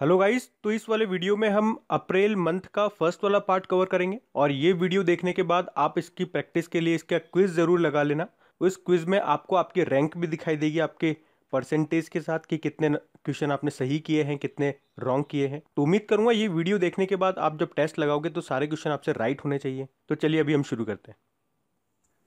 hello guys तो इस वाले वीडियो में हम अप्रैल मंथ का फर्स्ट वाला पार्ट कवर करेंगे और ये वीडियो देखने के बाद आप इसकी प्रैक्टिस के लिए इसका क्विज ज़रूर लगा लेना उस क्विज में आपको आपकी रैंक भी दिखाई देगी आपके परसेंटेज के साथ कि कितने क्वेश्चन आपने सही किए हैं कितने रॉन्ग किए हैं तो उम्मीद करूंगा ये वीडियो देखने के बाद आप जब टेस्ट लगाओगे तो सारे क्वेश्चन आपसे राइट होने चाहिए तो चलिए अभी हम शुरू करते हैं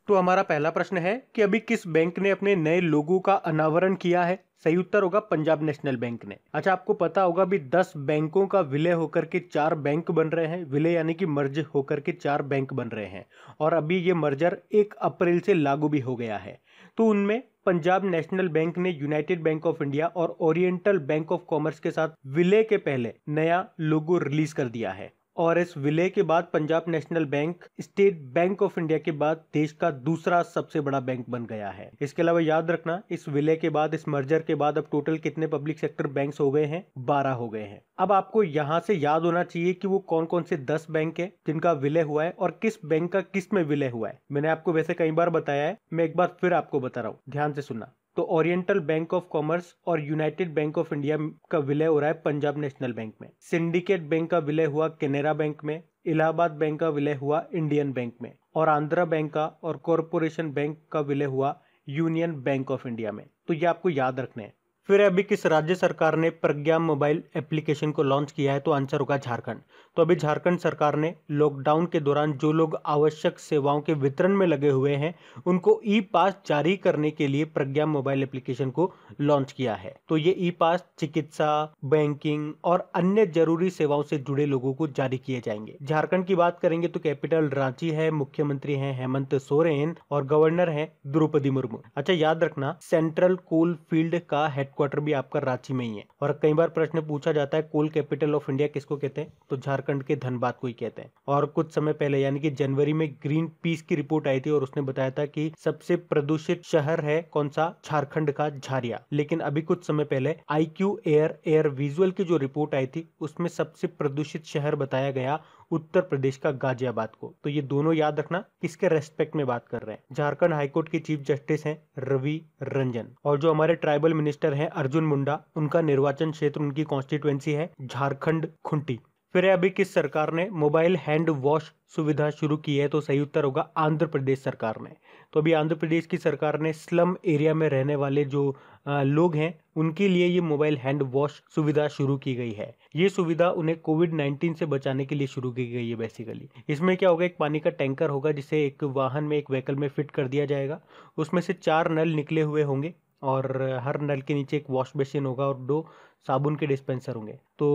तो हमारा पहला प्रश्न है कि अभी किस बैंक ने अपने नए लोगों का अनावरण किया है सही उत्तर होगा पंजाब नेशनल बैंक ने अच्छा आपको पता होगा अभी दस बैंकों का विलय होकर के चार बैंक बन रहे हैं विलय यानी कि मर्ज होकर के चार बैंक बन रहे हैं और अभी ये मर्जर एक अप्रैल से लागू भी हो गया है तो उनमें पंजाब नेशनल बैंक ने यूनाइटेड बैंक ऑफ इंडिया और ओरिएंटल बैंक ऑफ कॉमर्स के साथ विलय के पहले नया लोगो रिलीज कर दिया है और इस विलय के बाद Punjab National Bank State bank of India के बाद देश का दूसरा सबसे बड़ा बैंक बन गया है इसके अलावा याद रखना इस विलय के बाद इस मर्जर के बाद अब टोटल कितने पब्लिक सेक्टर बैंक हो गए हैं बारह हो गए हैं अब आपको यहाँ से याद होना चाहिए कि वो कौन कौन से दस बैंक है जिनका विलय हुआ है और किस बैंक का किस में विलय हुआ है मैंने आपको वैसे कई बार बताया है मैं एक बार फिर आपको बता रहा हूँ ध्यान से सुनना तो ओरिएंटल बैंक ऑफ कॉमर्स और यूनाइटेड बैंक ऑफ इंडिया का विलय हो रहा है पंजाब नेशनल बैंक में सिंडिकेट बैंक का विलय हुआ केनेरा बैंक में इलाहाबाद बैंक का विलय हुआ इंडियन बैंक में और आंध्रा बैंक का और कॉरपोरेशन बैंक का विलय हुआ यूनियन बैंक ऑफ इंडिया में तो ये आपको याद रखना है फिर अभी किस राज्य सरकार ने प्रज्ञा मोबाइल एप्लीकेशन को लॉन्च किया है तो आंसर होगा झारखंड तो अभी झारखंड सरकार ने लॉकडाउन के दौरान जो लोग आवश्यक सेवाओं के वितरण में लगे हुए हैं उनको ई पास जारी करने के लिए प्रज्ञा मोबाइल एप्लीकेशन को लॉन्च किया है तो ये ई पास चिकित्सा बैंकिंग और अन्य जरूरी सेवाओं से जुड़े लोगों को जारी किए जाएंगे झारखंड की बात करेंगे तो कैपिटल रांची है मुख्यमंत्री है हेमंत सोरेन और गवर्नर है द्रौपदी मुर्मू अच्छा याद रखना सेंट्रल कोल फील्ड का हेडक्वार्टर भी आपका रांची में ही है और कई बार प्रश्न पूछा जाता है कोल कैपिटल ऑफ इंडिया किसको कहते हैं तो झारखंड उत्तराखंड के धनबाद को ही कहते हैं और कुछ समय पहले यानी कि जनवरी में ग्रीन पीस की रिपोर्ट आई थी और उसने बताया था कि सबसे प्रदूषित शहर है कौन सा झारखंड का झारिया लेकिन अभी कुछ समय पहले I Q air air visual की जो रिपोर्ट आई थी उसमें सबसे प्रदूषित शहर बताया गया उत्तर प्रदेश का गाजियाबाद को तो ये दोनों याद रखना किसके रेस्पेक्ट में बात कर रहे हैं झारखंड हाईकोर्ट के चीफ जस्टिस हैं रवि रंजन और जो हमारे ट्राइबल मिनिस्टर हैं अर्जुन मुंडा उनका निर्वाचन क्षेत्र उनकी कॉन्स्टिट्युएंसी है झारखंड खुंटी फिर अभी किस सरकार ने मोबाइल हैंड वॉश सुविधा शुरू की है तो सही उत्तर होगा आंध्र प्रदेश सरकार ने तो अभी आंध्र प्रदेश की सरकार ने स्लम एरिया में रहने वाले जो लोग हैं उनके लिए ये मोबाइल हैंड वॉश सुविधा शुरू की गई है ये सुविधा उन्हें कोविड 19 से बचाने के लिए शुरू की गई है बेसिकली इसमें क्या होगा एक पानी का टैंकर होगा जिसे एक वाहन में एक व्हीकल में फिट कर दिया जाएगा उसमें से चार नल निकले हुए होंगे और हर नल के नीचे एक वॉश बेसिन होगा और दो साबुन के डिस्पेंसर होंगे तो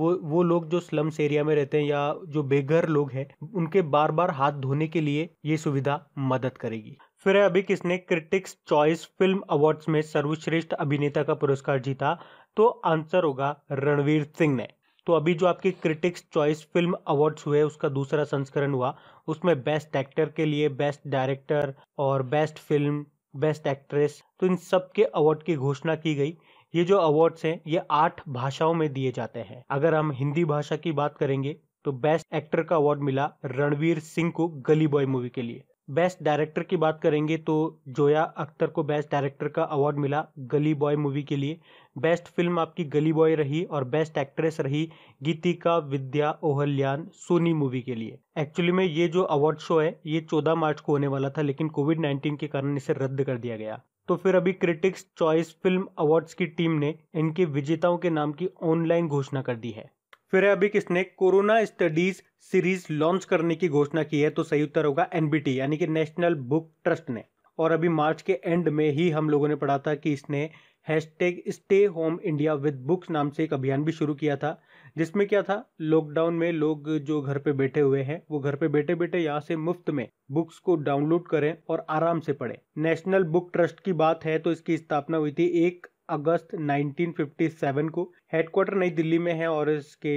वो वो लोग जो स्लम्स एरिया में रहते हैं या जो बेघर लोग हैं उनके बार बार हाथ धोने के लिए ये सुविधा मदद करेगी फिर है अभी किसने क्रिटिक्स चॉइस फिल्म अवार्ड्स में सर्वश्रेष्ठ अभिनेता का पुरस्कार जीता तो आंसर होगा रणवीर सिंह ने तो अभी जो आपके क्रिटिक्स चॉइस फिल्म अवार्ड्स हुए उसका दूसरा संस्करण हुआ उसमें बेस्ट एक्टर के लिए बेस्ट डायरेक्टर और बेस्ट फिल्म बेस्ट एक्ट्रेस तो इन सब के अवार्ड की घोषणा की गई ये जो अवार्ड्स हैं ये आठ भाषाओं में दिए जाते हैं अगर हम हिंदी भाषा की बात करेंगे तो बेस्ट एक्टर का अवार्ड मिला रणवीर सिंह को गली बॉय मूवी के लिए बेस्ट डायरेक्टर की बात करेंगे तो जोया अख्तर को बेस्ट डायरेक्टर का अवार्ड मिला गली बॉय मूवी के लिए बेस्ट फिल्म आपकी गली बॉय रही और बेस्ट एक्ट्रेस रही गीतिका विद्या ओहल्यान सोनी मूवी के लिए एक्चुअली में ये जो अवार्ड शो है ये 14 मार्च को होने वाला था लेकिन कोविड 19 के कारण इसे रद्द कर दिया गया तो फिर अभी क्रिटिक्स चॉइस फिल्म अवार्ड्स की टीम ने इनके विजेताओं के नाम की ऑनलाइन घोषणा कर दी है अभी किसने कोरोना स्टडीज सीरीज लॉन्च करने की घोषणा की है तो सही उत्तर होगा एनबीटी यानी कि नेशनल बुक ट्रस्ट ने और अभी मार्च के एंड में ही हम लोगों ने पढ़ा था कि इसने hashtag stay home India with books नाम से एक अभियान भी शुरू किया था जिसमें क्या था लॉकडाउन में लोग जो घर पे बैठे हुए हैं वो घर पे बैठे बैठे यहाँ से मुफ्त में बुक्स को डाउनलोड करें और आराम से पढ़ें नेशनल बुक ट्रस्ट की बात है तो इसकी स्थापना हुई थी एक अगस्त 1957 को हेडक्वार्टर नई दिल्ली में है और इसके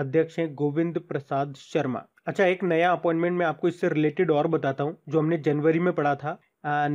अध्यक्ष हैं गोविंद प्रसाद शर्मा अच्छा एक नया अपॉइंटमेंट मैं आपको इससे रिलेटेड और बताता हूँ जो हमने जनवरी में पढ़ा था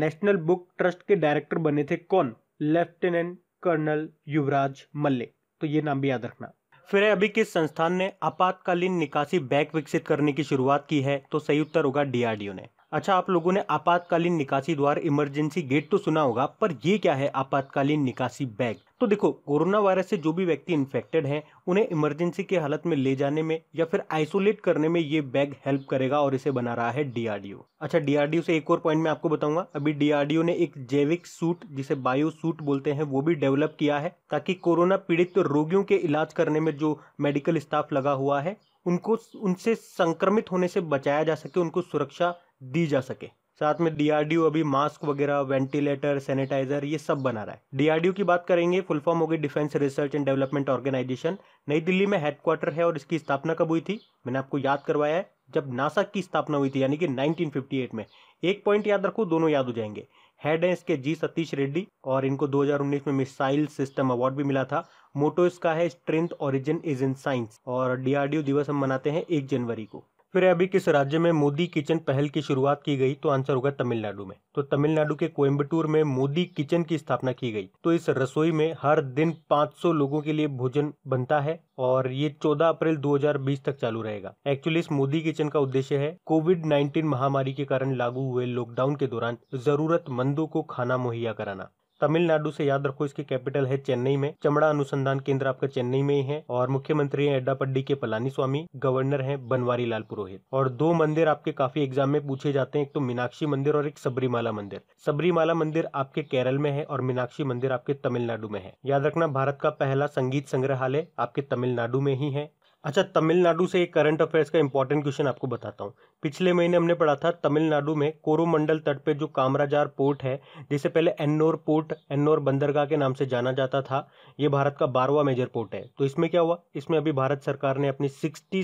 नेशनल बुक ट्रस्ट के डायरेक्टर बने थे कौन लेफ्टिनेंट कर्नल युवराज मल्ले तो ये नाम भी याद रखना फिर अभी किस संस्थान ने आपातकालीन निकासी बैग विकसित करने की शुरुआत की है तो सही उत्तर होगा डीआरडीओ ने अच्छा आप लोगों ने आपातकालीन निकासी द्वार इमरजेंसी गेट तो सुना होगा पर ये क्या है आपातकालीन निकासी बैग तो देखो कोरोना वायरस से जो भी व्यक्ति इन्फेक्टेड हैं उन्हें इमरजेंसी के हालत में ले जाने में या फिर आइसोलेट करने में ये बैग हेल्प करेगा और इसे बना रहा है डीआरडीओ अच्छा डीआरडीओ से एक और पॉइंट मैं आपको बताऊंगा अभी डीआरडीओ ने एक जैविक सूट जिसे बायो सूट बोलते हैं वो भी डेवलप किया है ताकि कोरोना पीड़ित रोगियों के इलाज करने में जो मेडिकल स्टाफ लगा हुआ है उनको उनसे संक्रमित होने से बचाया जा सके उनको सुरक्षा दी जा सके साथ में डीआरडीओ अभी मास्क वगैरह वेंटिलेटर सैनिटाइजर ये सब बना रहा है डीआरडीओ की बात करेंगे फुल फॉर्म होगी defence research and development organisation नई दिल्ली में हेडक्वार्टर है और इसकी स्थापना कब हुई थी मैंने आपको याद करवाया है जब नासा की स्थापना हुई थी यानी कि 1958 में एक पॉइंट याद रखो दोनों याद हो जाएंगे हेड है इसके जी सतीश रेड्डी और इनको दो में मिसाइल सिस्टम अवार्ड भी मिला था मोटो इसका है strength origin is in science और डीआरडीओ दिवस हम मनाते हैं एक जनवरी को फिर अभी किस राज्य में मोदी किचन पहल की शुरुआत की गई तो आंसर होगा तमिलनाडु में तो तमिलनाडु के कोयम्बटूर में मोदी किचन की स्थापना की गई तो इस रसोई में हर दिन 500 लोगों के लिए भोजन बनता है और ये 14 अप्रैल 2020 तक चालू रहेगा एक्चुअली इस मोदी किचन का उद्देश्य है कोविड 19 महामारी के कारण लागू हुए लॉकडाउन के दौरान जरूरतमंदों को खाना मुहैया कराना तमिलनाडु से याद रखो इसकी कैपिटल है चेन्नई में चमड़ा अनुसंधान केंद्र आपका चेन्नई में ही है और मुख्यमंत्री हैं एड्डापड्डी के पलानी स्वामी गवर्नर हैं बनवारी लाल पुरोहित और दो मंदिर आपके काफी एग्जाम में पूछे जाते हैं एक तो मीनाक्षी मंदिर और एक सबरीमाला मंदिर सबरीमाला मंदिर आपके केरल में है और मीनाक्षी मंदिर आपके तमिलनाडु में है याद रखना भारत का पहला संगीत संग्रहालय आपके तमिलनाडु में ही है अच्छा तमिलनाडु से एक करंट अफेयर्स का इंपॉर्टेंट क्वेश्चन आपको बताता हूँ पिछले महीने हमने पढ़ा था तमिलनाडु में कोरोमंडल तट पे जो कामराजार पोर्ट है जिसे पहले एन्नोर पोर्ट एन्नोर बंदरगाह के नाम से जाना जाता था ये भारत का बारहवा मेजर पोर्ट है तो इसमें क्या हुआ इसमें अभी भारत सरकार ने अपनी सिक्सटी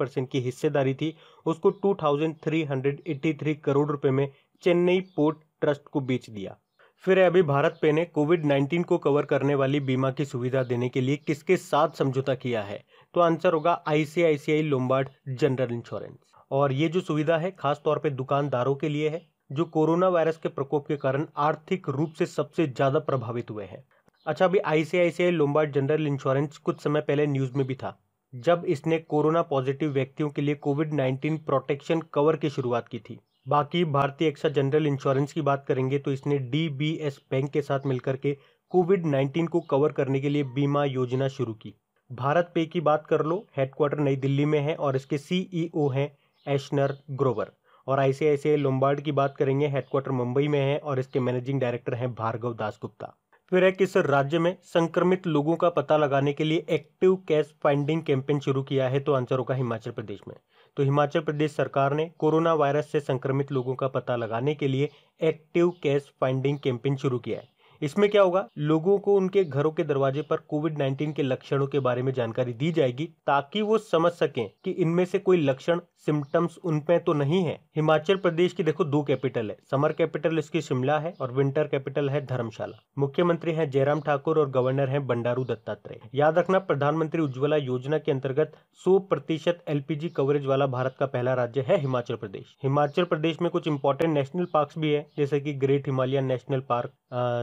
परसेंट की हिस्सेदारी थी उसको टू करोड़ रुपये में चेन्नई पोर्ट ट्रस्ट को बेच दिया फिर अभी भारत पे ने कोविड 19 को कवर करने वाली बीमा की सुविधा देने के लिए किसके साथ समझौता किया है तो आंसर होगा आईसीआईसीआई लोम्बार्ड जनरल इंश्योरेंस और ये जो सुविधा है खासतौर पे दुकानदारों के लिए है जो कोरोना वायरस के प्रकोप के कारण आर्थिक रूप से सबसे ज़्यादा प्रभावित हुए हैं अच्छा अभी आईसीआईसीआई लोम्बार्ड जनरल इंश्योरेंस कुछ समय पहले न्यूज़ में भी था जब इसने कोरोना पॉजिटिव व्यक्तियों के लिए कोविड 19 प्रोटेक्शन कवर की शुरुआत की थी बाकी भारतीय एक्सा जनरल इंश्योरेंस की बात करेंगे तो इसने डीबीएस बैंक के साथ मिलकर के कोविड 19 को कवर करने के लिए बीमा योजना शुरू की भारत पे की बात कर लो हेडक्वार्टर नई दिल्ली में है और इसके सीईओ e हैं एशनर ग्रोवर और ऐसे ऐसे लोम्बार्ड की बात करेंगे हेडक्वार्टर मुंबई में है और इसके मैनेजिंग डायरेक्टर हैं भार्गव दास गुप्ता फिर है किस राज्य में संक्रमित लोगों का पता लगाने के लिए एक्टिव कैश फाइंडिंग कैंपेन शुरू किया है तो आंसर होगा हिमाचल प्रदेश में तो हिमाचल प्रदेश सरकार ने कोरोना वायरस से संक्रमित लोगों का पता लगाने के लिए एक्टिव केस फाइंडिंग कैंपेन शुरू किया है इसमें क्या होगा लोगों को उनके घरों के दरवाजे पर कोविड 19 के लक्षणों के बारे में जानकारी दी जाएगी ताकि वो समझ सकें कि इनमें से कोई लक्षण सिम्टम्स उन पे तो नहीं है हिमाचल प्रदेश की देखो दो कैपिटल है समर कैपिटल इसकी शिमला है और विंटर कैपिटल है धर्मशाला मुख्यमंत्री हैं जयराम ठाकुर और गवर्नर हैं बंडारू दत्तात्रेय याद रखना प्रधानमंत्री उज्ज्वला योजना के अंतर्गत 100 प्रतिशत एलपीजी कवरेज वाला भारत का पहला राज्य है हिमाचल प्रदेश हिमाचल प्रदेश में कुछ इंपॉर्टेंट नेशनल पार्क भी है जैसे की Great Himalayan National Park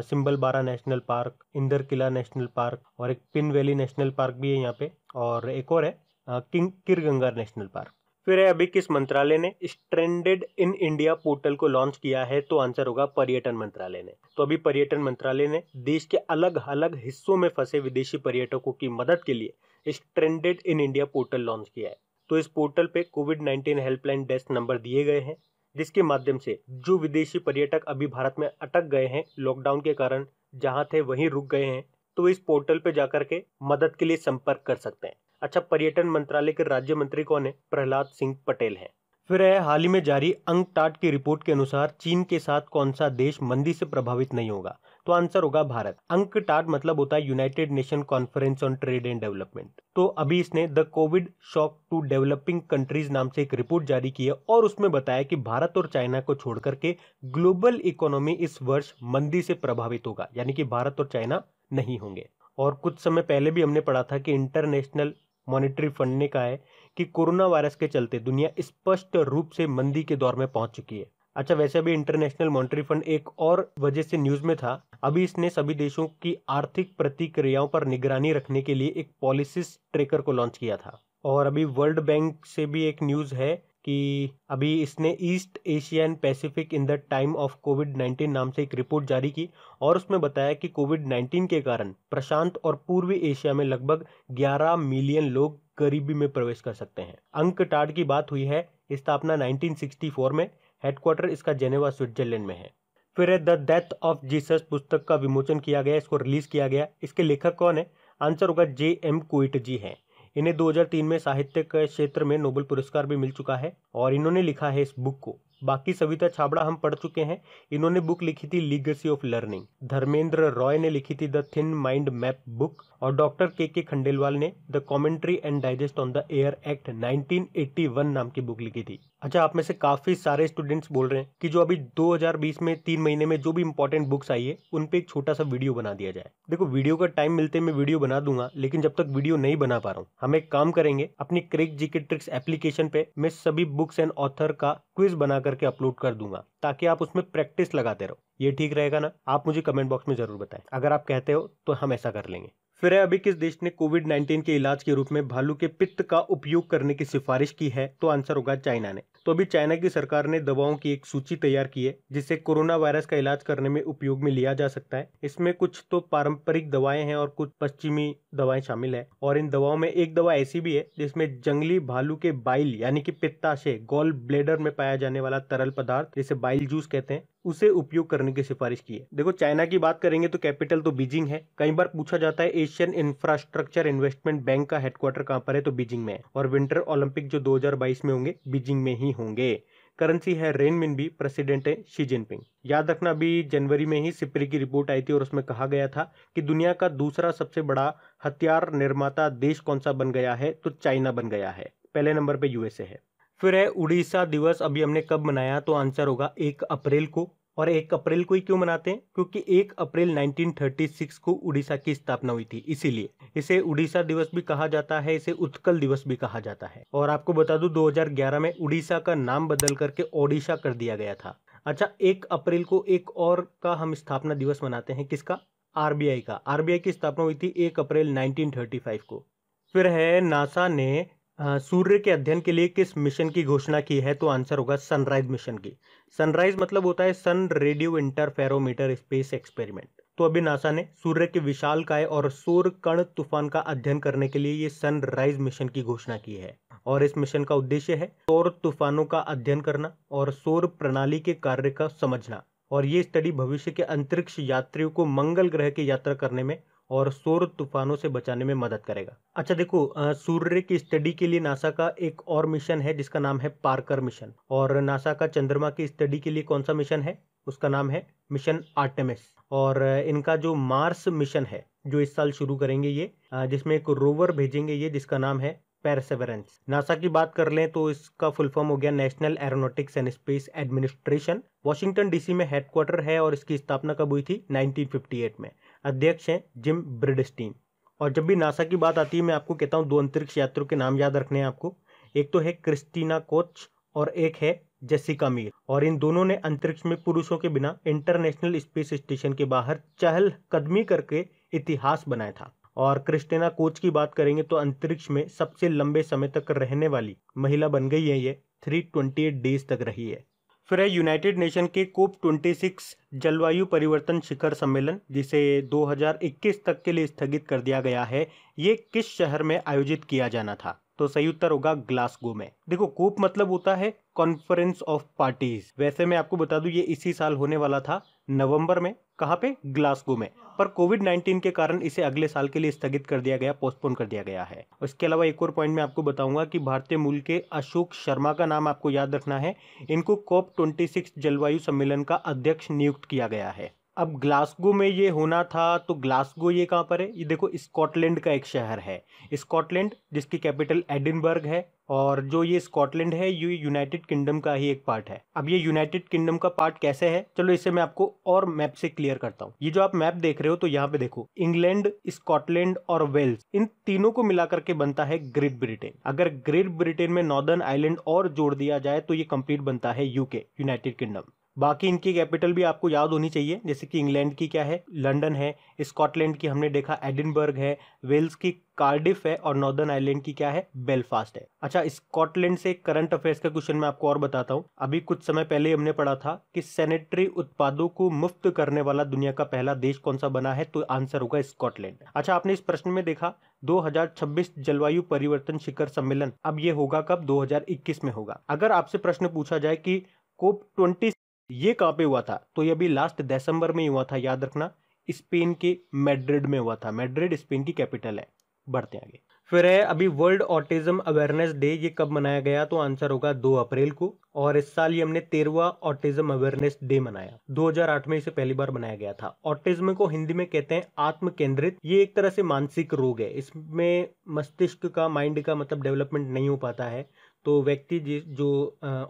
Simbalbara National Park Inderkilla National Park और एक पिन वैली नेशनल पार्क भी है यहाँ पे और एक और है किंग किरगंगा नेशनल पार्क फिर है अभी किस मंत्रालय ने स्ट्रेंडेड इन इंडिया पोर्टल को लॉन्च किया है तो आंसर होगा पर्यटन मंत्रालय ने तो अभी पर्यटन मंत्रालय ने देश के अलग अलग हिस्सों में फंसे विदेशी पर्यटकों की मदद के लिए stranded in India portal launch किया है तो इस पोर्टल पे COVID nineteen helpline desk number दिए गए हैं जिसके माध्यम से जो विदेशी पर्यटक अभी भारत में अटक गए हैं लॉकडाउन के कारण जहाँ थे वहीं रुक गए हैं तो इस पोर्टल पे जाकर के मदद के लिए संपर्क कर सकते हैं अच्छा पर्यटन मंत्रालय के राज्य मंत्री कौन है प्रहलाद सिंह पटेल हैं फिर है हाल ही में जारी अंक टाट की रिपोर्ट के अनुसार चीन के साथ कौन सा देश मंदी से प्रभावित नहीं होगा तो आंसर होगा भारत अंक टाट मतलब होता है United Nation conference on trade and development तो अभी इसने the COVID shock to developing countries नाम से एक रिपोर्ट जारी की है और उसमें बताया कि भारत और चाइना को छोड़कर के ग्लोबल इकोनॉमी इस वर्ष मंदी से प्रभावित होगा यानी कि भारत और चाइना नहीं होंगे और कुछ समय पहले भी हमने पढ़ा था कि इंटरनेशनल मॉनिटरी फंड ने कहा है कि कोरोना वायरस के चलते दुनिया स्पष्ट रूप से मंदी के दौर में पहुंच चुकी है अच्छा वैसे भी इंटरनेशनल मॉनिटरी फंड एक और वजह से न्यूज में था अभी इसने सभी देशों की आर्थिक प्रतिक्रियाओं पर निगरानी रखने के लिए एक पॉलिसी ट्रेकर को लॉन्च किया था और अभी वर्ल्ड बैंक से भी एक न्यूज है कि अभी इसने East Asia and Pacific in the time of COVID 19 नाम से एक रिपोर्ट जारी की और उसमें बताया कि कोविड 19 के कारण प्रशांत और पूर्वी एशिया में लगभग 11 मिलियन लोग गरीबी में प्रवेश कर सकते हैं अंक टाट की बात हुई है स्थापना 1964 में हेडक्वार्टर इसका जेनेवा स्विट्जरलैंड में है फिर द डेथ ऑफ जीसस पुस्तक का विमोचन किया गया इसको रिलीज किया गया इसके लेखक कौन है आंसर होगा जे एम कोइट जी हैं इन्हें 2003 में साहित्य के क्षेत्र में नोबेल पुरस्कार भी मिल चुका है और इन्होंने लिखा है इस बुक को बाकी सविता छाबड़ा हम पढ़ चुके हैं इन्होंने बुक लिखी थी legacy of learning Dharmendra Roy ने लिखी थी the thin mind map book और डॉक्टर के के खंडेलवाल ने the commentary and digest on the air act 1981 नाम की बुक लिखी थी अच्छा आप में से काफी सारे स्टूडेंट्स बोल रहे हैं कि जो अभी 2020 में तीन महीने में जो भी इंपॉर्टेंट बुक्स आई है उन पे एक छोटा सा वीडियो बना दिया जाए देखो वीडियो का टाइम मिलते मैं वीडियो बना दूंगा लेकिन जब तक वीडियो नहीं बना पा रहा हूँ हम एक काम करेंगे अपनी क्रेक जी के ट्रिक्स एप्लीकेशन पे मैं सभी बुक्स एंड ऑथर का क्विज बना करके अपलोड कर दूंगा ताकि आप उसमें प्रैक्टिस लगाते रहो ये ठीक रहेगा ना आप मुझे कमेंट बॉक्स में जरूर बताएं अगर आप कहते हो तो हम ऐसा कर लेंगे फिर है अभी किस देश ने कोविड 19 के इलाज के रूप में भालू के पित्त का उपयोग करने की सिफारिश की है तो आंसर होगा चाइना ने तो अभी चाइना की सरकार ने दवाओं की एक सूची तैयार की है जिसे कोरोना वायरस का इलाज करने में उपयोग में लिया जा सकता है इसमें कुछ तो पारंपरिक दवाएं हैं और कुछ पश्चिमी दवाएं शामिल है और इन दवाओं में एक दवा ऐसी भी है जिसमें जंगली भालू के बाइल यानी कि पित्ताशय गोल ब्लेडर में पाया जाने वाला तरल पदार्थ जिसे बाइल जूस कहते हैं उसे उपयोग करने की सिफारिश की है देखो चाइना की बात करेंगे तो कैपिटल तो बीजिंग है कई बार पूछा जाता है एशियन इंफ्रास्ट्रक्चर इन्वेस्टमेंट बैंक का हेडक्वार्टर कहाँ पर है तो बीजिंग में है और विंटर ओलंपिक जो 2022 में होंगे बीजिंग में ही होंगे करेंसी है रेन मिन भी प्रेसिडेंट है शी जिनपिंग याद रखना अभी जनवरी में ही सिपरी की रिपोर्ट आई थी और उसमें कहा गया था कि दुनिया का दूसरा सबसे बड़ा हथियार निर्माता देश कौन सा बन गया है तो चाइना बन गया है पहले नंबर पे यूएसए है फिर है उड़ीसा दिवस अभी हमने कब मनाया तो आंसर होगा एक अप्रैल को और एक अप्रैल को ही क्यों मनाते हैं क्योंकि एक अप्रैल 1936 को उड़ीसा की स्थापना हुई थी इसीलिए इसे उड़ीसा दिवस भी कहा जाता है इसे उत्कल दिवस भी कहा जाता है और आपको बता दू 2011 में उड़ीसा का नाम बदल करके ओडिशा कर दिया गया था अच्छा एक अप्रैल को एक और का हम स्थापना दिवस मनाते हैं किसका आरबीआई का आरबीआई की स्थापना हुई थी एक अप्रैल 1935 को फिर है नासा ने सूर्य के अध्ययन के लिए किस मिशन की घोषणा की है तो आंसर होगा सनराइज मिशन की सनराइज मतलब होता है sun radio interferometer space experiment तो अभी नासा ने सूर्य के विशाल काय और सूर्य कण तूफान का अध्ययन करने के लिए ये सनराइज मिशन की घोषणा की है और इस मिशन का उद्देश्य है सौर तूफानों का अध्ययन करना और सौर प्रणाली के कार्य का समझना और ये स्टडी भविष्य के अंतरिक्ष यात्रियों को मंगल ग्रह की यात्रा करने में और सौर तूफानों से बचाने में मदद करेगा अच्छा देखो सूर्य की स्टडी के लिए नासा का एक और मिशन है जिसका नाम है पार्कर मिशन और नासा का चंद्रमा की स्टडी के लिए कौन सा मिशन है उसका नाम है मिशन आर्टेमिस और इनका जो मार्स मिशन है जो इस साल शुरू करेंगे ये जिसमें एक रोवर भेजेंगे ये जिसका नाम है पेरसेवरेंस नासा की बात कर लें तो इसका फुल फॉर्म हो गया National Aeronautics and Space Administration Washington DC में हेडक्वार्टर है और इसकी स्थापना कब हुई थी 1958 में अध्यक्ष हैं जिम ब्रिडस्टीन और जब भी नासा की बात आती है मैं आपको कहता हूँ दो अंतरिक्ष यात्रियों के नाम याद रखने हैं आपको एक तो है क्रिस्टीना कोच और एक है जेसिका मीर और इन दोनों ने अंतरिक्ष में पुरुषों के बिना इंटरनेशनल स्पेस स्टेशन के बाहर चहल कदमी करके इतिहास बनाया था और क्रिस्टिना कोच की बात करेंगे तो अंतरिक्ष में सबसे लंबे समय तक रहने वाली महिला बन गई है ये थ्री डेज तक रही है फिर है यूनाइटेड नेशन के कोप 26 जलवायु परिवर्तन शिखर सम्मेलन जिसे 2021 तक के लिए स्थगित कर दिया गया है ये किस शहर में आयोजित किया जाना था तो सही उत्तर होगा ग्लासगो में देखो कोप मतलब होता है कॉन्फ्रेंस ऑफ पार्टीज वैसे मैं आपको बता दूं ये इसी साल होने वाला था नवंबर में कहाँ पे ग्लासगो में पर कोविड 19 के कारण इसे अगले साल के लिए स्थगित कर दिया गया पोस्टपोन कर दिया गया है इसके अलावा एक और पॉइंट मैं आपको बताऊंगा कि भारतीय मूल के अशोक शर्मा का नाम आपको याद रखना है इनको कोप 26 जलवायु सम्मेलन का अध्यक्ष नियुक्त किया गया है अब ग्लासगो में ये होना था तो ग्लासगो ये कहाँ पर है ये देखो स्कॉटलैंड का एक शहर है स्कॉटलैंड जिसकी कैपिटल एडिनबर्ग है और जो ये स्कॉटलैंड है ये यूनाइटेड किंगडम का ही एक पार्ट है अब ये यूनाइटेड किंगडम का पार्ट कैसे है चलो इसे मैं आपको और मैप से क्लियर करता हूँ ये जो आप मैप देख रहे हो तो यहाँ पे देखो इंग्लैंड स्कॉटलैंड और वेल्स इन तीनों को मिलाकर के बनता है ग्रेट ब्रिटेन अगर ग्रेट ब्रिटेन में नॉर्दर्न आइलैंड और जोड़ दिया जाए तो ये कम्प्लीट बनता है यूके यूनाइटेड किंगडम बाकी इनकी कैपिटल भी आपको याद होनी चाहिए जैसे कि इंग्लैंड की क्या है लंदन है स्कॉटलैंड की हमने देखा एडिनबर्ग है वेल्स की कार्डिफ है और नॉर्दर्न आयरलैंड की क्या है बेलफास्ट है अच्छा स्कॉटलैंड से करंट अफेयर्स का क्वेश्चन मैं आपको और बताता हूँ अभी कुछ समय पहले हमने पढ़ा था कि सैनिटरी उत्पादों को मुफ्त करने वाला दुनिया का पहला देश कौन सा बना है तो आंसर होगा स्कॉटलैंड अच्छा आपने इस प्रश्न में देखा 2026 जलवायु परिवर्तन शिखर सम्मेलन अब ये होगा कब 2021 में होगा अगर आपसे प्रश्न पूछा जाए कि कोप ट्वेंटी ये कहाँ पे हुआ था तो ये अभी लास्ट दिसंबर में ही हुआ था याद रखना स्पेन के मैड्रिड में हुआ था मैड्रिड स्पेन की कैपिटल है बढ़ते आगे फिर है अभी वर्ल्ड ऑटिज्म अवेयरनेस डे ये कब मनाया गया तो आंसर होगा 2 अप्रैल को और इस साल ही हमने तेरवा ऑटिज्म अवेयरनेस डे मनाया 2008 में इसे पहली बार मनाया गया था ऑटिज्म को हिंदी में कहते हैं आत्म केंद्रित ये एक तरह से मानसिक रोग है इसमें मस्तिष्क का माइंड का मतलब डेवलपमेंट नहीं हो पाता है तो व्यक्ति जो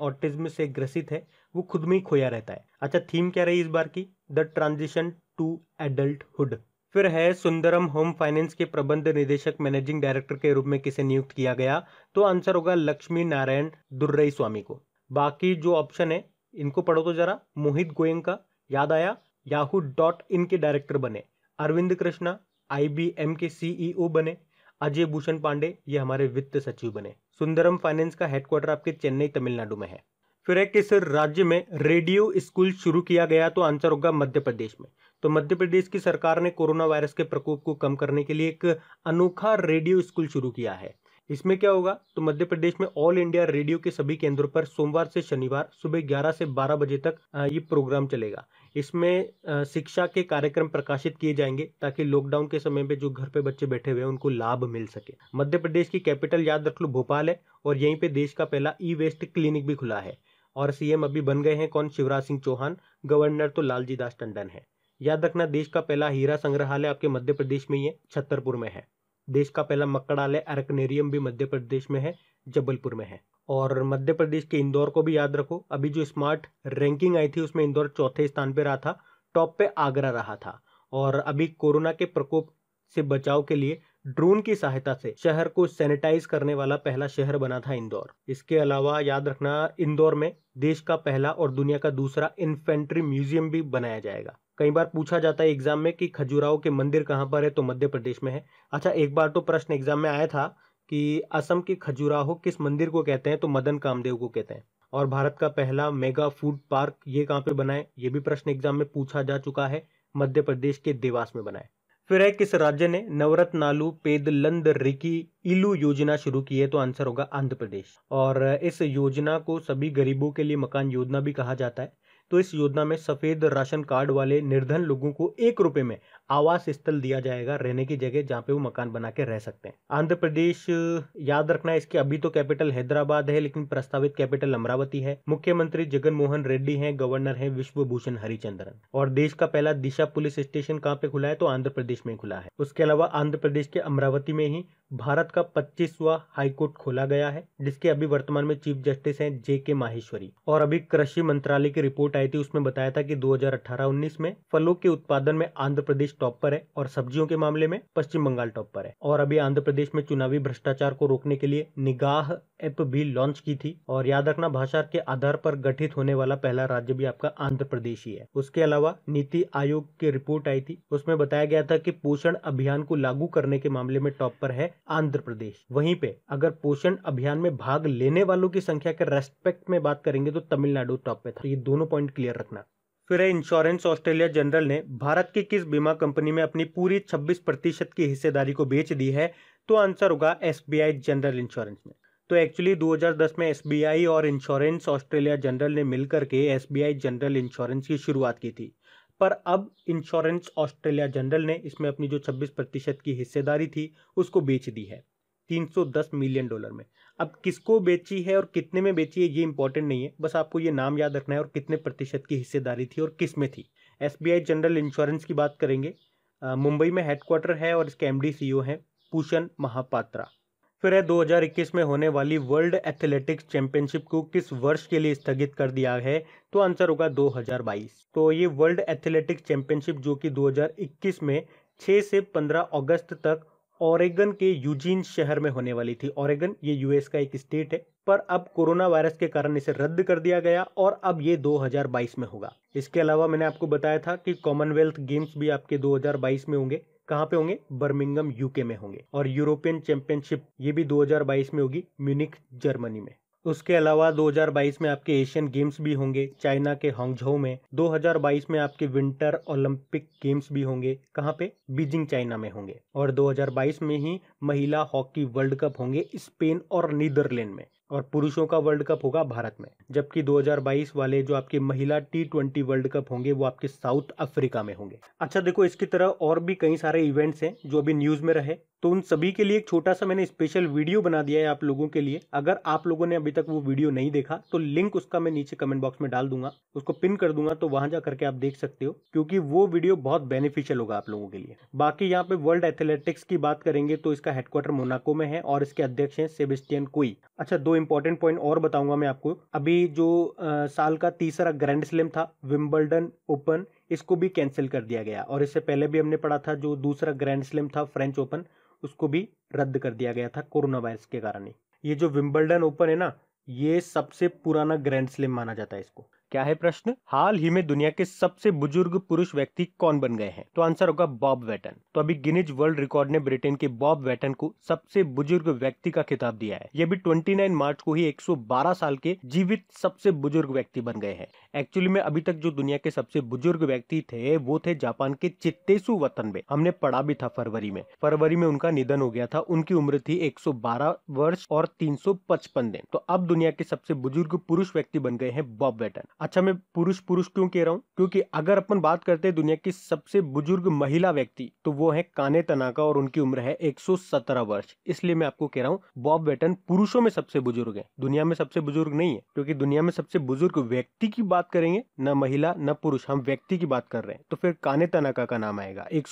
ऑटिज्म से ग्रसित है वो खुद में ही खोया रहता है अच्छा थीम क्या रही इस बार की द ट्रांजिशन टू एडल्टहुड फिर है सुंदरम होम फाइनेंस के प्रबंध निदेशक मैनेजिंग डायरेक्टर के रूप में किसे नियुक्त किया गया तो आंसर होगा लक्ष्मी नारायण दुर्रई स्वामी को बाकी जो ऑप्शन है इनको पढ़ो तो जरा मोहित का याद आया याहू डॉट इन के डायरेक्टर बने अरविंद कृष्णा आई के सीईओ e बने अजय भूषण पांडे ये हमारे वित्त सचिव बने सुंदरम फाइनेंस का हेडक्वार्टर आपके चेन्नई तमिलनाडु में है फिर है कि सर राज्य में रेडियो स्कूल शुरू किया गया तो आंसर होगा मध्य प्रदेश में तो मध्य प्रदेश की सरकार ने कोरोना वायरस के प्रकोप को कम करने के लिए एक अनोखा रेडियो स्कूल शुरू किया है इसमें क्या होगा तो मध्य प्रदेश में ऑल इंडिया रेडियो के सभी केंद्रों पर सोमवार से शनिवार सुबह 11 से 12 बजे तक ये प्रोग्राम चलेगा इसमें शिक्षा के कार्यक्रम प्रकाशित किए जाएंगे ताकि लॉकडाउन के समय में जो घर पे बच्चे बैठे हुए हैं उनको लाभ मिल सके मध्य प्रदेश की कैपिटल याद रख लो भोपाल है और यहीं पे देश का पहला ई वेस्ट क्लिनिक भी खुला है और सीएम अभी बन गए हैं कौन शिवराज सिंह चौहान गवर्नर तो लालजी दास टंडन है याद रखना देश का पहला हीरा संग्रहालय आपके मध्य प्रदेश में ही है छतरपुर में है देश का पहला मकड़ालय अर्कनेरियम भी मध्य प्रदेश में है जबलपुर में है और मध्य प्रदेश के इंदौर को भी याद रखो अभी जो स्मार्ट रैंकिंग आई थी उसमें इंदौर चौथे स्थान पर रहा था टॉप पे आगरा रहा था और अभी कोरोना के प्रकोप से बचाव के लिए ड्रोन की सहायता से शहर को सैनिटाइज करने वाला पहला शहर बना था इंदौर इसके अलावा याद रखना इंदौर में देश का पहला और दुनिया का दूसरा इन्फेंट्री म्यूजियम भी बनाया जाएगा कई बार पूछा जाता है एग्जाम में कि खजुराहो के मंदिर कहाँ पर है तो मध्य प्रदेश में है अच्छा एक बार तो प्रश्न एग्जाम में आया था कि असम के खजुराहो किस मंदिर को कहते हैं तो मदन कामदेव को कहते हैं और भारत का पहला मेगा फूड पार्क ये कहाँ पे बनाए ये भी प्रश्न एग्जाम में पूछा जा चुका है मध्य प्रदेश के देवास में बनाए फिर है किस राज्य ने नवरत नालू पेदलंद रिकी इलू योजना शुरू की है तो आंसर होगा आंध्र प्रदेश और इस योजना को सभी गरीबों के लिए मकान योजना भी कहा जाता है तो इस योजना में सफ़ेद राशन कार्ड वाले निर्धन लोगों को एक रुपए में आवास स्थल दिया जाएगा रहने की जगह जहाँ पे वो मकान बना के रह सकते हैं आंध्र प्रदेश याद रखना है इसके अभी तो कैपिटल हैदराबाद है लेकिन प्रस्तावित कैपिटल अमरावती है मुख्यमंत्री जगन मोहन रेड्डी हैं गवर्नर हैं विश्वभूषण हरिचंद्रन और देश का पहला दिशा पुलिस स्टेशन कहाँ पे खुला है तो आंध्र प्रदेश में खुला है उसके अलावा आंध्र प्रदेश के अमरावती में ही भारत का पच्चीसवा हाईकोर्ट खोला गया है जिसके अभी वर्तमान में चीफ जस्टिस हैं जे के माहेश्वरी और अभी कृषि मंत्रालय की रिपोर्ट आई थी उसमें बताया था कि 2018-19 में फलों के उत्पादन में आंध्र प्रदेश टॉप पर है और सब्जियों के मामले में पश्चिम बंगाल टॉप पर है और अभी आंध्र प्रदेश में चुनावी भ्रष्टाचार को रोकने के लिए निगाह ऐप भी लॉन्च की थी और याद रखना भाषा के आधार पर गठित होने वाला पहला राज्य भी आपका आंध्र प्रदेश ही है उसके अलावा नीति आयोग की रिपोर्ट आई थी उसमें बताया गया था कि पोषण अभियान को लागू करने के मामले में टॉप पर है आंध्र प्रदेश वहीं पे अगर पोषण अभियान में भाग लेने वालों की संख्या के रेस्पेक्ट में बात करेंगे तो तमिलनाडु टॉप पे था तो ये दोनों पॉइंट क्लियर रखना फिर है इंश्योरेंस ऑस्ट्रेलिया जनरल ने भारत की किस बीमा कंपनी में अपनी पूरी 26 प्रतिशत की हिस्सेदारी को बेच दी है तो आंसर होगा एस जनरल इंश्योरेंस में तो एक्चुअली 2010 में एस और इंश्योरेंस ऑस्ट्रेलिया जनरल ने मिलकर के एस जनरल इंश्योरेंस की शुरुआत की थी पर अब इंश्योरेंस ऑस्ट्रेलिया जनरल ने इसमें अपनी जो 26 प्रतिशत की हिस्सेदारी थी उसको बेच दी है 310 मिलियन डॉलर में अब किसको बेची है और कितने में बेची है ये इंपॉर्टेंट नहीं है बस आपको ये नाम याद रखना है और कितने प्रतिशत की हिस्सेदारी थी और किस में थी एस जनरल इंश्योरेंस की बात करेंगे मुंबई में हेडक्वार्टर है और इसके एम डी e हैं पूषण महापात्रा फिर है 2021 में होने वाली वर्ल्ड एथलेटिक्स चैंपियनशिप को किस वर्ष के लिए स्थगित कर दिया है तो आंसर होगा 2022 तो ये वर्ल्ड एथलेटिक्स चैंपियनशिप जो कि 2021 में 6 से 15 अगस्त तक ओरेगन के यूजीन शहर में होने वाली थी ओरेगन ये यूएस का एक स्टेट है पर अब कोरोना वायरस के कारण इसे रद्द कर दिया गया और अब ये 2022 में होगा इसके अलावा मैंने आपको बताया था कि कॉमनवेल्थ गेम्स भी आपके 2022 में होंगे कहाँ पे होंगे बर्मिंगम यूके में होंगे और यूरोपियन चैंपियनशिप ये भी 2022 में होगी म्यूनिक जर्मनी में उसके अलावा 2022 में आपके एशियन गेम्स भी होंगे चाइना के हांगझो में 2022 में आपके विंटर ओलंपिक गेम्स भी होंगे कहाँ पे बीजिंग चाइना में होंगे और 2022 में ही महिला हॉकी वर्ल्ड कप होंगे स्पेन और नीदरलैंड में और पुरुषों का वर्ल्ड कप होगा भारत में जबकि 2022 वाले जो आपके महिला टी ट्वेंटी वर्ल्ड कप होंगे वो आपके साउथ अफ्रीका में होंगे अच्छा देखो इसकी तरह और भी कई सारे इवेंट्स हैं जो अभी न्यूज़ में रहे तो उन सभी के लिए एक छोटा सा मैंने स्पेशल वीडियो बना दिया है आप लोगों के लिए अगर आप लोगों ने अभी तक वो वीडियो नहीं देखा तो लिंक उसका मैं नीचे कमेंट बॉक्स में डाल दूंगा उसको पिन कर दूंगा तो वहां जा करके आप देख सकते हो क्योंकि वो वीडियो बहुत बेनिफिशियल होगा आप लोगों के लिए बाकी यहाँ पे वर्ल्ड एथलेटिक्स की बात करेंगे तो इसका हेडक्वार्टर मोनाको में है और इसके अध्यक्ष है सेबेस्टियन कोई अच्छा दो इंपॉर्टेंट पॉइंट और बताऊंगा मैं आपको अभी जो आ, साल का तीसरा ग्रैंड स्लैम था विम्बल्डन ओपन इसको भी कैंसिल कर दिया गया और इससे पहले भी हमने पढ़ा था जो दूसरा ग्रैंड स्लैम था फ्रेंच ओपन उसको भी रद्द कर दिया गया था कोरोना वायरस के कारण ये जो विम्बल्डन ओपन है ना ये सबसे पुराना ग्रैंड स्लैम माना जाता है इसको क्या है प्रश्न हाल ही में दुनिया के सबसे बुजुर्ग पुरुष व्यक्ति कौन बन गए हैं तो आंसर होगा बॉब वेटन तो अभी गिनीज वर्ल्ड रिकॉर्ड ने ब्रिटेन के बॉब वेटन को सबसे बुजुर्ग व्यक्ति का खिताब दिया है ये भी 29 मार्च को ही 112 साल के जीवित सबसे बुजुर्ग व्यक्ति बन गए हैं एक्चुअली में अभी तक जो दुनिया के सबसे बुजुर्ग व्यक्ति थे वो थे जापान के चित्तेसु में हमने पढ़ा भी था फरवरी में फरवरी में उनका निधन हो गया था उनकी उम्र थी एक वर्ष और तीन दिन तो अब दुनिया के सबसे बुजुर्ग पुरुष व्यक्ति बन गए हैं बॉब वेटन अच्छा मैं पुरुष पुरुष क्यों कह रहा हूँ क्योंकि अगर अपन बात करते हैं दुनिया की सबसे बुजुर्ग महिला व्यक्ति तो वो है काने तनाका और उनकी उम्र है 117 वर्ष इसलिए मैं आपको कह रहा हूँ बॉब वेटन पुरुषों में सबसे बुजुर्ग है दुनिया में सबसे बुजुर्ग नहीं है क्योंकि दुनिया में सबसे बुजुर्ग व्यक्ति की बात करेंगे न महिला न पुरुष हम व्यक्ति की बात कर रहे हैं तो फिर काने तनाका का नाम आएगा एक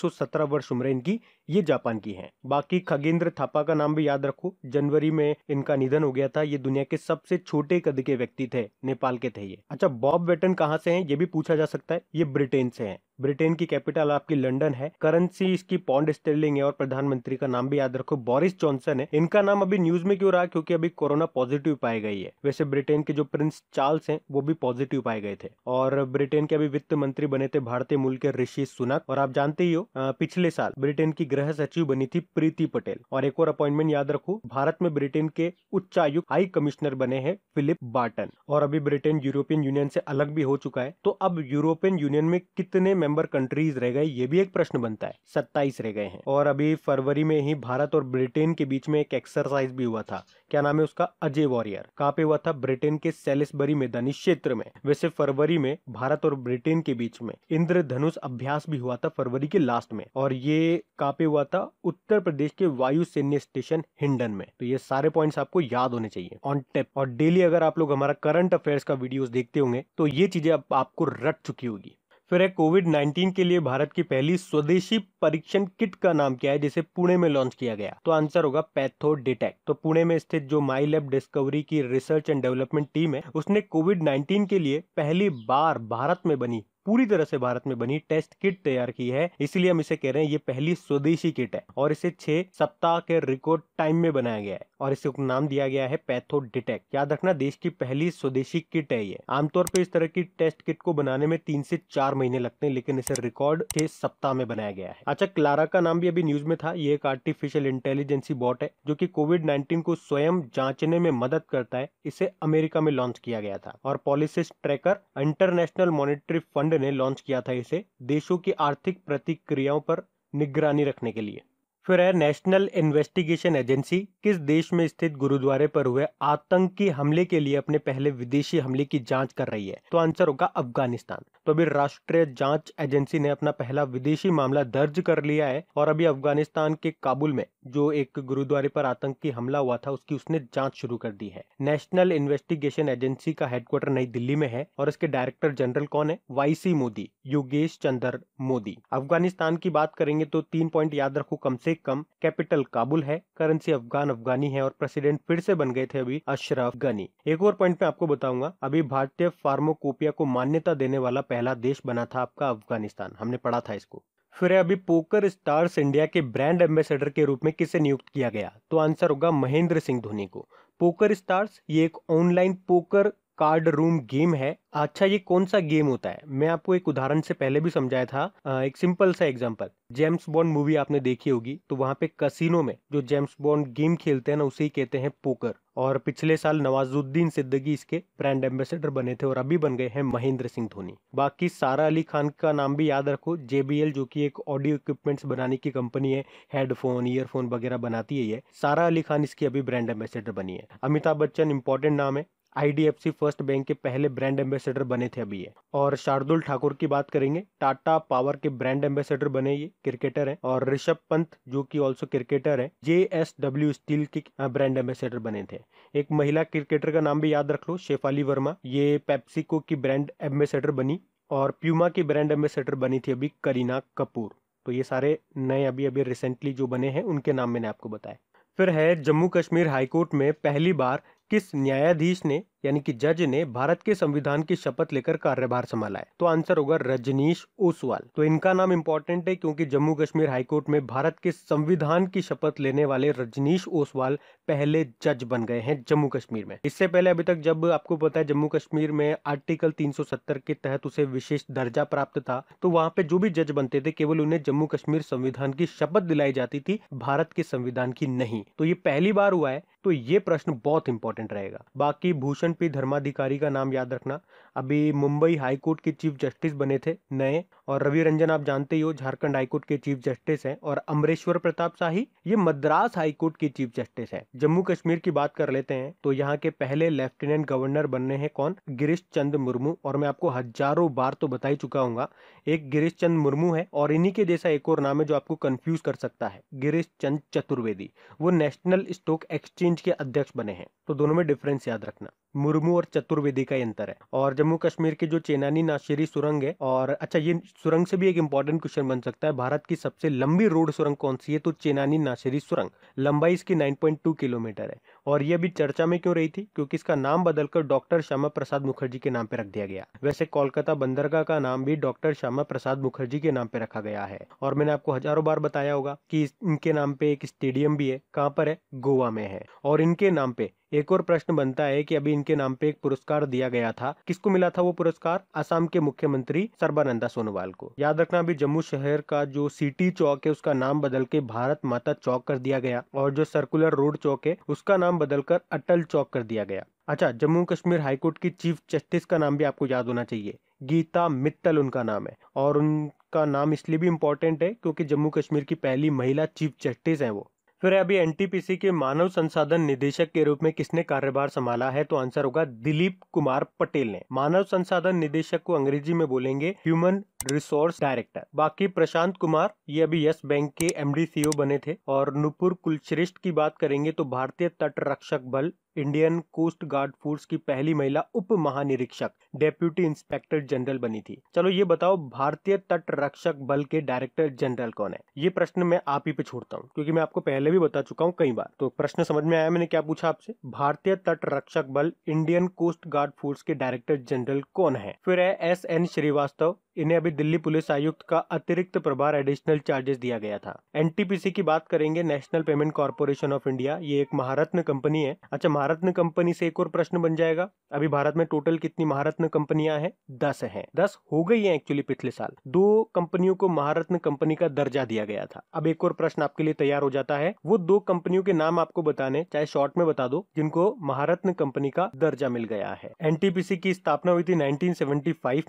वर्ष उम्र है इनकी ये जापान की हैं बाकी खगेंद्र थापा का नाम भी याद रखो जनवरी में इनका निधन हो गया था ये दुनिया के सबसे छोटे कद के व्यक्ति थे नेपाल के थे ये अच्छा बॉब वेटन कहाँ से हैं ये भी पूछा जा सकता है ये ब्रिटेन से हैं ब्रिटेन की कैपिटल आपकी लंदन है करेंसी इसकी पॉन्ड स्टेलिंग है और प्रधानमंत्री का नाम भी याद रखो बोरिस जॉनसन है इनका नाम अभी न्यूज में क्यों रहा क्योंकि अभी कोरोना पॉजिटिव पाए गई है वैसे ब्रिटेन के जो प्रिंस चार्ल्स हैं वो भी पॉजिटिव पाए गए थे और ब्रिटेन के अभी वित्त मंत्री बने थे भारतीय मूल के ऋषि सुनक और आप जानते ही हो पिछले साल ब्रिटेन की गृह सचिव बनी थी प्रीति पटेल और एक और अपॉइंटमेंट याद रखो भारत में ब्रिटेन के उच्चायुक्त हाई कमिश्नर बने हैं फिलिप बार्टन और अभी ब्रिटेन यूरोपियन यूनियन से अलग भी हो चुका है तो अब यूरोपियन यूनियन में कितने मेंबर कंट्रीज रह गए ये भी एक प्रश्न बनता है सत्ताईस रह गए हैं और अभी फरवरी में ही भारत और ब्रिटेन के बीच में एक एक्सरसाइज भी हुआ था क्या नाम है उसका अजय वॉरियर कहाँ पे हुआ था ब्रिटेन के सेलिसबरी मैदानी क्षेत्र में वैसे फरवरी में भारत और ब्रिटेन के बीच में इंद्रधनुष अभ्यास भी हुआ था फरवरी के लास्ट में और ये कहाँ हुआ था उत्तर प्रदेश के वायु सैन्य स्टेशन हिंडन में तो ये सारे पॉइंट्स आपको याद होने चाहिए ऑन टेप और डेली अगर आप लोग हमारा करंट अफेयर्स का वीडियोस देखते होंगे तो ये चीजें अब आपको रट चुकी होगी फिर है कोविड 19 के लिए भारत की पहली स्वदेशी परीक्षण किट का नाम क्या है जिसे पुणे में लॉन्च किया गया तो आंसर होगा पैथो डिटेक्ट तो पुणे में स्थित जो माई लैब डिस्कवरी की रिसर्च एंड डेवलपमेंट टीम है उसने कोविड 19 के लिए पहली बार भारत में बनी पूरी तरह से भारत में बनी टेस्ट किट तैयार की है इसलिए हम इसे कह रहे हैं ये पहली स्वदेशी किट है और इसे छह सप्ताह के रिकॉर्ड टाइम में बनाया गया है और इसे नाम दिया गया है पैथो डिटेक्ट याद रखना देश की पहली स्वदेशी किट है ये आमतौर पर इस तरह की टेस्ट किट को बनाने में तीन से चार महीने लगते हैं लेकिन इसे रिकॉर्ड छह सप्ताह में बनाया गया है अच्छा क्लारा का नाम भी अभी न्यूज में था ये एक आर्टिफिशियल इंटेलिजेंसी बॉट है जो की कोविड नाइन्टीन को स्वयं जांचने में मदद करता है इसे अमेरिका में लॉन्च किया गया था और policies tracker International Monetary Fund ने लॉन्च किया था इसे देशों की आर्थिक प्रतिक्रियाओं पर निगरानी रखने के लिए फिर है नेशनल इन्वेस्टिगेशन एजेंसी किस देश में स्थित गुरुद्वारे पर हुए आतंकी हमले के लिए अपने पहले विदेशी हमले की जांच कर रही है तो आंसर होगा अफगानिस्तान तो अभी राष्ट्रीय जांच एजेंसी ने अपना पहला विदेशी मामला दर्ज कर लिया है और अभी अफगानिस्तान के काबुल में जो एक गुरुद्वारे पर आतंकी हमला हुआ था उसकी उसने जांच शुरू कर दी है नेशनल इन्वेस्टिगेशन एजेंसी का हेडक्वार्टर नई दिल्ली में है और इसके डायरेक्टर जनरल कौन है वाईसी मोदी योगेश चंद्र मोदी अफगानिस्तान की बात करेंगे तो तीन पॉइंट याद रखो कम से कम कैपिटल काबुल है करेंसी अफगान अफगानी है और प्रेसिडेंट फिर से बन गए थे अभी अशरफ गनी एक और पॉइंट में आपको बताऊंगा अभी भारतीय फार्मोकोपिया को मान्यता देने वाला पहला देश बना था आपका अफगानिस्तान हमने पढ़ा था इसको फिर अभी पोकर स्टार्स इंडिया के ब्रांड एम्बेसडर के रूप में किसे नियुक्त किया गया तो आंसर होगा महेंद्र सिंह धोनी को पोकर स्टार्स ये एक online poker card room game है अच्छा ये कौन सा गेम होता है मैं आपको एक उदाहरण से पहले भी समझाया था एक सिंपल सा एग्जांपल जेम्स बॉन्ड मूवी आपने देखी होगी तो वहाँ पे कसिनो में जो जेम्स बॉन्ड गेम खेलते हैं ना उसे ही कहते हैं पोकर और पिछले साल नवाजुद्दीन सिद्दीकी इसके ब्रांड एम्बेसडर बने थे और अभी बन गए हैं महेंद्र सिंह धोनी बाकी सारा अली खान का नाम भी याद रखो जेबीएल जो कि एक ऑडियो इक्विपमेंट्स बनाने की कंपनी है हेडफोन ईयरफोन वगैरह बनाती है ये सारा अली खान इसकी अभी ब्रांड एम्बेसडर बनी है अमिताभ बच्चन इंपॉर्टेंट नाम है आईडीएफसी फर्स्ट बैंक के पहले ब्रांड एम्बेसडर बने थे अभी ये और शार्दुल ठाकुर की बात करेंगे टाटा पावर के ब्रांड एम्बेसडर बने ये क्रिकेटर हैं और ऋषभ पंत जो कि ऑल्सो क्रिकेटर हैं जे एस डब्ल्यू स्टील के ब्रांड एम्बेसडर बने थे एक महिला क्रिकेटर का नाम भी याद रख लो शेफाली वर्मा ये पेप्सिको की ब्रांड एम्बेसडर बनी और प्यूमा की ब्रांड एम्बेसडर बनी थी अभी करीना कपूर तो ये सारे नए अभी अभी रिसेंटली जो बने हैं उनके नाम मैंने आपको बताया फिर है जम्मू कश्मीर हाईकोर्ट में पहली बार किस न्यायाधीश ने यानी कि जज ने भारत के संविधान की शपथ लेकर कार्यभार संभाला है तो आंसर होगा रजनीश ओसवाल तो इनका नाम इंपॉर्टेंट है क्योंकि जम्मू कश्मीर हाईकोर्ट में भारत के संविधान की शपथ लेने वाले रजनीश ओसवाल पहले जज बन गए हैं जम्मू कश्मीर में इससे पहले अभी तक जब आपको पता है जम्मू कश्मीर में आर्टिकल तीन के तहत उसे विशेष दर्जा प्राप्त था तो वहां पे जो भी जज बनते थे केवल उन्हें जम्मू कश्मीर संविधान की शपथ दिलाई जाती थी भारत के संविधान की नहीं तो ये पहली बार हुआ है तो ये प्रश्न बहुत इंपॉर्टेंट इंपॉर्टेंट रहेगा बाकी भूषण पी धर्माधिकारी का नाम याद रखना अभी मुंबई हाई कोर्ट के चीफ जस्टिस बने थे नए और रवि रंजन आप जानते ही हो झारखंड हाईकोर्ट के चीफ जस्टिस हैं और अमरेश्वर प्रताप शाही ये मद्रास हाईकोर्ट के चीफ जस्टिस हैं जम्मू कश्मीर की बात कर लेते हैं तो यहाँ के पहले लेफ्टिनेंट गवर्नर बनने हैं कौन गिरीश चंद मुर्मू और मैं आपको हजारों बार तो बता ही चुका हूँ एक गिरीश चंद मुर्मू है और इन्हीं के जैसा एक और नाम है जो आपको कन्फ्यूज कर सकता है गिरीश चंद चतुर्वेदी वो नेशनल स्टॉक एक्सचेंज के अध्यक्ष बने हैं तो दोनों में डिफरेंस याद रखना मुर्मू और चतुर्वेदी का अंतर है और जम्मू कश्मीर की जो चेनानी नाशेरी सुरंग है और अच्छा ये सुरंग से भी एक इंपॉर्टेंट क्वेश्चन बन सकता है भारत की सबसे लंबी रोड सुरंग कौन सी है तो चेनानी नाशेरी सुरंग लंबाई इसकी 9.2 किलोमीटर है और ये भी चर्चा में क्यों रही थी क्योंकि इसका नाम बदलकर डॉक्टर श्यामा प्रसाद मुखर्जी के नाम पर रख दिया गया वैसे कोलकाता बंदरगाह का नाम भी डॉक्टर श्यामा प्रसाद मुखर्जी के नाम पर रखा गया है और मैंने आपको हजारों बार बताया होगा कि इनके नाम पे एक स्टेडियम भी है कहाँ पर है गोवा में है और इनके नाम पे एक और प्रश्न बनता है कि अभी इनके नाम पे एक पुरस्कार दिया गया था किसको मिला था वो पुरस्कार आसाम के मुख्यमंत्री सर्बानंदा सोनोवाल को याद रखना अभी जम्मू शहर का जो सिटी चौक है उसका नाम बदल के भारत माता चौक कर दिया गया और जो सर्कुलर रोड चौक है उसका नाम बदलकर अटल चौक कर दिया गया अच्छा जम्मू कश्मीर हाईकोर्ट की चीफ जस्टिस का नाम भी आपको याद होना चाहिए गीता मित्तल उनका नाम है और उनका नाम इसलिए भी इम्पोर्टेंट है क्योंकि जम्मू कश्मीर की पहली महिला चीफ जस्टिस है वो फिर अभी एनटीपीसी के मानव संसाधन निदेशक के रूप में किसने कार्यभार संभाला है तो आंसर होगा दिलीप कुमार पटेल ने मानव संसाधन निदेशक को अंग्रेजी में बोलेंगे ह्यूमन रिसोर्स डायरेक्टर बाकी प्रशांत कुमार ये अभी यस बैंक के एम डी e बने थे और नुपुर कुलश्रेष्ठ की बात करेंगे तो भारतीय तट रक्षक बल इंडियन कोस्ट गार्ड फोर्स की पहली महिला उप महानिरीक्षक डेप्यूटी इंस्पेक्टर जनरल बनी थी चलो ये बताओ भारतीय तट रक्षक बल के डायरेक्टर जनरल कौन है ये प्रश्न मैं आप ही पे छोड़ता हूँ क्योंकि मैं आपको पहले भी बता चुका हूँ कई बार तो प्रश्न समझ में आया मैंने क्या पूछा आपसे भारतीय तट रक्षक बल इंडियन कोस्ट गार्ड फोर्स के डायरेक्टर जनरल कौन है फिर है एस एन श्रीवास्तव इन्हें अभी दिल्ली पुलिस आयुक्त का अतिरिक्त प्रभार एडिशनल चार्जेस दिया गया था एनटीपीसी की बात करेंगे national payment corporation of India ये एक महारत्न कंपनी है अच्छा महारत्न कंपनी से एक और प्रश्न बन जाएगा अभी भारत में टोटल कितनी महारत्न कंपनियां हैं दस है दस हो गई है एक्चुअली पिछले साल दो कंपनियों को महारत्न कंपनी का दर्जा दिया गया था अब एक और प्रश्न आपके लिए तैयार हो जाता है वो दो कंपनियों के नाम आपको बताने चाहे शॉर्ट में बता दो जिनको महारत्न कंपनी का दर्जा मिल गया है एनटीपीसी की स्थापना हुई थी नाइनटीन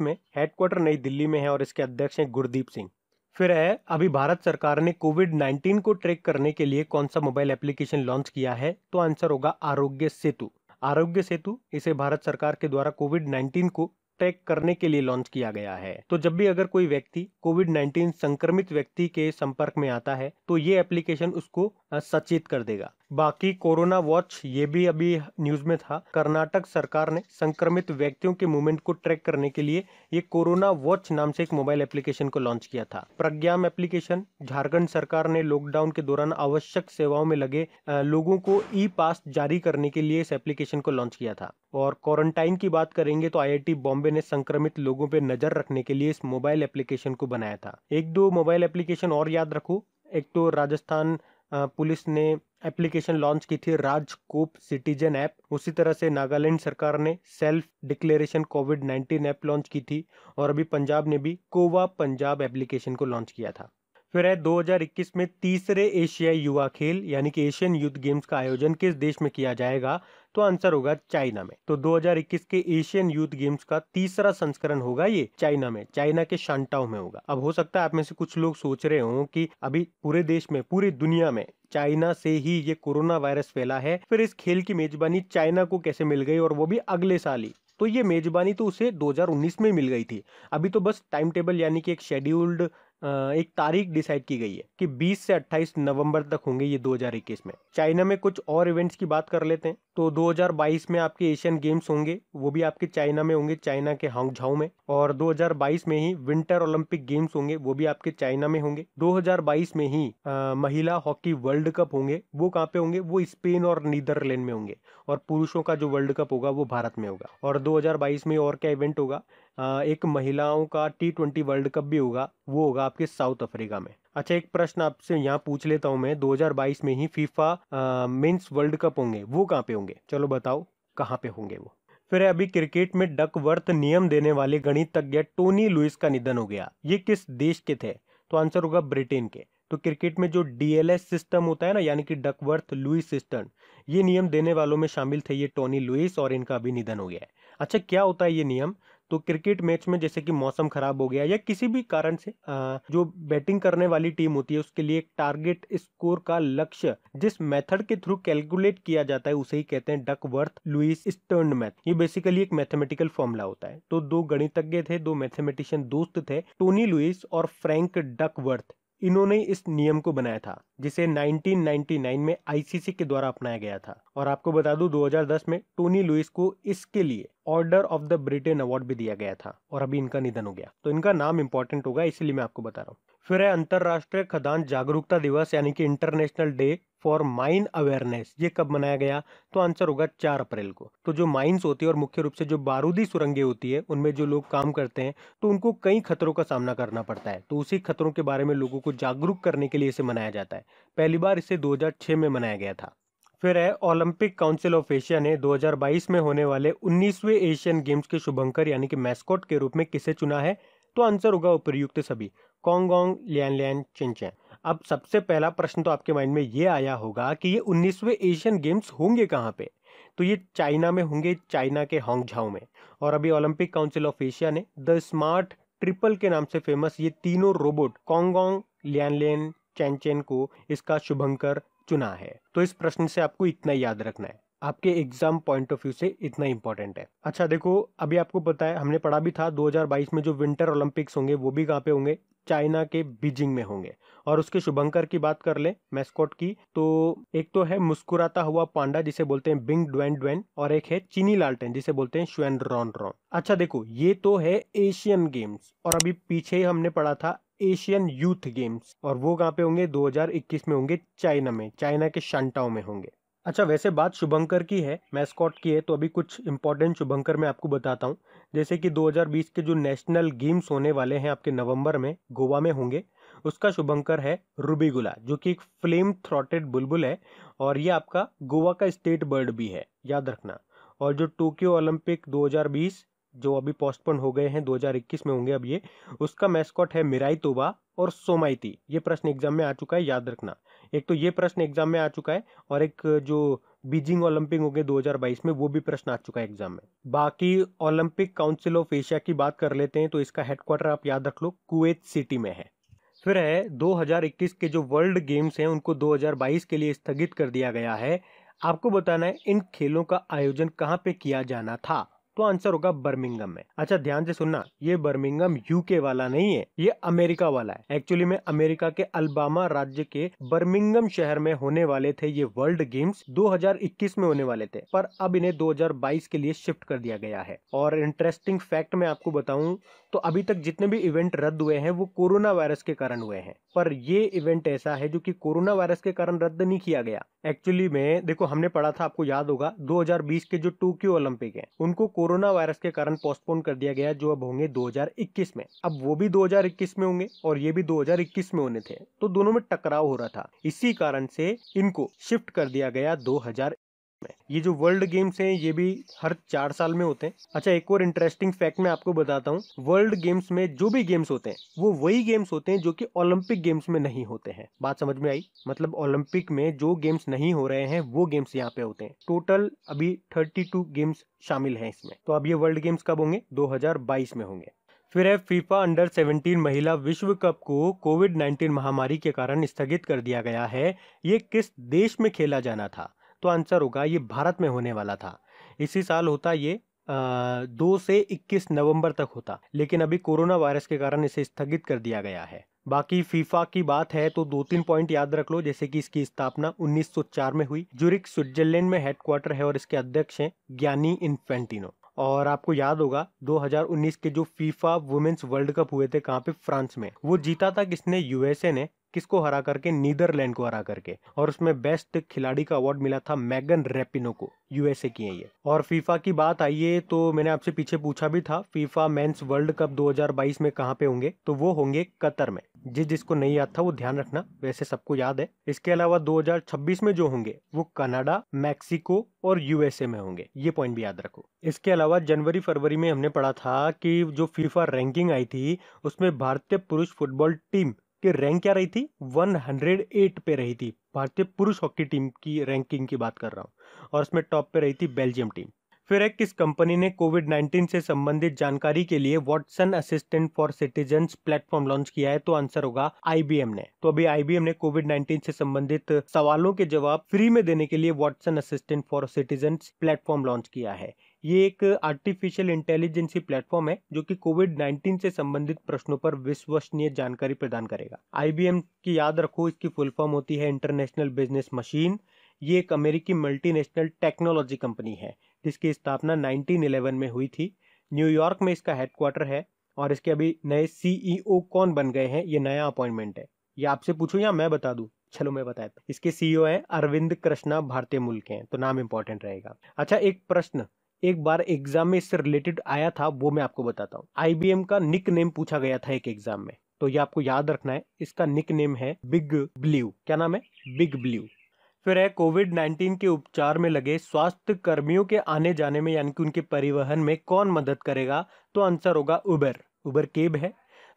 में हेडक्वार्टर नई दिल्ली दिल्ली में है और इसके अध्यक्ष हैं गुरदीप सिंह फिर है अभी भारत सरकार ने कोविड 19 को ट्रैक करने के लिए कौन सा मोबाइल एप्लीकेशन लॉन्च किया है तो आंसर होगा आरोग्य सेतु आरोग्य सेतु इसे भारत सरकार के द्वारा कोविड 19 को ट्रैक करने के लिए लॉन्च किया गया है तो जब भी अगर कोई व्यक्ति कोविड 19 संक्रमित व्यक्ति के संपर्क में आता है तो ये एप्लीकेशन उसको सचेत कर देगा बाकी कोरोना वॉच ये भी अभी न्यूज में था कर्नाटक सरकार ने संक्रमित व्यक्तियों के मूवमेंट को ट्रैक करने के लिए ये कोरोना वॉच नाम से एक मोबाइल एप्लीकेशन को लॉन्च किया था प्रज्ञाम एप्लीकेशन झारखंड सरकार ने लॉकडाउन के दौरान आवश्यक सेवाओं में लगे लोगों को ई पास जारी करने के लिए इस एप्लीकेशन को लॉन्च किया था और क्वारंटाइन की बात करेंगे तो आई बॉम्बे ने संक्रमित लोगों पर नजर रखने के लिए इस मोबाइल एप्लीकेशन को बनाया था एक दो मोबाइल एप्लीकेशन और याद रखो एक तो राजस्थान पुलिस ने एप्लीकेशन लॉन्च की थी राजकूप सिटीजन ऐप उसी तरह से नागालैंड सरकार ने self declaration Covid 19 app launch की थी और अभी पंजाब ने भी कोवा पंजाब एप्लीकेशन को लॉन्च किया था फिर है 2021 में तीसरे एशियाई युवा खेल यानी कि एशियन यूथ गेम्स का आयोजन किस देश में किया जाएगा तो आंसर होगा चाइना में तो 2021 के एशियन यूथ गेम्स का तीसरा संस्करण होगा ये चाइना में चाइना के शांटाओ में होगा अब हो सकता है आप में से कुछ लोग सोच रहे हो कि अभी पूरे देश में पूरी दुनिया में चाइना से ही ये कोरोना वायरस फैला है फिर इस खेल की मेजबानी चाइना को कैसे मिल गई और वो भी अगले साल ही तो ये मेजबानी तो उसे 2019 में मिल गई थी अभी तो बस टाइम टेबल यानी कि एक शेड्यूल्ड एक तारीख डिसाइड की गई है कि 20 से 28 नवंबर तक होंगे ये 2021 में चाइना में कुछ और इवेंट्स की बात कर लेते हैं तो 2022 में आपके एशियन गेम्स होंगे वो भी आपके चाइना में होंगे चाइना के हांगझाओ में और 2022 में ही विंटर ओलंपिक गेम्स होंगे वो भी आपके चाइना में होंगे 2022 में ही आ, महिला हॉकी वर्ल्ड कप होंगे वो कहाँ पे होंगे वो स्पेन और नीदरलैंड में होंगे और पुरुषों का जो वर्ल्ड कप होगा वो भारत में होगा और दो में और क्या इवेंट होगा एक महिलाओं का टी ट्वेंटी वर्ल्ड कप भी होगा वो होगा आपके साउथ अफ्रीका में अच्छा एक प्रश्न आपसे यहाँ पूछ लेता हूँ मैं 2022 में ही फीफा मेंस वर्ल्ड कप होंगे वो कहाँ पे होंगे चलो बताओ कहाँ पे होंगे वो फिर अभी क्रिकेट में डकवर्थ नियम देने वाले गणितज्ञ टोनी लुइस का निधन हो गया ये किस देश के थे तो आंसर होगा ब्रिटेन के तो क्रिकेट में जो डीएलएस सिस्टम होता है ना यानी कि डकवर्थ लुइस सिस्टम ये नियम देने वालों में शामिल थे ये टोनी लुइस और इनका भी निधन हो गया है अच्छा क्या होता है ये नियम तो क्रिकेट मैच में जैसे कि मौसम खराब हो गया या किसी भी कारण से जो बैटिंग करने वाली टीम होती है उसके लिए एक टारगेट स्कोर का लक्ष्य जिस मेथड के थ्रू कैलकुलेट किया जाता है उसे ही कहते हैं Duckworth Lewis Stern method ये बेसिकली एक मैथमेटिकल फॉर्मूला होता है तो दो गणितज्ञ थे दो मैथमेटिशियन दोस्त थे टोनी लुइस और फ्रैंक डक इन्होंने इस नियम को बनाया था जिसे 1999 में आईसीसी के द्वारा अपनाया गया था और आपको बता दूं 2010 में टोनी लुइस को इसके लिए order of the Britain award भी दिया गया था और अभी इनका निधन हो गया तो इनका नाम इंपॉर्टेंट होगा इसलिए मैं आपको बता रहा हूँ फिर है अंतर्राष्ट्रीय खदान जागरूकता दिवस यानी कि international day for mine awareness ये कब मनाया गया तो आंसर होगा चार अप्रैल को तो जो माइन्स होती है और मुख्य रूप से जो बारूदी सुरंगें होती है उनमें जो लोग काम करते हैं तो उनको कई खतरों का सामना करना पड़ता है तो उसी खतरों के बारे में लोगों को जागरूक करने के लिए इसे मनाया जाता है पहली बार इसे दो में मनाया गया था फिर है ओलंपिक काउंसिल ऑफ एशिया ने 2022 में होने वाले 19वें एशियन गेम्स के शुभंकर यानी कि मैस्कॉट के रूप में किसे चुना है तो आंसर होगा उपयुक्त सभी कॉन्गोंग लियान लियान चिंचैन अब सबसे पहला प्रश्न तो आपके माइंड में ये आया होगा कि ये उन्नीसवें एशियन गेम्स होंगे कहाँ पे तो ये चाइना में होंगे चाइना के हांगझाओ में और अभी ओलंपिक काउंसिल ऑफ एशिया ने द स्मार्ट ट्रिपल के नाम से फेमस ये तीनों रोबोट कॉन्गोंग लियानलेन चैनचेन को इसका शुभंकर चुना है तो इस प्रश्न से आपको इतना याद रखना है आपके एग्जाम पॉइंट ऑफ व्यू से इतना इंपॉर्टेंट है अच्छा देखो अभी आपको पता है हमने पढ़ा भी था 2022 में जो विंटर ओलंपिक्स होंगे वो भी कहाँ पे होंगे चाइना के बीजिंग में होंगे और उसके शुभंकर की बात कर ले मैस्कॉट की तो एक तो है मुस्कुराता हुआ पांडा जिसे बोलते हैं बिंग ड्वेन ड्वेन और एक है चीनी लालटेन जिसे बोलते हैं श्वेन रॉन रॉन अच्छा देखो ये तो है एशियन गेम्स और अभी पीछे ही हमने पढ़ा था एशियन यूथ गेम्स और वो कहाँ पे होंगे 2021 में होंगे चाइना में चाइना के शांटाओ में होंगे अच्छा वैसे बात शुभंकर की है मैस्कॉट की है तो अभी कुछ इंपॉर्टेंट शुभंकर मैं आपको बताता हूँ जैसे कि 2020 के जो नेशनल गेम्स होने वाले हैं आपके नवंबर में गोवा में होंगे उसका शुभंकर है रूबीगुला जो कि एक फ्लेम थ्रॉटेड बुलबुल है और ये आपका गोवा का स्टेट बर्ड भी है याद रखना और जो टोक्यो ओलंपिक 2020 जो अभी पोस्टपोन हो गए हैं 2021 में होंगे अब ये उसका मैस्कॉट है मिराई तोबा और सोमाइती ये प्रश्न एग्जाम में आ चुका है याद रखना एक तो ये प्रश्न एग्जाम में आ चुका है और एक जो बीजिंग ओलंपिक हो गए 2022 में वो भी प्रश्न आ चुका है एग्जाम में बाकी ओलंपिक काउंसिल ऑफ एशिया की बात कर लेते हैं तो इसका हेडक्वार्टर आप याद रख लो कुवैत सिटी में है फिर है 2021 के जो वर्ल्ड गेम्स हैं उनको 2022 के लिए स्थगित कर दिया गया है आपको बताना है इन खेलों का आयोजन कहाँ पे किया जाना था तो आंसर होगा बर्मिंगम में अच्छा ध्यान से सुनना ये बर्मिंगम यूके वाला नहीं है ये अमेरिका वाला है एक्चुअली में अमेरिका के अल्बामा राज्य के बर्मिंगम शहर में होने वाले थे ये वर्ल्ड गेम्स 2021 में होने वाले थे पर अब इन्हें 2022 के लिए शिफ्ट कर दिया गया है और इंटरेस्टिंग फैक्ट मैं आपको बताऊं तो अभी तक जितने भी इवेंट रद्द हुए हैं वो कोरोना वायरस के कारण हुए हैं पर ये इवेंट ऐसा है जो कि कोरोना वायरस के कारण रद्द नहीं किया गया एक्चुअली में देखो हमने पढ़ा था आपको याद होगा 2020 के जो टोक्यो ओलंपिक हैं उनको कोरोना वायरस के कारण पोस्टपोन कर दिया गया जो अब होंगे 2021 में अब वो भी 2021 में होंगे और ये भी 2021 में होने थे तो दोनों में टकराव हो रहा था इसी कारण से इनको शिफ्ट कर दिया गया दो में ये जो वर्ल्ड गेम्स हैं ये भी हर चार साल में होते हैं अच्छा एक और इंटरेस्टिंग फैक्ट मैं आपको बताता हूँ वर्ल्ड गेम्स में जो भी गेम्स होते हैं वो वही गेम्स होते हैं जो कि ओलंपिक गेम्स में नहीं होते हैं बात समझ में आई मतलब ओलंपिक में जो गेम्स नहीं हो रहे हैं वो गेम्स यहाँ पे होते हैं टोटल अभी थर्टी गेम्स शामिल है इसमें तो अब ये वर्ल्ड गेम्स कब होंगे दो में होंगे फिर है फीफा अंडर 17 महिला विश्व कप को कोविड 19 महामारी के कारण स्थगित कर दिया गया है ये किस देश में खेला जाना था तो आंसर होगा ये भारत में होने वाला था इसी साल होता ये दो से 21 नवंबर तक होता लेकिन अभी कोरोना वायरस के कारण इसे स्थगित कर दिया गया है बाकी फीफा की बात है तो दो तीन पॉइंट याद रख लो जैसे कि इसकी स्थापना 1904 में हुई जुरिक स्विट्जरलैंड में हेडक्वार्टर है और इसके अध्यक्ष हैं ज्ञानी इन्फेंटिनो और आपको याद होगा 2019 के जो फीफा वुमेन्स वर्ल्ड कप हुए थे कहाँ पे फ्रांस में वो जीता था किसने यूएसए ने किसको हरा करके नीदरलैंड को हरा करके और उसमें बेस्ट खिलाड़ी का अवार्ड मिला था मैगन रेपिनो को यूएसए की है ये और फीफा की बात आई है तो मैंने आपसे पीछे पूछा भी था फीफा मेंस वर्ल्ड कप 2022 में कहाँ पे होंगे तो वो होंगे कतर में जिस जिसको नहीं याद था वो ध्यान रखना वैसे सबको याद है इसके अलावा 2026 में जो होंगे वो कनाडा मैक्सिको और यूएसए में होंगे ये पॉइंट भी याद रखो इसके अलावा जनवरी फरवरी में हमने पढ़ा था कि जो फीफा रैंकिंग आई थी उसमें भारतीय पुरुष फुटबॉल टीम कि रैंक क्या रही थी 108 पे रही थी भारतीय पुरुष हॉकी टीम की रैंकिंग की बात कर रहा हूँ और उसमें टॉप पे रही थी बेल्जियम टीम फिर एक किस कंपनी ने कोविड 19 से संबंधित जानकारी के लिए Watson assistant for citizen platform launch किया है तो आंसर होगा आईबीएम ने तो अभी आईबीएम ने कोविड 19 से संबंधित सवालों के जवाब फ्री में देने के लिए Watson assistant for citizen platform launch किया है ये एक आर्टिफिशियल इंटेलिजेंसी प्लेटफॉर्म है जो कि कोविड 19 से संबंधित प्रश्नों पर विश्वसनीय जानकारी प्रदान करेगा आईबीएम की याद रखो इसकी फुल फॉर्म होती है इंटरनेशनल बिजनेस मशीन ये एक अमेरिकी मल्टीनेशनल टेक्नोलॉजी कंपनी है जिसकी स्थापना 1911 में हुई थी न्यूयॉर्क में इसका हेडक्वार्टर है और इसके अभी नए सीईओ e कौन बन गए हैं ये नया अपॉइंटमेंट है ये आपसे पूछूं या मैं बता दूं चलो मैं बताया इसके सीईओ e हैं अरविंद कृष्णा भारतीय मूल के हैं तो नाम इंपॉर्टेंट रहेगा अच्छा एक प्रश्न एक बार एग्जाम में इससे रिलेटेड आया था वो मैं आपको बताता हूँ आई का निक नेम पूछा गया था एक एग्जाम में तो ये आपको याद रखना है इसका निक नेम है बिग ब्ल्यू क्या नाम है बिग ब्ल्यू फिर है कोविड 19 के उपचार में लगे स्वास्थ्य कर्मियों के आने जाने में यानी कि उनके परिवहन में कौन मदद करेगा तो आंसर होगा उबर उबर केब है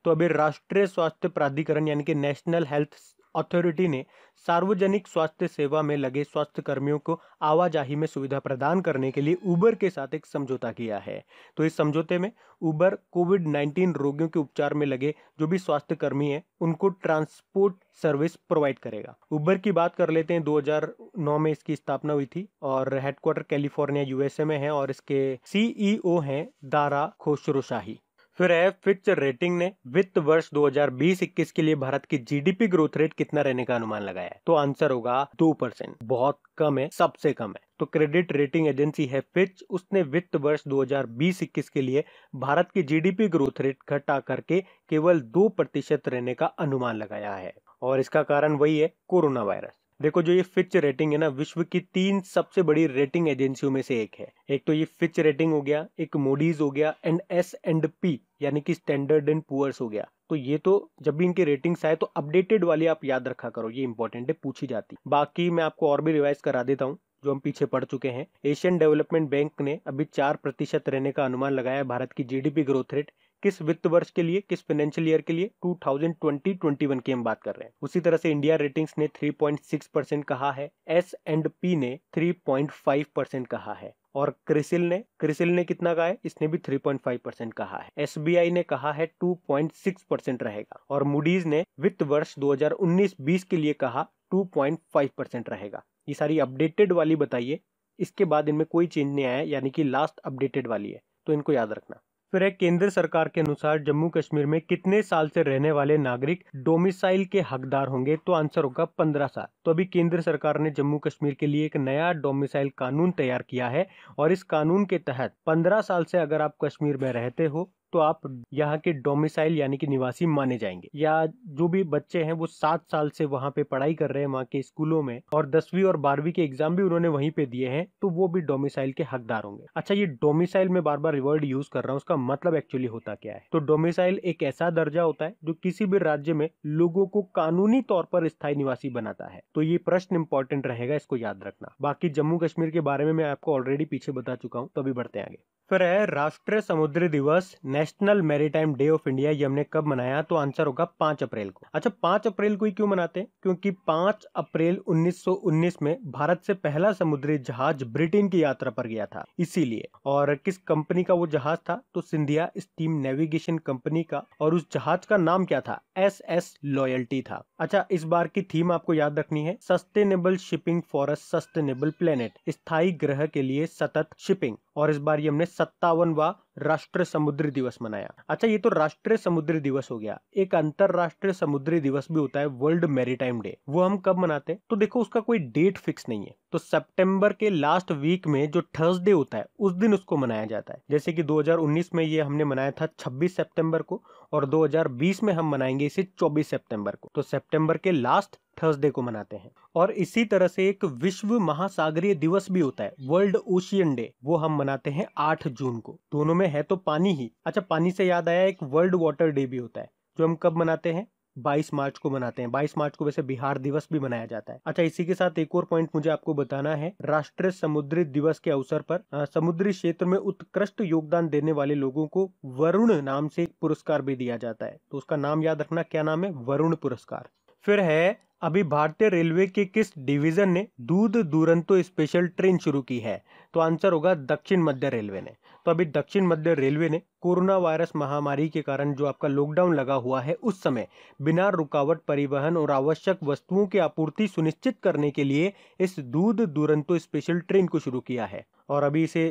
तो अभी राष्ट्रीय स्वास्थ्य प्राधिकरण यानी कि नेशनल हेल्थ अथॉरिटी ने सार्वजनिक स्वास्थ्य सेवा में लगे स्वास्थ्य कर्मियों को आवाजाही में सुविधा प्रदान करने के लिए उबर के साथ एक समझौता किया है तो इस समझौते में उबर कोविड 19 रोगियों के उपचार में लगे जो भी स्वास्थ्य कर्मी हैं उनको ट्रांसपोर्ट सर्विस प्रोवाइड करेगा उबर की बात कर लेते हैं 2009 में इसकी स्थापना हुई थी और हेडक्वार्टर कैलिफोर्निया यूएसए में है और इसके सीईओ e हैं दारा खोशरोशाही फिर है फिच रेटिंग ने वित्त वर्ष 2020-21 के लिए भारत की जीडीपी ग्रोथ रेट कितना रहने का अनुमान लगाया है तो आंसर होगा दो परसेंट बहुत कम है सबसे कम है तो क्रेडिट रेटिंग एजेंसी है फिच उसने वित्त वर्ष 2020-21 के लिए भारत की जीडीपी ग्रोथ रेट घटा करके केवल दो प्रतिशत रहने का अनुमान लगाया है और इसका कारण वही है कोरोना वायरस देखो जो ये फिच रेटिंग है ना विश्व की तीन सबसे बड़ी रेटिंग एजेंसियों में से एक है एक तो ये फिच रेटिंग हो गया एक मोडीज हो गया एंड एस एंड पी यानी कि स्टैंडर्ड एंड पुअर्स हो गया तो ये तो जब भी इनके रेटिंग्स आए तो अपडेटेड वाली आप याद रखा करो ये इंपॉर्टेंट है पूछी जाती बाकी मैं आपको और भी रिवाइज करा देता हूँ जो हम पीछे पड़ चुके हैं एशियन डेवलपमेंट बैंक ने अभी चार प्रतिशत रहने का अनुमान लगाया भारत की जीडीपी ग्रोथ रेट किस वित्त वर्ष के लिए किस फाइनेंशियल ईयर के लिए 2020-21 की हम बात कर रहे हैं उसी तरह से इंडिया रेटिंग्स ने 3.6 परसेंट कहा है एस एंड पी ने 3.5 परसेंट कहा है और क्रिसिल ने क्रिसिल ने कितना कहा है इसने भी 3.5 परसेंट कहा है एस ने कहा है 2.6 परसेंट रहेगा और मुडीज ने वित्त वर्ष 2019-20 के लिए कहा 2.5 परसेंट रहेगा ये सारी अपडेटेड वाली बताइए इसके बाद इनमें कोई चेंज नहीं आया यानी कि लास्ट अपडेटेड वाली है तो इनको याद रखना फिर है केंद्र सरकार के अनुसार जम्मू कश्मीर में कितने साल से रहने वाले नागरिक डोमिसाइल के हकदार होंगे तो आंसर होगा पंद्रह साल तो अभी केंद्र सरकार ने जम्मू कश्मीर के लिए एक नया डोमिसाइल कानून तैयार किया है और इस कानून के तहत पंद्रह साल से अगर आप कश्मीर में रहते हो तो आप यहाँ के डोमिसाइल यानी कि निवासी माने जाएंगे या जो भी बच्चे हैं वो सात साल से वहाँ पे पढ़ाई कर रहे हैं वहाँ के स्कूलों में और दसवीं और बारहवीं के एग्जाम भी उन्होंने वहीं पे दिए हैं तो वो भी डोमिसाइल के हकदार होंगे अच्छा ये डोमिसाइल में बार बार रिवर्ड यूज कर रहा हूँ उसका मतलब एक्चुअली होता क्या है तो डोमिसाइल एक ऐसा दर्जा होता है जो किसी भी राज्य में लोगों को कानूनी तौर पर स्थायी निवासी बनाता है तो ये प्रश्न इंपॉर्टेंट रहेगा इसको याद रखना बाकी जम्मू कश्मीर के बारे में मैं आपको ऑलरेडी पीछे बता चुका हूँ तो अभी बढ़ते आगे फिर है राष्ट्रीय समुद्री दिवस national maritime day of India ये हमने कब मनाया तो आंसर होगा पांच अप्रैल को अच्छा पांच अप्रैल को ही क्यों मनाते हैं क्योंकि पांच अप्रैल 1919 में भारत से पहला समुद्री जहाज ब्रिटेन की यात्रा पर गया था इसीलिए और किस कंपनी का वो जहाज था तो सिंधिया स्टीम नेविगेशन कंपनी का और उस जहाज का नाम क्या था एस एस लॉयल्टी था अच्छा इस बार की थीम आपको याद रखनी है sustainable shipping for a sustainable planet स्थायी ग्रह के लिए सतत शिपिंग और इस बार ये हमने सत्तावनवा राष्ट्रीय समुद्री दिवस मनाया अच्छा ये तो राष्ट्रीय समुद्री दिवस हो गया एक अंतरराष्ट्रीय समुद्री दिवस भी होता है वर्ल्ड मैरीटाइम डे वो हम कब मनाते हैं तो देखो उसका कोई डेट फिक्स नहीं है तो सितंबर के लास्ट वीक में जो थर्सडे होता है उस दिन उसको मनाया जाता है जैसे कि 2019 में ये हमने मनाया था 26 सितंबर को और 2020 में हम मनाएंगे इसे 24 सितंबर को तो सितंबर के लास्ट थर्सडे को मनाते हैं और इसी तरह से एक विश्व महासागरीय दिवस भी होता है वर्ल्ड ओशियन डे वो हम मनाते हैं 8 जून को दोनों में है तो पानी ही अच्छा पानी से याद आया एक वर्ल्ड वाटर डे भी होता है जो हम कब मनाते हैं 22 मार्च को मनाते हैं 22 मार्च को वैसे बिहार दिवस भी मनाया जाता है अच्छा इसी के साथ एक और पॉइंट मुझे आपको बताना है राष्ट्रीय समुद्री दिवस के अवसर पर आ, समुद्री क्षेत्र में उत्कृष्ट योगदान देने वाले लोगों को वरुण नाम से एक पुरस्कार भी दिया जाता है तो उसका नाम याद रखना क्या नाम है वरुण पुरस्कार फिर है अभी भारतीय रेलवे के किस डिवीजन ने दूध दूरंतो स्पेशल ट्रेन शुरू की है तो आंसर होगा दक्षिण मध्य रेलवे ने तो अभी दक्षिण मध्य रेलवे ने कोरोना वायरस महामारी के कारण जो आपका लॉकडाउन लगा हुआ है उस समय बिना रुकावट परिवहन और आवश्यक वस्तुओं की आपूर्ति सुनिश्चित करने के लिए इस दूध दुरंतो स्पेशल ट्रेन को शुरू किया है और अभी इसे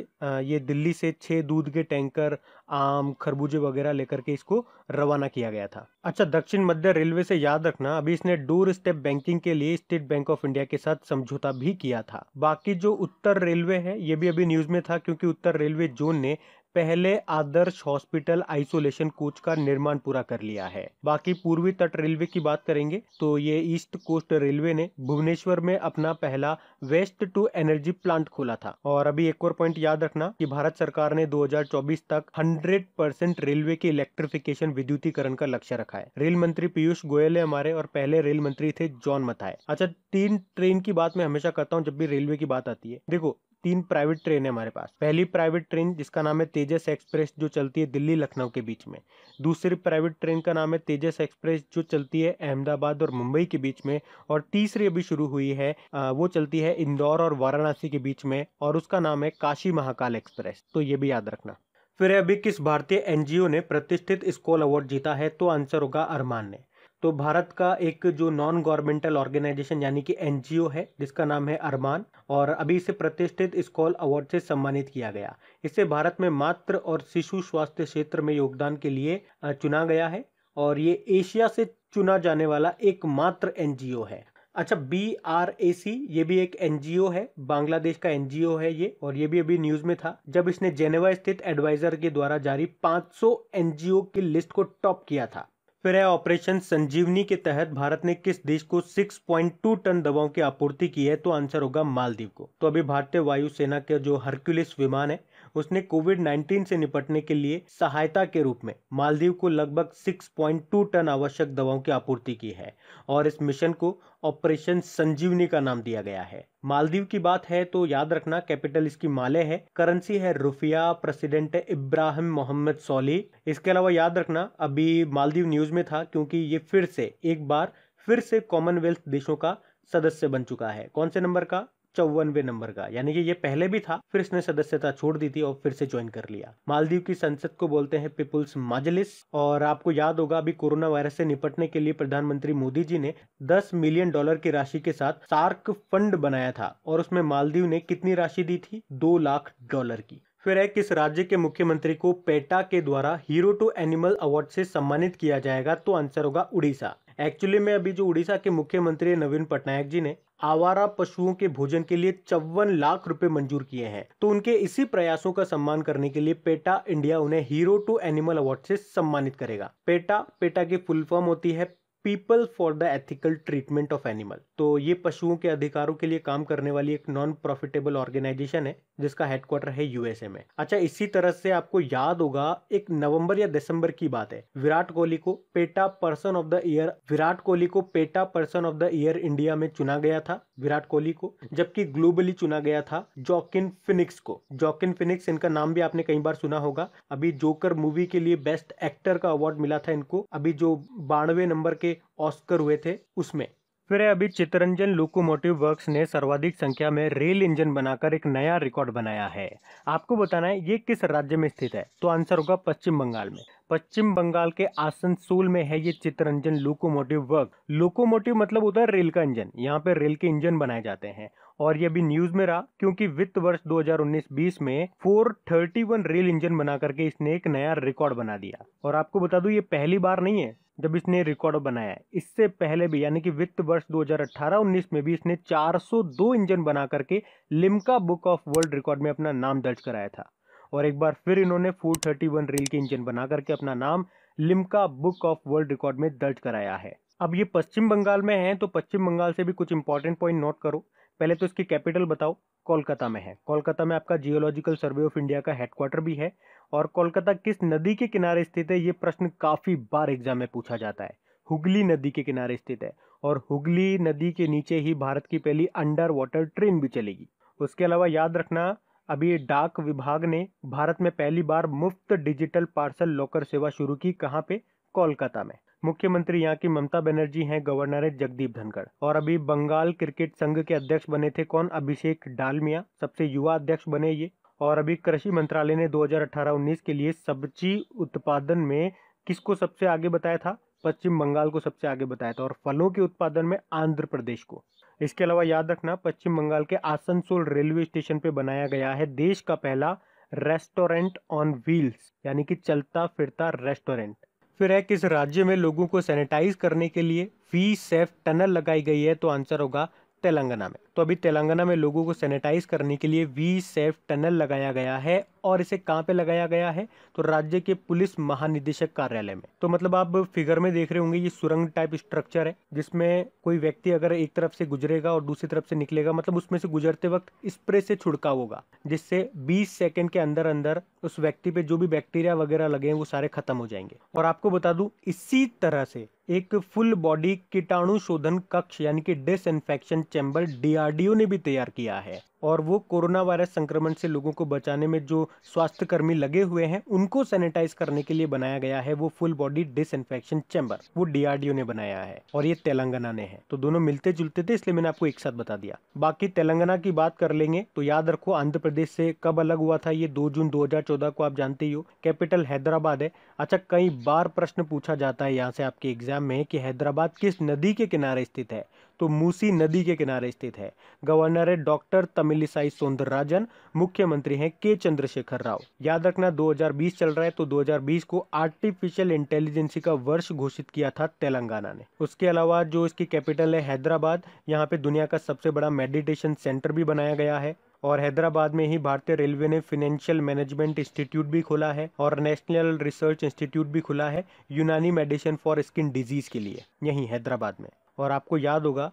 ये दिल्ली से छः दूध के टैंकर आम खरबूजे वगैरह लेकर के इसको रवाना किया गया था अच्छा दक्षिण मध्य रेलवे से याद रखना अभी इसने डोर स्टेप बैंकिंग के लिए स्टेट बैंक ऑफ इंडिया के साथ समझौता भी किया था बाकी जो उत्तर रेलवे है ये भी अभी न्यूज में था क्योंकि उत्तर रेलवे जोन ने पहले आदर्श हॉस्पिटल आइसोलेशन कोच का निर्माण पूरा कर लिया है बाकी पूर्वी तट रेलवे की बात करेंगे तो ये ईस्ट कोस्ट रेलवे ने भुवनेश्वर में अपना पहला वेस्ट टू एनर्जी प्लांट खोला था और अभी एक और पॉइंट याद रखना कि भारत सरकार ने 2024 तक 100 परसेंट रेलवे के इलेक्ट्रिफिकेशन विद्युतीकरण का लक्ष्य रखा है रेल मंत्री पीयूष गोयल है हमारे और पहले रेल मंत्री थे जॉन मथाए अच्छा तीन ट्रेन की बात मैं हमेशा करता हूँ जब भी रेलवे की बात आती है देखो तीन प्राइवेट ट्रेन है हमारे पास पहली प्राइवेट ट्रेन जिसका नाम है तेजस एक्सप्रेस जो चलती है दिल्ली लखनऊ के बीच में दूसरी प्राइवेट ट्रेन का नाम है तेजस एक्सप्रेस जो चलती है अहमदाबाद और मुंबई के बीच में और तीसरी अभी शुरू हुई है वो चलती है इंदौर और वाराणसी के बीच में और उसका नाम है काशी महाकाल एक्सप्रेस तो ये भी याद रखना फिर अभी किस भारतीय एनजीओ ने प्रतिष्ठित स्कॉल अवार्ड जीता है तो आंसर होगा अरमान ने तो भारत का एक जो नॉन गवर्नमेंटल ऑर्गेनाइजेशन यानी कि एन है जिसका नाम है अरमान और अभी इसे प्रतिष्ठित स्कॉल अवार्ड से सम्मानित किया गया इसे भारत में मातृ और शिशु स्वास्थ्य क्षेत्र में योगदान के लिए चुना गया है और ये एशिया से चुना जाने वाला एकमात्र एन है अच्छा बी आर ए सी ये भी एक ओ है बांग्लादेश का एनजीओ है ये और ये भी अभी न्यूज में था जब इसने जेनेवा स्थित एडवाइजर के द्वारा जारी 500 ओ की लिस्ट को टॉप किया था फिर है ऑपरेशन संजीवनी के तहत भारत ने किस देश को 6.2 टन दवाओं की आपूर्ति की है तो आंसर होगा मालदीव को तो अभी भारतीय वायुसेना के जो हरक्यूलिस विमान है उसने कोविड 19 से निपटने के लिए सहायता के रूप में मालदीव को लगभग 6.2 टन आवश्यक दवाओं की आपूर्ति की है और इस मिशन को ऑपरेशन संजीवनी का नाम दिया गया है मालदीव की बात है तो याद रखना कैपिटल इसकी माले है करेंसी है रुफिया प्रेसिडेंट इब्राहिम मोहम्मद सोली इसके अलावा याद रखना अभी मालदीव न्यूज में था क्योंकि ये फिर से एक बार फिर से कॉमनवेल्थ देशों का सदस्य बन चुका है कौन से नंबर का चौवनवे नंबर का यानी कि ये पहले भी था फिर इसने सदस्यता छोड़ दी थी और फिर से ज्वाइन कर लिया मालदीव की संसद को बोलते हैं पीपुल्स माजलिस और आपको याद होगा अभी कोरोना वायरस से निपटने के लिए प्रधानमंत्री मोदी जी ने 10 मिलियन डॉलर की राशि के साथ सार्क फंड बनाया था और उसमें मालदीव ने कितनी राशि दी थी दो लाख डॉलर की फिर है किस राज्य के मुख्यमंत्री को पेटा के द्वारा हीरो टू एनिमल अवार्ड से सम्मानित किया जाएगा तो आंसर होगा उड़ीसा एक्चुअली में अभी जो उड़ीसा के मुख्यमंत्री नवीन पटनायक जी ने आवारा पशुओं के भोजन के लिए चौवन लाख रुपए मंजूर किए हैं तो उनके इसी प्रयासों का सम्मान करने के लिए पेटा इंडिया उन्हें हीरो टू एनिमल अवार्ड से सम्मानित करेगा पेटा पेटा की फुल फॉर्म होती है people for the ethical treatment of animal तो ये पशुओं के अधिकारों के लिए काम करने वाली एक नॉन प्रॉफिटेबल ऑर्गेनाइजेशन है जिसका हेडक्वार्टर है यूएसए में अच्छा इसी तरह से आपको याद होगा एक नवंबर या दिसंबर की बात है विराट कोहली को PETA person of the year Virat Kohli को PETA person of the year India में चुना गया था विराट कोहली को जबकि ग्लोबली चुना गया था जॉकिन फिनिक्स को जॉकिन फिनिक्स इनका नाम भी आपने कई बार सुना होगा अभी जोकर मूवी के लिए बेस्ट एक्टर का अवार्ड मिला था इनको अभी जो बानवे नंबर के ऑस्कर हुए थे उसमें फिर अभी चितरंजन लोकोमोटिव वर्क्स ने सर्वाधिक संख्या में रेल इंजन बनाकर एक नया रिकॉर्ड बनाया है आपको बताना है ये किस राज्य में स्थित है तो आंसर होगा पश्चिम बंगाल में पश्चिम बंगाल के आसनसोल में है ये चित्रंजन लोकोमोटिव वर्क लोकोमोटिव मतलब होता है रेल का इंजन यहाँ पे रेल के इंजन बनाए जाते हैं और ये भी न्यूज में रहा क्योंकि वित्त वर्ष 2019-20 में 431 रेल इंजन बना करके इसने एक नया रिकॉर्ड बना दिया और आपको बता दू ये पहली बार नहीं है जब इसने रिकॉर्ड बनाया इससे पहले भी यानी कि वित्त वर्ष 2018-19 में भी इसने 402 इंजन बना करके Limca book of world record में अपना नाम दर्ज कराया था और एक बार फिर इन्होंने फोर थर्टी वन रेल के इंजन बना करके अपना नाम Limca book of world record में दर्ज कराया है अब ये पश्चिम बंगाल में है तो पश्चिम बंगाल से भी कुछ इंपॉर्टेंट पॉइंट नोट करो पहले तो इसकी कैपिटल बताओ कोलकाता में है कोलकाता में आपका जियोलॉजिकल सर्वे ऑफ इंडिया का हेडक्वार्टर भी है और कोलकाता किस नदी के किनारे स्थित है ये प्रश्न काफ़ी बार एग्जाम में पूछा जाता है हुगली नदी के किनारे स्थित है और हुगली नदी के नीचे ही भारत की पहली अंडर वाटर ट्रेन भी चलेगी उसके अलावा याद रखना अभी डाक विभाग ने भारत में पहली बार मुफ्त डिजिटल पार्सल लॉकर सेवा शुरू की कहाँ पे कोलकाता में मुख्यमंत्री यहाँ की ममता बनर्जी हैं गवर्नर है जगदीप धनखड़ और अभी बंगाल क्रिकेट संघ के अध्यक्ष बने थे कौन अभिषेक डालमिया सबसे युवा अध्यक्ष बने ये और अभी कृषि मंत्रालय ने 2018-19 के लिए सब्जी उत्पादन में किसको सबसे आगे बताया था पश्चिम बंगाल को सबसे आगे बताया था और फलों के उत्पादन में आंध्र प्रदेश को इसके अलावा याद रखना पश्चिम बंगाल के आसनसोल रेलवे स्टेशन पे बनाया गया है देश का पहला रेस्टोरेंट ऑन व्हील्स यानी कि चलता फिरता रेस्टोरेंट फिर है किस राज्य में लोगों को सैनिटाइज करने के लिए फी सेफ टनल लगाई गई है तो आंसर होगा तेलंगाना में तो अभी तेलंगाना में लोगों को सैनिटाइज करने के लिए वी सेफ टनल लगाया गया है और इसे कहाँ पे लगाया गया है तो राज्य के पुलिस महानिदेशक कार्यालय में तो मतलब आप फिगर में देख रहे होंगे ये सुरंग टाइप स्ट्रक्चर है जिसमें कोई व्यक्ति अगर एक तरफ से गुजरेगा और दूसरी तरफ से निकलेगा मतलब उसमें से गुजरते वक्त स्प्रे से छुड़का होगा जिससे बीस सेकेंड के अंदर अंदर उस व्यक्ति पे जो भी बैक्टीरिया वगैरह लगे हैं वो सारे खत्म हो जाएंगे और आपको बता दू इसी तरह से एक फुल बॉडी कीटाणु शोधन कक्ष यानी कि इन्फेक्शन चैम्बर डी डीआरडीओ ने भी तैयार किया है और वो कोरोना वायरस संक्रमण से लोगों को बचाने में जो स्वास्थ्यकर्मी लगे हुए हैं उनको सैनिटाइज करने के लिए बनाया गया है वो फुल बॉडी डिसइंफेक्शन चैम्बर वो डीआरडीओ ने बनाया है और ये तेलंगाना ने है तो दोनों मिलते जुलते थे इसलिए मैंने आपको एक साथ बता दिया बाकी तेलंगाना की बात कर लेंगे तो याद रखो आंध्र प्रदेश से कब अलग हुआ था ये दो जून दो को आप जानते ही हो कैपिटल हैदराबाद है अच्छा कई बार प्रश्न पूछा जाता है यहाँ से आपके एग्जाम में कि हैदराबाद किस नदी के किनारे स्थित है तो मूसी नदी के किनारे स्थित है गवर्नर है डॉक्टर तमिल तमिलिसाई राजन मुख्यमंत्री हैं के चंद्रशेखर राव याद रखना 2020 चल रहा है तो 2020 को आर्टिफिशियल इंटेलिजेंसी का वर्ष घोषित किया था तेलंगाना ने उसके अलावा जो इसकी कैपिटल है हैदराबाद यहाँ पे दुनिया का सबसे बड़ा मेडिटेशन सेंटर भी बनाया गया है और हैदराबाद में ही भारतीय रेलवे ने फिनेंशियल मैनेजमेंट इंस्टीट्यूट भी खोला है और नेशनल रिसर्च इंस्टीट्यूट भी खुला है यूनानी मेडिसिन फॉर स्किन डिजीज के लिए यही हैदराबाद में और आपको याद होगा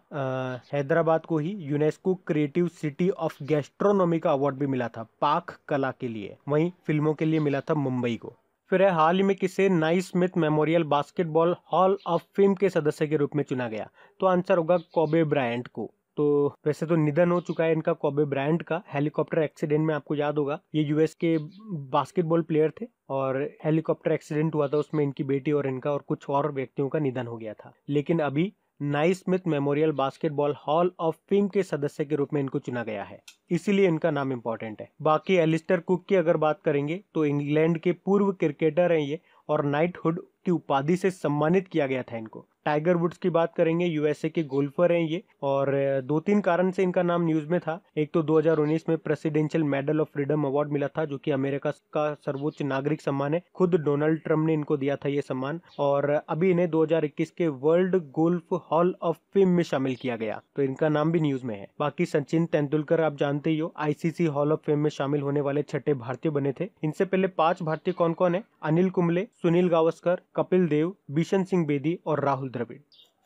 हैदराबाद को ही UNESCO creative city of gastronomy का अवार्ड भी मिला था पाक कला के लिए वहीं फिल्मों के लिए मिला था मुंबई को फिर है हाल ही में किसे Naismith memorial basketball hall of fame के सदस्य के रूप में चुना गया तो आंसर होगा कॉबे ब्रायंट को तो वैसे तो निधन हो चुका है इनका कॉबे ब्रांड का हेलीकॉप्टर एक्सीडेंट में आपको याद होगा ये यूएस के बास्केटबॉल प्लेयर थे और हेलीकॉप्टर एक्सीडेंट हुआ था उसमें इनकी बेटी और इनका और कुछ और व्यक्तियों का निधन हो गया था लेकिन अभी Naismith memorial basketball hall of fame के सदस्य के रूप में इनको चुना गया है इसीलिए इनका नाम इम्पोर्टेंट है बाकी एलिस्टर कुक की अगर बात करेंगे तो इंग्लैंड के पूर्व क्रिकेटर हैं ये और नाइटहुड की उपाधि से सम्मानित किया गया था इनको टाइगर वुड्स की बात करेंगे यूएसए के गोल्फर हैं ये और दो तीन कारण से इनका नाम न्यूज में था एक तो 2019 में presidential medal of freedom award मिला था जो कि अमेरिका का सर्वोच्च नागरिक सम्मान है खुद डोनाल्ड ट्रम्प ने इनको दिया था ये सम्मान और अभी इन्हें दो के world golf hall of fame में शामिल किया गया तो इनका नाम भी न्यूज में है बाकी सचिन तेंदुलकर आप जानते ही हो आईसीसी हॉल ऑफ फेम में शामिल होने वाले छठे भारतीय बने थे इनसे पहले पांच भारतीय कौन कौन है अनिल कुंबले सुनील गावस्कर कपिल देव बिशन सिंह बेदी और राहुल द्रविड़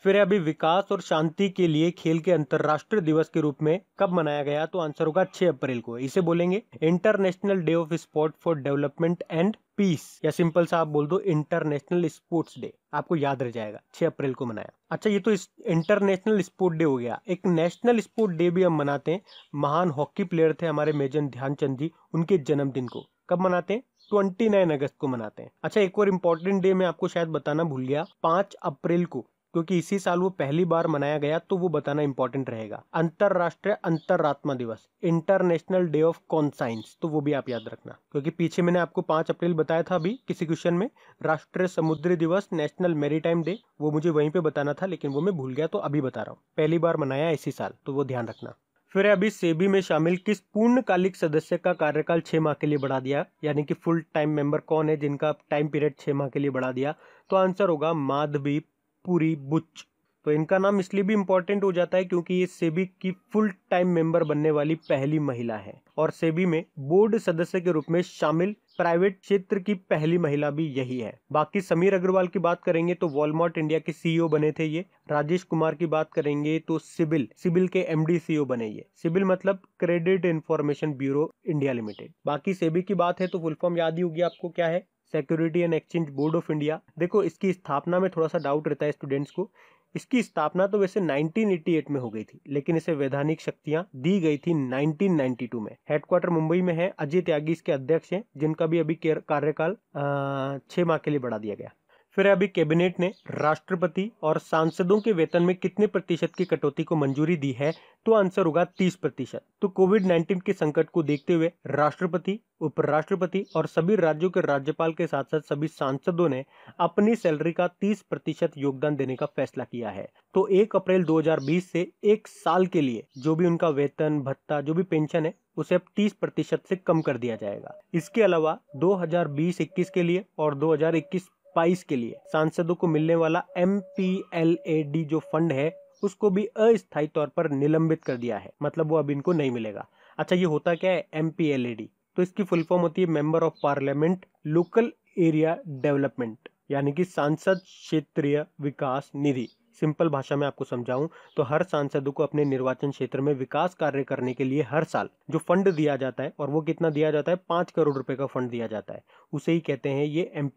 फिर अभी विकास और शांति के लिए खेल के अंतर्राष्ट्रीय दिवस के रूप में कब मनाया गया तो आंसर होगा 6 अप्रैल को इसे बोलेंगे international day of sport for development and peace या सिंपल सा आप बोल दो इंटरनेशनल स्पोर्ट्स डे आपको याद रह जाएगा 6 अप्रैल को मनाया अच्छा ये तो इंटरनेशनल स्पोर्ट डे हो गया एक नेशनल स्पोर्ट डे भी हम मनाते हैं महान हॉकी प्लेयर थे हमारे मेजन ध्यानचंद जी उनके जन्मदिन को कब मनाते हैं ट्वेंटी नाइन अगस्त को मनाते हैं अच्छा एक और इम्पोर्टेंट डे मैं आपको शायद बताना भूल गया पांच अप्रैल को क्योंकि इसी साल वो पहली बार मनाया गया तो वो बताना इम्पोर्टेंट रहेगा अंतरराष्ट्रीय अंतरात्मा दिवस इंटरनेशनल डे ऑफ कॉन्साइंस तो वो भी आप याद रखना क्योंकि पीछे मैंने आपको पांच अप्रैल बताया था अभी किसी क्वेश्चन में राष्ट्रीय समुद्री दिवस नेशनल मेरी डे वो मुझे वहीं पे बताना था लेकिन वो मैं भूल गया तो अभी बता रहा हूँ पहली बार मनाया इसी साल तो वो ध्यान रखना फिर अभी सेबी में शामिल किस पूर्णकालिक सदस्य का कार्यकाल छः माह के लिए बढ़ा दिया यानी कि फुल टाइम मेंबर कौन है जिनका टाइम पीरियड छः माह के लिए बढ़ा दिया तो आंसर होगा माधवी पुरी बुच्च तो इनका नाम इसलिए भी इम्पोर्टेंट हो जाता है क्योंकि ये सेबी की फुल टाइम मेंबर बनने वाली पहली महिला है और सेबी में बोर्ड सदस्य के रूप में शामिल प्राइवेट क्षेत्र की पहली महिला भी यही है बाकी समीर अग्रवाल की बात करेंगे तो वॉलमार्ट इंडिया के सीईओ बने थे ये राजेश कुमार की बात करेंगे तो सिबिल सिबिल के डी सीईओ बने ये सिबिल मतलब credit information bureau India limited बाकी सेबी की बात है तो फुल फॉर्म याद ही होगी आपको क्या है security and exchange board of India देखो इसकी स्थापना में थोड़ा सा डाउट रहता है स्टूडेंट्स को इसकी स्थापना तो वैसे 1988 में हो गई थी लेकिन इसे वैधानिक शक्तियां दी गई थी 1992 में हेडक्वार्टर मुंबई में है अजय त्यागी इसके अध्यक्ष हैं जिनका भी अभी कार्यकाल छह माह के लिए बढ़ा दिया गया फिर अभी कैबिनेट ने राष्ट्रपति और सांसदों के वेतन में कितने प्रतिशत की कटौती को मंजूरी दी है तो आंसर होगा 30 प्रतिशत तो कोविड 19 के संकट को देखते हुए राष्ट्रपति उपराष्ट्रपति और सभी राज्यों के राज्यपाल के साथ साथ सभी सांसदों ने अपनी सैलरी का 30 प्रतिशत योगदान देने का फैसला किया है तो 1 अप्रैल 2020 से एक साल के लिए जो भी उनका वेतन भत्ता जो भी पेंशन है उसे अब 30 प्रतिशत से कम कर दिया जाएगा इसके अलावा 2020-21 के लिए और 2021 2022 के लिए सांसदों को मिलने वाला एम जो फंड है उसको भी अस्थायी तौर पर निलंबित कर दिया है मतलब वो अब इनको नहीं मिलेगा अच्छा ये होता क्या है एम तो इसकी फुल फॉर्म होती है member of parliament local area development यानी कि सांसद क्षेत्रीय विकास निधि सिंपल भाषा में आपको समझाऊं तो हर सांसदों को अपने निर्वाचन क्षेत्र में विकास कार्य करने के लिए हर साल जो फंड दिया जाता है और वो कितना दिया जाता है पांच करोड़ रुपए का फंड दिया जाता है उसे ही कहते हैं ये एम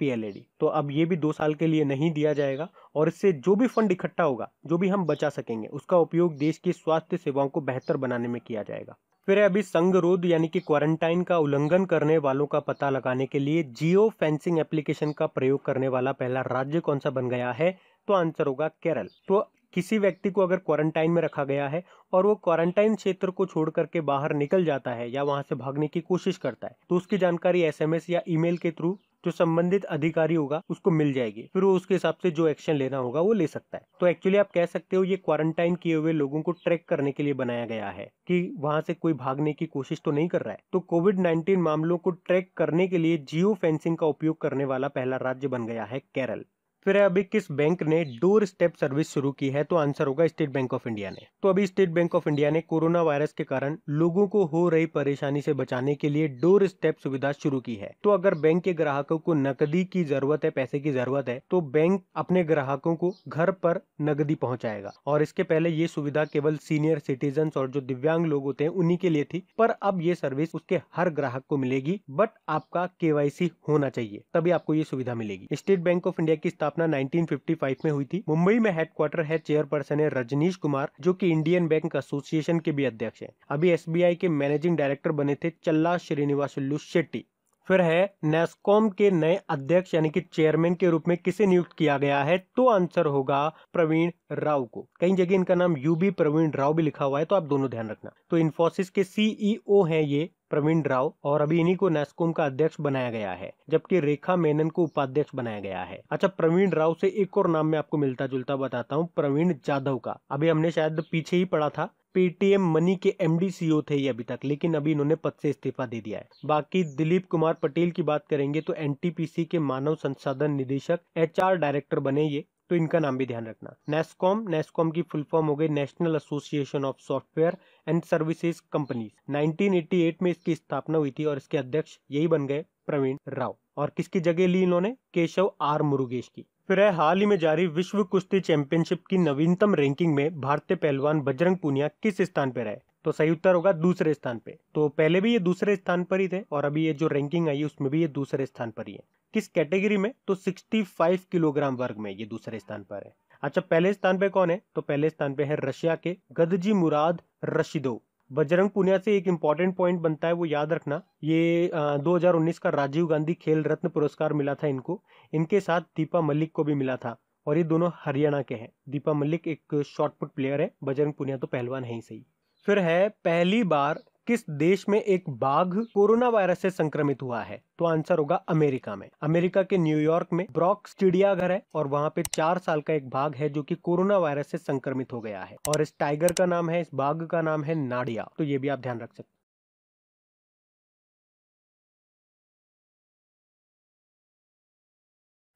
तो अब ये भी दो साल के लिए नहीं दिया जाएगा और इससे जो भी फंड इकट्ठा होगा जो भी हम बचा सकेंगे उसका उपयोग देश की स्वास्थ्य सेवाओं को बेहतर बनाने में किया जाएगा फिर अभी संगरोध यानी कि क्वारंटाइन का उल्लंघन करने वालों का पता लगाने के लिए जियो फेंसिंग एप्लीकेशन का प्रयोग करने वाला पहला राज्य कौन सा बन गया है तो आंसर होगा केरल तो किसी व्यक्ति को अगर क्वारंटाइन में रखा गया है और वो क्वारंटाइन क्षेत्र को छोड़ करके बाहर निकल जाता है या वहां से भागने की कोशिश करता है तो उसकी जानकारी एसएमएस या ईमेल के थ्रू जो संबंधित अधिकारी होगा उसको मिल जाएगी फिर वो उसके हिसाब से जो एक्शन लेना होगा वो ले सकता है तो एक्चुअली आप कह सकते हो ये क्वारंटाइन किए हुए लोगों को ट्रैक करने के लिए बनाया गया है कि वहां से कोई भागने की कोशिश तो नहीं कर रहा है तो कोविड नाइन्टीन मामलों को ट्रैक करने के लिए जियो फेंसिंग का उपयोग करने वाला पहला राज्य बन गया है केरल फिर अभी किस बैंक ने डोर स्टेप सर्विस शुरू की है तो आंसर होगा स्टेट बैंक ऑफ इंडिया ने तो अभी स्टेट बैंक ऑफ इंडिया ने कोरोना वायरस के कारण लोगों को हो रही परेशानी से बचाने के लिए डोर स्टेप सुविधा शुरू की है तो अगर बैंक के ग्राहकों को नकदी की जरूरत है पैसे की जरूरत है तो बैंक अपने ग्राहकों को घर पर नकदी पहुंचाएगा और इसके पहले ये सुविधा केवल सीनियर सिटीजन और जो दिव्यांग लोग होते हैं उन्हीं के लिए थी पर अब ये सर्विस उसके हर ग्राहक को मिलेगी बट आपका के होना चाहिए तभी आपको ये सुविधा मिलेगी स्टेट बैंक ऑफ इंडिया की स्थापना स्थापना 1955 में हुई थी मुंबई में हेडक्वार्टर है चेयरपर्सन है रजनीश कुमार जो कि इंडियन बैंक एसोसिएशन के भी अध्यक्ष हैं अभी एस के मैनेजिंग डायरेक्टर बने थे चल्ला श्रीनिवासुल्लू शेट्टी फिर है नेस्कॉम के नए अध्यक्ष यानी कि चेयरमैन के रूप में किसे नियुक्त किया गया है तो आंसर होगा प्रवीण राव को कई जगह इनका नाम यूबी प्रवीण राव भी लिखा हुआ है तो आप दोनों ध्यान रखना तो इन्फोसिस के सीईओ e हैं ये प्रवीण राव और अभी इन्हीं को नेस्कोम का अध्यक्ष बनाया गया है जबकि रेखा मेनन को उपाध्यक्ष बनाया गया है अच्छा प्रवीण राव से एक और नाम मैं आपको मिलता जुलता बताता हूँ प्रवीण जाधव का अभी हमने शायद पीछे ही पढ़ा था पेटीएम मनी के एमडी सीईओ e थे ये अभी तक लेकिन अभी इन्होंने पद से इस्तीफा दे दिया है बाकी दिलीप कुमार पटेल की बात करेंगे तो एनटीपीसी के मानव संसाधन निदेशक एचआर डायरेक्टर बने ये तो इनका नाम भी ध्यान रखना नेस्कॉम नेस्कॉम की फुल फॉर्म हो गई national association of software and services companies 1988 में इसकी स्थापना हुई थी और इसके अध्यक्ष यही बन गए प्रवीण राव और किसकी जगह ली इन्होंने केशव आर मुरुगेश की फिर है हाल ही में जारी विश्व कुश्ती चैंपियनशिप की नवीनतम रैंकिंग में भारतीय पहलवान बजरंग पुनिया किस स्थान पर रहे तो सही उत्तर होगा दूसरे स्थान पे तो पहले भी ये दूसरे स्थान पर ही थे और अभी ये जो रैंकिंग आई उसमें भी ये दूसरे स्थान पर ही है किस कैटेगरी में तो 65 किलोग्राम वर्ग में ये दूसरे स्थान पर है अच्छा पहले स्थान पे कौन है तो पहले स्थान पे है रशिया के गदजी मुराद रशिदो बजरंग पुनिया से एक इंपॉर्टेंट पॉइंट बनता है वो याद रखना ये आ, 2019 का राजीव गांधी खेल रत्न पुरस्कार मिला था इनको इनके साथ दीपा मलिक को भी मिला था और ये दोनों हरियाणा के हैं दीपा मलिक एक शॉर्टपुट प्लेयर है बजरंग पुनिया तो पहलवान है ही सही फिर है पहली बार किस देश में एक बाघ कोरोना वायरस से संक्रमित हुआ है तो आंसर होगा अमेरिका में अमेरिका के न्यूयॉर्क में ब्रॉक्स चिड़ियाघर है और वहाँ पे चार साल का एक बाघ है जो कि कोरोना वायरस से संक्रमित हो गया है और इस टाइगर का नाम है इस बाघ का नाम है नाडिया तो ये भी आप ध्यान रख सकते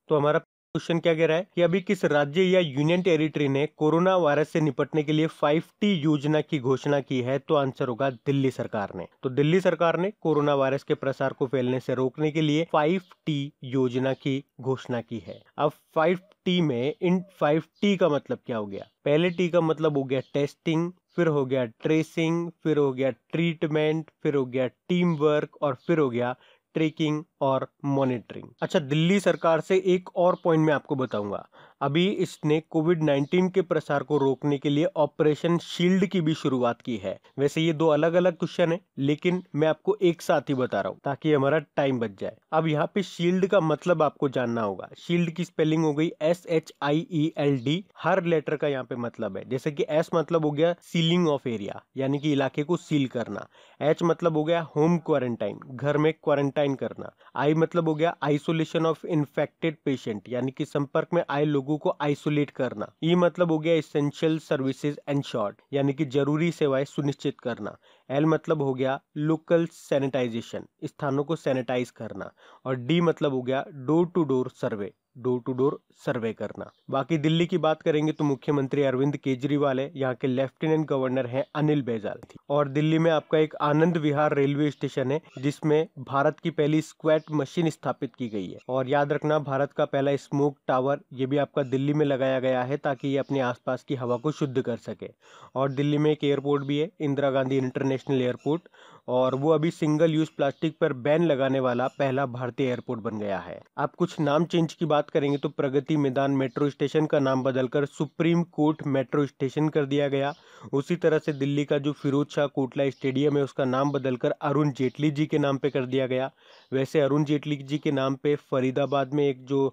तो हमारा क्वेश्चन क्या कह रहा है कि अभी किस राज्य या यूनियन टेरिटरी ने कोरोना वायरस से निपटने के लिए 5T योजना की घोषणा की है तो आंसर होगा दिल्ली सरकार ने तो दिल्ली सरकार ने कोरोना वायरस के प्रसार को फैलने से रोकने के लिए 5T योजना की घोषणा की है अब 5T में इन 5T का मतलब क्या हो गया पहले टी का मतलब हो गया टेस्टिंग फिर हो गया ट्रेसिंग फिर हो गया ट्रीटमेंट फिर हो गया टीम वर्क और फिर हो गया ट्रेकिंग और मॉनिटरिंग अच्छा दिल्ली सरकार से एक और पॉइंट मैं आपको बताऊंगा अभी इसने कोविड 19 के प्रसार को रोकने के लिए ऑपरेशन शील्ड की भी शुरुआत की है वैसे ये दो अलग अलग क्वेश्चन है लेकिन मैं आपको एक साथ ही बता रहा हूँ ताकि हमारा टाइम बच जाए अब यहाँ पे शील्ड का मतलब आपको जानना होगा शील्ड की स्पेलिंग हो गई S H I E L D हर लेटर का यहाँ पे मतलब है जैसे कि एस मतलब हो गया सीलिंग ऑफ एरिया यानी कि इलाके को सील करना एच मतलब हो गया होम क्वारंटाइन घर में क्वारंटाइन करना आई मतलब हो गया आइसोलेशन ऑफ इन्फेक्टेड पेशेंट यानी कि संपर्क में आए लोगों को आइसोलेट करना ई मतलब हो गया इसेंशियल सर्विसेज एंड शॉर्ट यानी कि जरूरी सेवाएं सुनिश्चित करना एल मतलब हो गया लोकल सैनिटाइजेशन स्थानों को सैनिटाइज करना और डी मतलब हो गया door to door survey door to door survey करना बाकी दिल्ली की बात करेंगे तो मुख्यमंत्री अरविंद केजरीवाल है यहाँ के लेफ्टिनेंट गवर्नर हैं अनिल बैजाल और दिल्ली में आपका एक आनंद विहार रेलवे स्टेशन है जिसमें भारत की पहली स्क्वेट मशीन स्थापित की गई है और याद रखना भारत का पहला स्मोक टावर ये भी आपका दिल्ली में लगाया गया है ताकि ये अपने आसपास की हवा को शुद्ध कर सके और दिल्ली में एक एयरपोर्ट भी है इंदिरा गांधी इंटरनेशनल एयरपोर्ट और वो अभी सिंगल यूज प्लास्टिक पर बैन लगाने वाला पहला भारतीय एयरपोर्ट बन गया है आप कुछ नाम चेंज की बात करेंगे तो प्रगति मैदान मेट्रो स्टेशन का नाम बदलकर सुप्रीम कोर्ट मेट्रो स्टेशन कर दिया गया उसी तरह से दिल्ली का जो फिरोज शाह कोटला स्टेडियम है उसका नाम बदलकर अरुण जेटली जी के नाम पर कर दिया गया वैसे अरुण जेटली जी के नाम पर फरीदाबाद में एक जो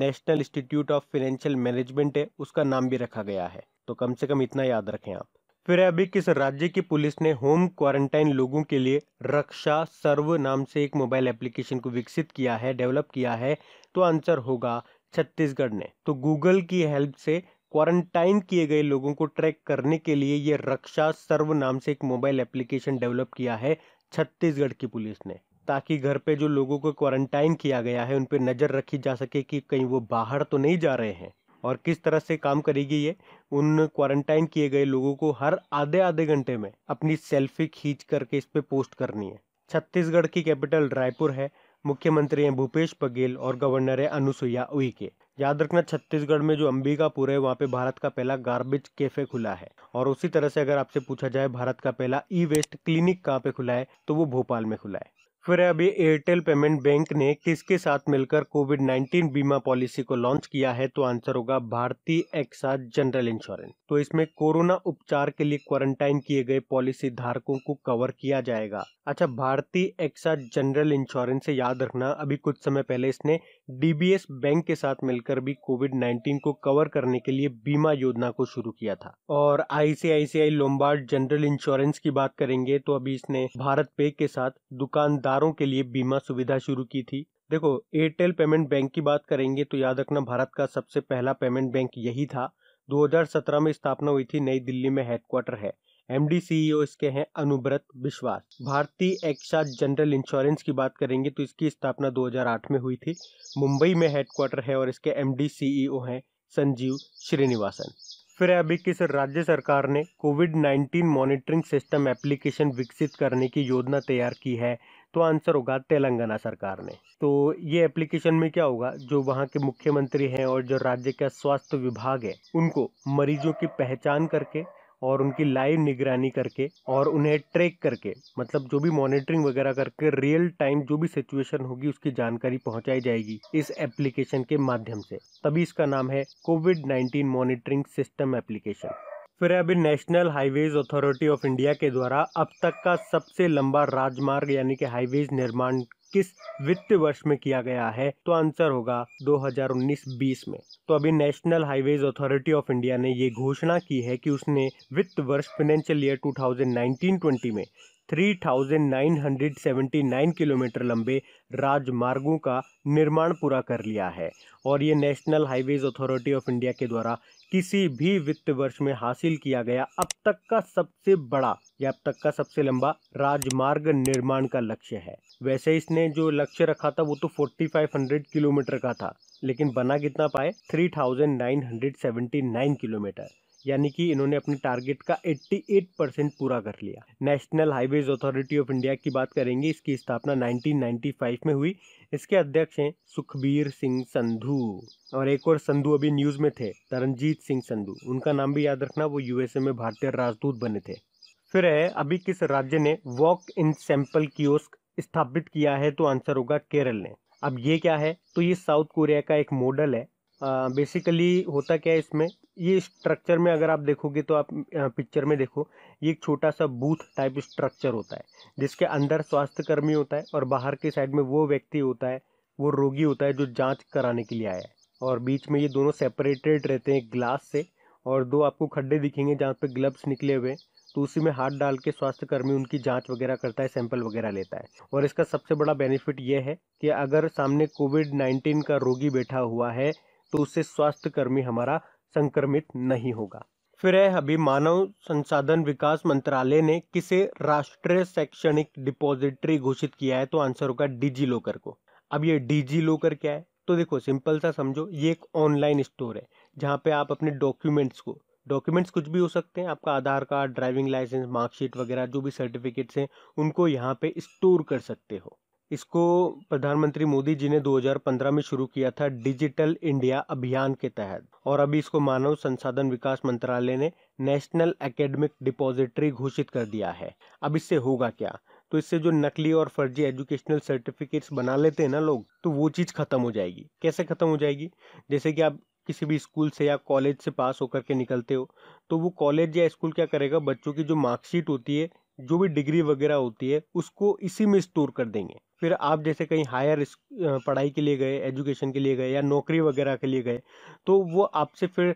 national institute of financial management है उसका नाम भी रखा गया है तो कम से कम इतना याद रखें आप फिर अभी किस राज्य की पुलिस ने होम क्वारंटाइन लोगों के लिए रक्षा सर्व नाम से एक मोबाइल एप्लीकेशन को विकसित किया है डेवलप किया है तो आंसर होगा छत्तीसगढ़ ने तो गूगल की हेल्प से क्वारंटाइन किए गए लोगों को ट्रैक करने के लिए ये रक्षा सर्व नाम से एक मोबाइल एप्लीकेशन डेवलप किया है छत्तीसगढ़ की पुलिस ने ताकि घर पे जो लोगों को क्वारंटाइन किया गया है उन पर नज़र रखी जा सके कि कहीं वो बाहर तो नहीं जा रहे हैं और किस तरह से काम करेगी ये उन क्वारंटाइन किए गए लोगों को हर आधे आधे घंटे में अपनी सेल्फी खींच करके इस पर पोस्ट करनी है छत्तीसगढ़ की कैपिटल रायपुर है मुख्यमंत्री हैं भूपेश बघेल और गवर्नर है अनुसुईया उइके याद रखना छत्तीसगढ़ में जो अंबिकापुर है वहाँ पे भारत का पहला गार्बेज कैफे खुला है और उसी तरह से अगर आपसे पूछा जाए भारत का पहला ई वेस्ट क्लिनिक कहाँ पे खुला है तो वो भोपाल में खुला है फिर अभी एयरटेल पेमेंट बैंक ने किसके साथ मिलकर कोविड 19 बीमा पॉलिसी को लॉन्च किया है तो आंसर होगा भारतीय एक्सा जनरल इंश्योरेंस तो इसमें कोरोना उपचार के लिए क्वारंटाइन किए गए पॉलिसी धारकों को कवर किया जाएगा अच्छा भारतीय एक्सा जनरल इंश्योरेंस से याद रखना अभी कुछ समय पहले इसने डीबीएस बैंक के साथ मिलकर भी कोविड 19 को कवर करने के लिए बीमा योजना को शुरू किया था और आईसीआईसीआई लोम्बार्ड जनरल इंश्योरेंस की बात करेंगे तो अभी इसने भारत पे के साथ दुकानदार कारों के लिए बीमा सुविधा शुरू की थी देखो एयरटेल पेमेंट बैंक की बात करेंगे तो याद रखना भारत का सबसे पहला पेमेंट बैंक यही था 2017 में स्थापना हुई थी नई दिल्ली में हेडक्वार्टर है एमडी सीईओ e इसके हैं अनुब्रत विश्वास भारतीय एक्सा जनरल इंश्योरेंस की बात करेंगे तो इसकी स्थापना 2008 में हुई थी मुंबई में हेडक्वार्टर है और इसके एमडी सीईओ e हैं संजीव श्रीनिवासन फिर अभी किस राज्य सरकार ने कोविड 19 मॉनिटरिंग सिस्टम एप्लीकेशन विकसित करने की योजना तैयार की है तो आंसर होगा तेलंगाना सरकार ने तो ये एप्लीकेशन में क्या होगा जो वहाँ के मुख्यमंत्री हैं और जो राज्य का स्वास्थ्य विभाग है उनको मरीजों की पहचान करके और उनकी लाइव निगरानी करके और उन्हें ट्रैक करके मतलब जो भी मॉनिटरिंग वगैरह करके रियल टाइम जो भी सिचुएशन होगी उसकी जानकारी पहुंचाई जाएगी इस एप्लीकेशन के माध्यम से तभी इसका नाम है Covid nineteen monitoring system application फिर अभी national highways authority of India के द्वारा अब तक का सबसे लंबा राजमार्ग यानी कि हाईवेज निर्माण किस वित्त वर्ष में किया गया है तो आंसर होगा 2019-20 में तो अभी national highways authority of India ने ये घोषणा की है कि उसने वित्त वर्ष फाइनेंशियल ईयर 2019-20 में 3,979 किलोमीटर लंबे राजमार्गों का निर्माण पूरा कर लिया है और ये national highways authority of India के द्वारा किसी भी वित्त वर्ष में हासिल किया गया अब तक का सबसे बड़ा या अब तक का सबसे लंबा राजमार्ग निर्माण का लक्ष्य है वैसे इसने जो लक्ष्य रखा था वो तो 4500 किलोमीटर का था लेकिन बना कितना पाए 3979 किलोमीटर यानी कि इन्होंने अपने टारगेट का 88 परसेंट पूरा कर लिया national highways authority of India की बात करेंगे इसकी स्थापना 1995 में हुई इसके अध्यक्ष हैं सुखबीर सिंह संधू और एक और संधू अभी न्यूज में थे तरनजीत सिंह संधू उनका नाम भी याद रखना वो यूएसए में भारतीय राजदूत बने थे फिर है अभी किस राज्य ने वॉक इन सैंपल कियोस्क स्थापित किया है तो आंसर होगा केरल ने अब ये क्या है तो ये साउथ कोरिया का एक मॉडल है बेसिकली होता क्या है इसमें ये स्ट्रक्चर में अगर आप देखोगे तो आप पिक्चर में देखो ये एक छोटा सा बूथ टाइप स्ट्रक्चर होता है जिसके अंदर स्वास्थ्यकर्मी होता है और बाहर के साइड में वो व्यक्ति होता है वो रोगी होता है जो जांच कराने के लिए आया है और बीच में ये दोनों सेपरेटेड रहते हैं ग्लास से और दो आपको खड्डे दिखेंगे जहाँ पे ग्लव्स निकले हुए तो उसी में हाथ डाल के स्वास्थ्यकर्मी उनकी जांच वगैरह करता है सैंपल वगैरह लेता है और इसका सबसे बड़ा बेनिफिट यह है कि अगर सामने कोविड नाइन्टीन का रोगी बैठा हुआ है तो उससे स्वास्थ्य कर्मी हमारा संक्रमित नहीं होगा फिर है अभी मानव संसाधन विकास मंत्रालय ने किसे राष्ट्रीय शैक्षणिक डिपॉजिटरी घोषित किया है तो आंसर होगा डिजी लॉकर को अब ये डिजी लॉकर क्या है तो देखो सिंपल सा समझो ये एक ऑनलाइन स्टोर है जहाँ पे आप अपने डॉक्यूमेंट्स को डॉक्यूमेंट्स कुछ भी हो सकते हैं आपका Aadhaar card driving license marksheet वगैरह जो भी सर्टिफिकेट्स हैं उनको यहाँ पे स्टोर कर सकते हो इसको प्रधानमंत्री मोदी जी ने 2015 में शुरू किया था डिजिटल इंडिया अभियान के तहत और अभी इसको मानव संसाधन विकास मंत्रालय ने नेशनल एकेडमिक डिपॉजिटरी घोषित कर दिया है अब इससे होगा क्या तो इससे जो नकली और फर्जी एजुकेशनल सर्टिफिकेट्स बना लेते हैं ना लोग तो वो चीज़ ख़त्म हो जाएगी कैसे ख़त्म हो जाएगी जैसे कि आप किसी भी स्कूल से या कॉलेज से पास होकर के निकलते हो तो वो कॉलेज या स्कूल क्या करेगा बच्चों की जो मार्कशीट होती है जो भी डिग्री वगैरह होती है उसको इसी में स्टोर कर देंगे फिर आप जैसे कहीं हायर पढ़ाई के लिए गए एजुकेशन के लिए गए या नौकरी वगैरह के लिए गए तो वो आपसे फिर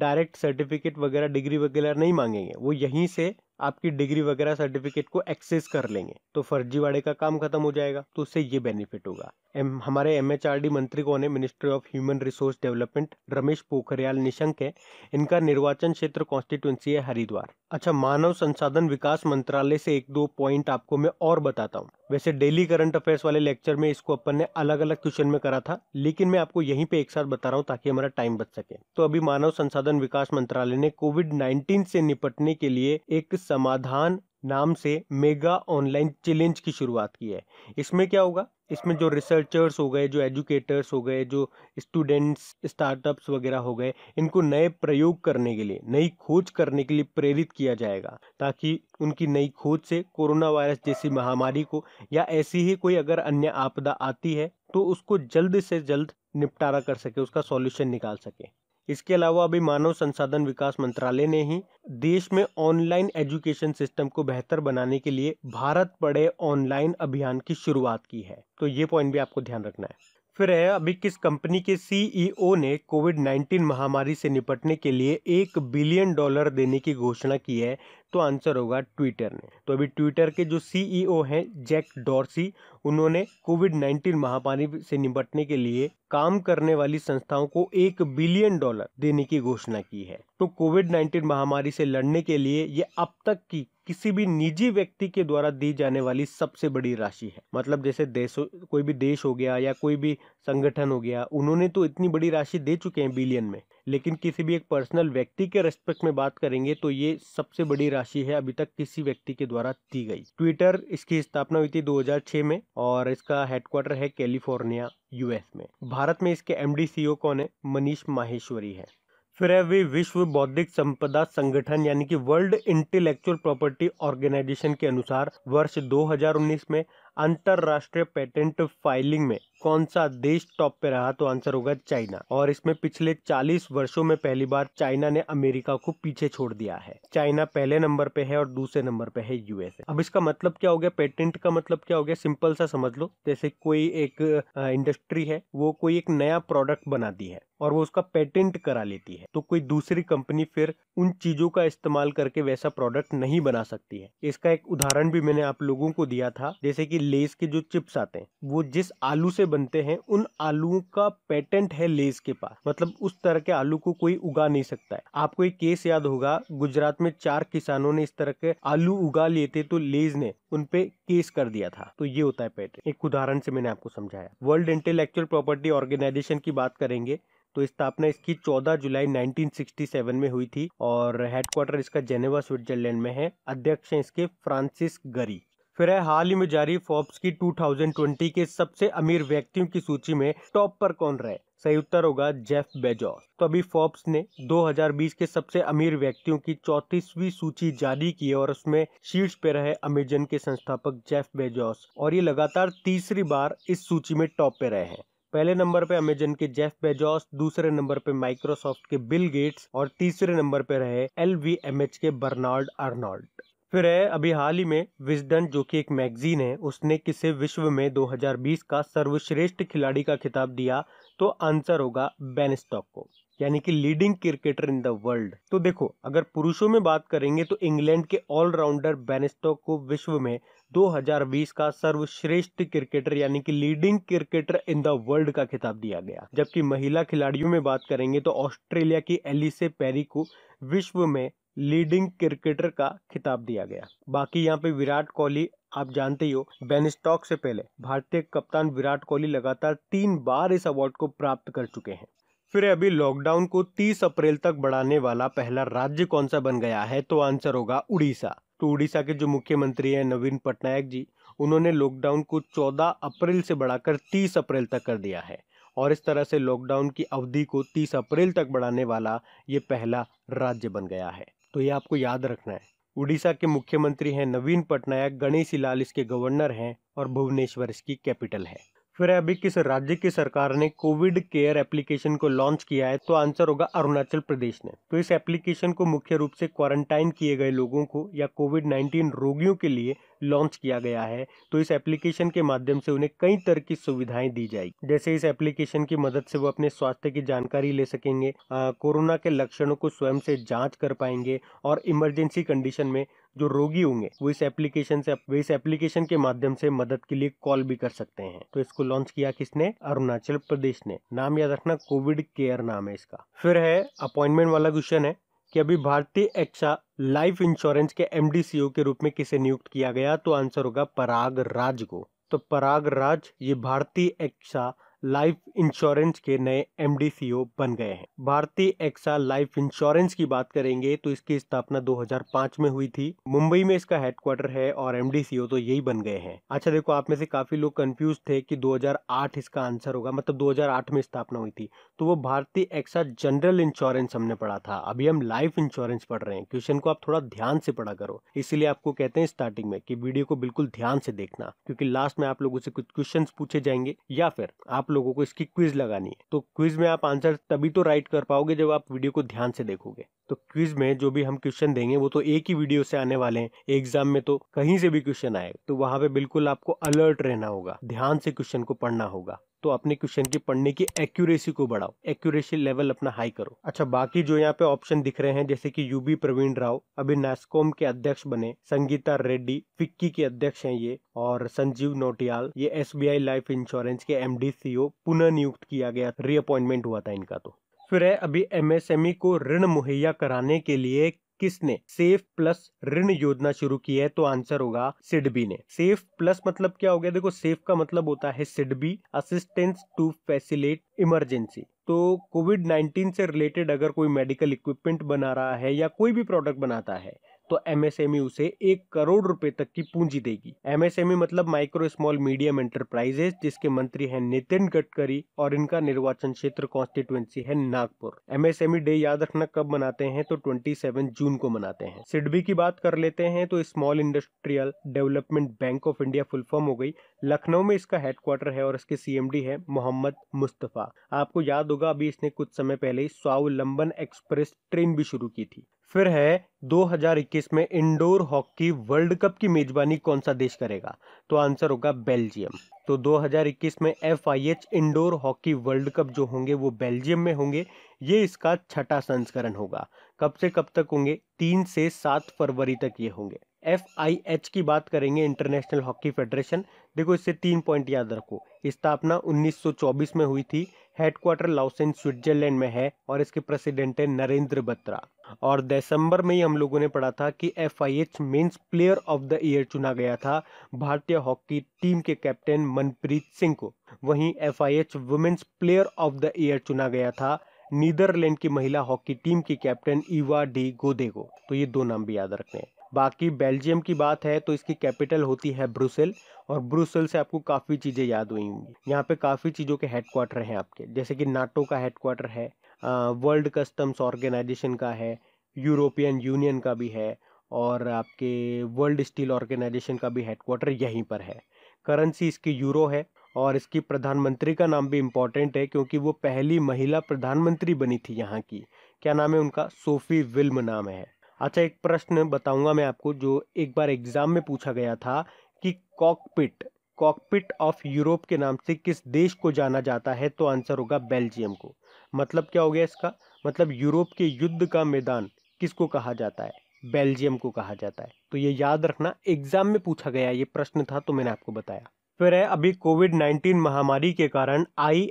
डायरेक्ट सर्टिफिकेट वगैरह डिग्री वगैरह नहीं मांगेंगे वो यहीं से आपकी डिग्री वगैरह सर्टिफिकेट को एक्सेस कर लेंगे तो फर्जीवाड़े का काम खत्म हो जाएगा तो उससे ये बेनिफिट होगा एम, हमारे एमएचआरडी मंत्री कौन है ministry of human resource development Ramesh Pokhriyal Nishank है इनका निर्वाचन क्षेत्र कॉन्स्टिट्युएंसी है हरिद्वार अच्छा मानव संसाधन विकास मंत्रालय से एक दो पॉइंट आपको मैं और बताता हूँ वैसे डेली करंट अफेयर्स वाले लेक्चर में इसको अपन ने अलग अलग क्वेश्चन में करा था लेकिन मैं आपको यहीं पे एक साथ बता रहा हूँ ताकि हमारा टाइम बच सके तो अभी मानव संसाधन विकास मंत्रालय ने कोविड नाइन्टीन से निपटने के लिए एक समाधान नाम से मेगा ऑनलाइन चैलेंज की शुरुआत की है इसमें क्या होगा इसमें जो रिसर्चर्स हो गए जो एजुकेटर्स हो गए जो स्टूडेंट्स स्टार्टअप्स वगैरह हो गए इनको नए प्रयोग करने के लिए नई खोज करने के लिए प्रेरित किया जाएगा ताकि उनकी नई खोज से कोरोना वायरस जैसी महामारी को या ऐसी ही कोई अगर अन्य आपदा आती है तो उसको जल्द से जल्द निपटारा कर सके उसका सॉल्यूशन निकाल सके इसके अलावा अभी मानव संसाधन विकास मंत्रालय ने ही देश में ऑनलाइन एजुकेशन सिस्टम को बेहतर बनाने के लिए भारत पढ़े ऑनलाइन अभियान की शुरुआत की है तो ये पॉइंट भी आपको ध्यान रखना है फिर है अभी किस कंपनी के सीईओ e ने कोविड 19 महामारी से निपटने के लिए एक बिलियन डॉलर देने की घोषणा की है तो आंसर होगा ट्विटर ने तो अभी ट्विटर के जो सीईओ e हैं जैक डॉर्सी उन्होंने कोविड 19 महामारी से निपटने के लिए काम करने वाली संस्थाओं को एक बिलियन डॉलर देने की घोषणा की है तो कोविड 19 महामारी से लड़ने के लिए ये अब तक की किसी भी निजी व्यक्ति के द्वारा दी जाने वाली सबसे बड़ी राशि है मतलब जैसे देशों कोई भी देश हो गया या कोई भी संगठन हो गया उन्होंने तो इतनी बड़ी राशि दे चुके हैं बिलियन में लेकिन किसी भी एक पर्सनल व्यक्ति के रेस्पेक्ट में बात करेंगे तो ये सबसे बड़ी राशि है अभी तक किसी व्यक्ति के द्वारा दी गई ट्विटर इसकी स्थापना हुई थी 2006 में और इसका हेडक्वार्टर है कैलिफोर्निया यूएस में भारत में इसके एम सीईओ e कौन है मनीष माहेश्वरी है फिर है वे विश्व बौद्धिक संपदा संगठन यानी कि वर्ल्ड इंटेलेक्चुअल प्रॉपर्टी ऑर्गेनाइजेशन के अनुसार वर्ष 2019 में अंतरराष्ट्रीय पेटेंट फाइलिंग में कौन सा देश टॉप पे रहा तो आंसर होगा चाइना और इसमें पिछले 40 वर्षों में पहली बार चाइना ने अमेरिका को पीछे छोड़ दिया है चाइना पहले नंबर पे है और दूसरे नंबर पे है यूएसए अब इसका मतलब क्या हो गया पेटेंट का मतलब क्या हो गया सिंपल सा समझ लो जैसे कोई एक इंडस्ट्री है वो कोई एक नया प्रोडक्ट बनाती है और वो उसका पेटेंट करा लेती है तो कोई दूसरी कंपनी फिर उन चीजों का इस्तेमाल करके वैसा प्रोडक्ट नहीं बना सकती है इसका एक उदाहरण भी मैंने आप लोगों को दिया था जैसे की लेस के जो चिप्स आते हैं वो जिस आलू से बनते हैं उन आलुओं का पेटेंट है लेस के पास मतलब उस तरह के आलू को कोई उगा नहीं सकता है आपको एक केस याद होगा गुजरात में चार किसानों ने इस तरह के आलू उगा लिए थे तो लेज ने उनपे केस कर दिया था तो ये होता है पेटेंट एक उदाहरण से मैंने आपको समझाया वर्ल्ड इंटेलेक्चुअल प्रॉपर्टी ऑर्गेनाइजेशन की बात करेंगे तो स्थापना इसकी 14 जुलाई 1967 में हुई थी और हेडक्वार्टर इसका जेनेवा स्विट्जरलैंड में है अध्यक्ष हैं इसके फ्रांसिस गरी फिर है हाल ही में जारी फोर्ब्स की 2020 के सबसे अमीर व्यक्तियों की सूची में टॉप पर कौन रहे सही उत्तर होगा जेफ बेजोस तो अभी फोर्ब्स ने 2020 के सबसे अमीर व्यक्तियों की चौतीसवीं सूची जारी की और उसमें शीर्ष पे रहे अमेजन के संस्थापक जेफ बेजोस और ये लगातार तीसरी बार इस सूची में टॉप पे रहे हैं पहले नंबर पे अमेजन के जेफ बेजोस दूसरे नंबर पे माइक्रोसॉफ्ट के बिल गेट्स और तीसरे नंबर पे रहे एल के बर्नार्ड अर्नॉल्ड फिर है अभी हाल ही में विजडन जो कि एक मैगजीन है उसने किसे विश्व में 2020 का सर्वश्रेष्ठ खिलाड़ी का खिताब दिया तो आंसर होगा बेन स्टॉक को यानी कि leading cricketer in the world तो देखो अगर पुरुषों में बात करेंगे तो इंग्लैंड के ऑलराउंडर बेनिस्टॉक को विश्व में 2020 का सर्वश्रेष्ठ क्रिकेटर यानी कि leading cricketer in the world का खिताब दिया गया जबकि महिला खिलाड़ियों में बात करेंगे तो ऑस्ट्रेलिया की एलिसे पेरी को विश्व में लीडिंग क्रिकेटर का खिताब दिया गया बाकी यहाँ पे विराट कोहली आप जानते ही हो बेन स्टॉक से पहले भारतीय कप्तान विराट कोहली लगातार तीन बार इस अवार्ड को प्राप्त कर चुके हैं फिर अभी लॉकडाउन को 30 अप्रैल तक बढ़ाने वाला पहला राज्य कौन सा बन गया है तो आंसर होगा उड़ीसा तो उड़ीसा के जो मुख्यमंत्री हैं नवीन पटनायक जी उन्होंने लॉकडाउन को 14 अप्रैल से बढ़ाकर 30 अप्रैल तक कर दिया है और इस तरह से लॉकडाउन की अवधि को 30 अप्रैल तक बढ़ाने वाला ये पहला राज्य बन गया है तो ये आपको याद रखना है उड़ीसा के मुख्यमंत्री हैं नवीन पटनायक गणेशी लाल इसके गवर्नर हैं और भुवनेश्वर इसकी कैपिटल है फिर अभी किस राज्य की सरकार ने कोविड केयर एप्लीकेशन को लॉन्च किया है तो आंसर होगा अरुणाचल प्रदेश ने तो इस एप्लीकेशन को मुख्य रूप से क्वारंटाइन किए गए लोगों को या कोविड 19 रोगियों के लिए लॉन्च किया गया है तो इस एप्लीकेशन के माध्यम से उन्हें कई तरह की सुविधाएं दी जाएगी जैसे इस एप्लीकेशन की मदद से वो अपने स्वास्थ्य की जानकारी ले सकेंगे कोरोना के लक्षणों को स्वयं से जांच कर पाएंगे और इमरजेंसी कंडीशन में जो रोगी होंगे वो इस एप्लीकेशन से वे इस एप्लीकेशन के माध्यम से मदद के लिए कॉल भी कर सकते हैं तो इसको लॉन्च किया किसने अरुणाचल प्रदेश ने नाम याद रखना कोविड केयर नाम है इसका फिर है अपॉइंटमेंट वाला क्वेश्चन है कि अभी भारतीय एक्सा लाइफ इंश्योरेंस के एम के रूप में किसे नियुक्त किया गया तो आंसर होगा पराग राज को तो पराग राज ये भारतीय एक्सा लाइफ इंश्योरेंस के नए एम बन गए हैं भारतीय एक्सा लाइफ इंश्योरेंस की बात करेंगे तो इसकी स्थापना 2005 में हुई थी मुंबई में इसका हेडक्वार्टर है और एम तो यही बन गए हैं अच्छा देखो आप में से काफी लोग कंफ्यूज थे कि 2008 इसका आंसर होगा मतलब 2008 में स्थापना हुई थी तो वो भारतीय एक्सा जनरल इंश्योरेंस हमने पढ़ा था अभी हम लाइफ इंश्योरेंस पढ़ रहे हैं क्वेश्चन को आप थोड़ा ध्यान से पढ़ा करो इसलिए आपको कहते हैं स्टार्टिंग में कि वीडियो को बिल्कुल ध्यान से देखना क्योंकि लास्ट में आप लोगों से कुछ क्वेश्चन पूछे जाएंगे या फिर आप लोगों को इसकी क्विज लगानी है तो क्विज में आप आंसर तभी तो राइट कर पाओगे जब आप वीडियो को ध्यान से देखोगे तो क्विज में जो भी हम क्वेश्चन देंगे वो तो एक ही वीडियो से आने वाले हैं एग्जाम में तो कहीं से भी क्वेश्चन आए तो वहां पे बिल्कुल आपको अलर्ट रहना होगा ध्यान से क्वेश्चन को पढ़ना होगा तो अपने क्वेश्चन की पढ़ने की एक्यूरेसी को बढ़ाओ एक्यूरेसी लेवल अपना हाई करो अच्छा बाकी जो यहाँ पे ऑप्शन दिख रहे हैं जैसे कि यूबी प्रवीण राव अभी नेस्कॉम के अध्यक्ष बने संगीता रेड्डी फिक्की के अध्यक्ष हैं ये और संजीव नोटियाल ये एस लाइफ इंश्योरेंस के एम डी पुनः नियुक्त किया गया रीअपॉइंटमेंट हुआ था इनका तो फिर है अभी एमएसएमई e को ऋण मुहैया कराने के लिए किसने सेफ प्लस ऋण योजना शुरू की है तो आंसर होगा सिडबी ने सेफ प्लस मतलब क्या हो गया देखो सेफ का मतलब होता है SIDBI assistance to facilitate emergency तो कोविड 19 से रिलेटेड अगर कोई मेडिकल इक्विपमेंट बना रहा है या कोई भी प्रोडक्ट बनाता है तो एमएसएमई e उसे एक करोड़ रुपए तक की पूंजी देगी एमएसएमई e मतलब माइक्रो स्मॉल मीडियम एंटरप्राइजेस जिसके मंत्री हैं नितिन गडकरी और इनका निर्वाचन क्षेत्र कॉन्स्टिट्युएंसी है नागपुर एमएसएमई डे e याद रखना कब मनाते हैं तो 27 जून को मनाते हैं सिडबी की बात कर लेते हैं तो small industrial development bank of India full form हो गई लखनऊ में इसका हेडक्वार्टर है और इसके सीएमडी है मोहम्मद मुस्तफा आपको याद होगा अभी इसने कुछ समय पहले ही स्वावलंबन एक्सप्रेस ट्रेन भी शुरू की थी फिर है 2021 में इंडोर हॉकी वर्ल्ड कप की मेजबानी कौन सा देश करेगा तो आंसर होगा बेल्जियम तो 2021 में F indoor hockey world cup जो होंगे वो बेल्जियम में होंगे ये इसका छठा संस्करण होगा कब से कब तक होंगे तीन से सात फरवरी तक ये होंगे एफ आई एच की बात करेंगे इंटरनेशनल हॉकी फेडरेशन देखो इससे तीन पॉइंट याद रखो स्थापना 1924 में हुई थी हेडक्वार्टर लाउसेन स्विट्जरलैंड में है और इसके प्रेसिडेंट है नरेंद्र बत्रा और दिसंबर में ही हम लोगों ने पढ़ा था कि F I H men's player of the year चुना गया था भारतीय हॉकी टीम के कैप्टन मनप्रीत सिंह को वहीं F I H women's player of the year चुना गया था नीदरलैंड की महिला हॉकी टीम की कैप्टन ईवा डी गोदे को तो ये दो नाम भी याद रखने हैं बाकी बेल्जियम की बात है तो इसकी कैपिटल होती है ब्रुसेल और ब्रुसेल से आपको काफ़ी चीज़ें याद हुई होंगी यहाँ पे काफ़ी चीज़ों के हेडक्वार्टर हैं आपके जैसे कि नाटो का हेडक्वार्टर है वर्ल्ड कस्टम्स ऑर्गेनाइजेशन का है यूरोपियन यूनियन का भी है और आपके वर्ल्ड स्टील ऑर्गेनाइजेशन का भी हेडक्वार्टर यहीं पर है करेंसी इसकी यूरो है और इसकी प्रधानमंत्री का नाम भी इम्पॉर्टेंट है क्योंकि वो पहली महिला प्रधानमंत्री बनी थी यहाँ की क्या नाम है उनका सोफ़ी विल्म नाम है अच्छा एक प्रश्न बताऊंगा मैं आपको जो एक बार एग्जाम में पूछा गया था कि कॉकपिट कॉकपिट ऑफ यूरोप के नाम से किस देश को जाना जाता है तो आंसर होगा बेल्जियम को मतलब क्या हो गया इसका मतलब यूरोप के युद्ध का मैदान किसको कहा जाता है बेल्जियम को कहा जाता है तो ये याद रखना एग्जाम में पूछा गया ये प्रश्न था तो मैंने आपको बताया फिर है अभी कोविड 19 महामारी के कारण आई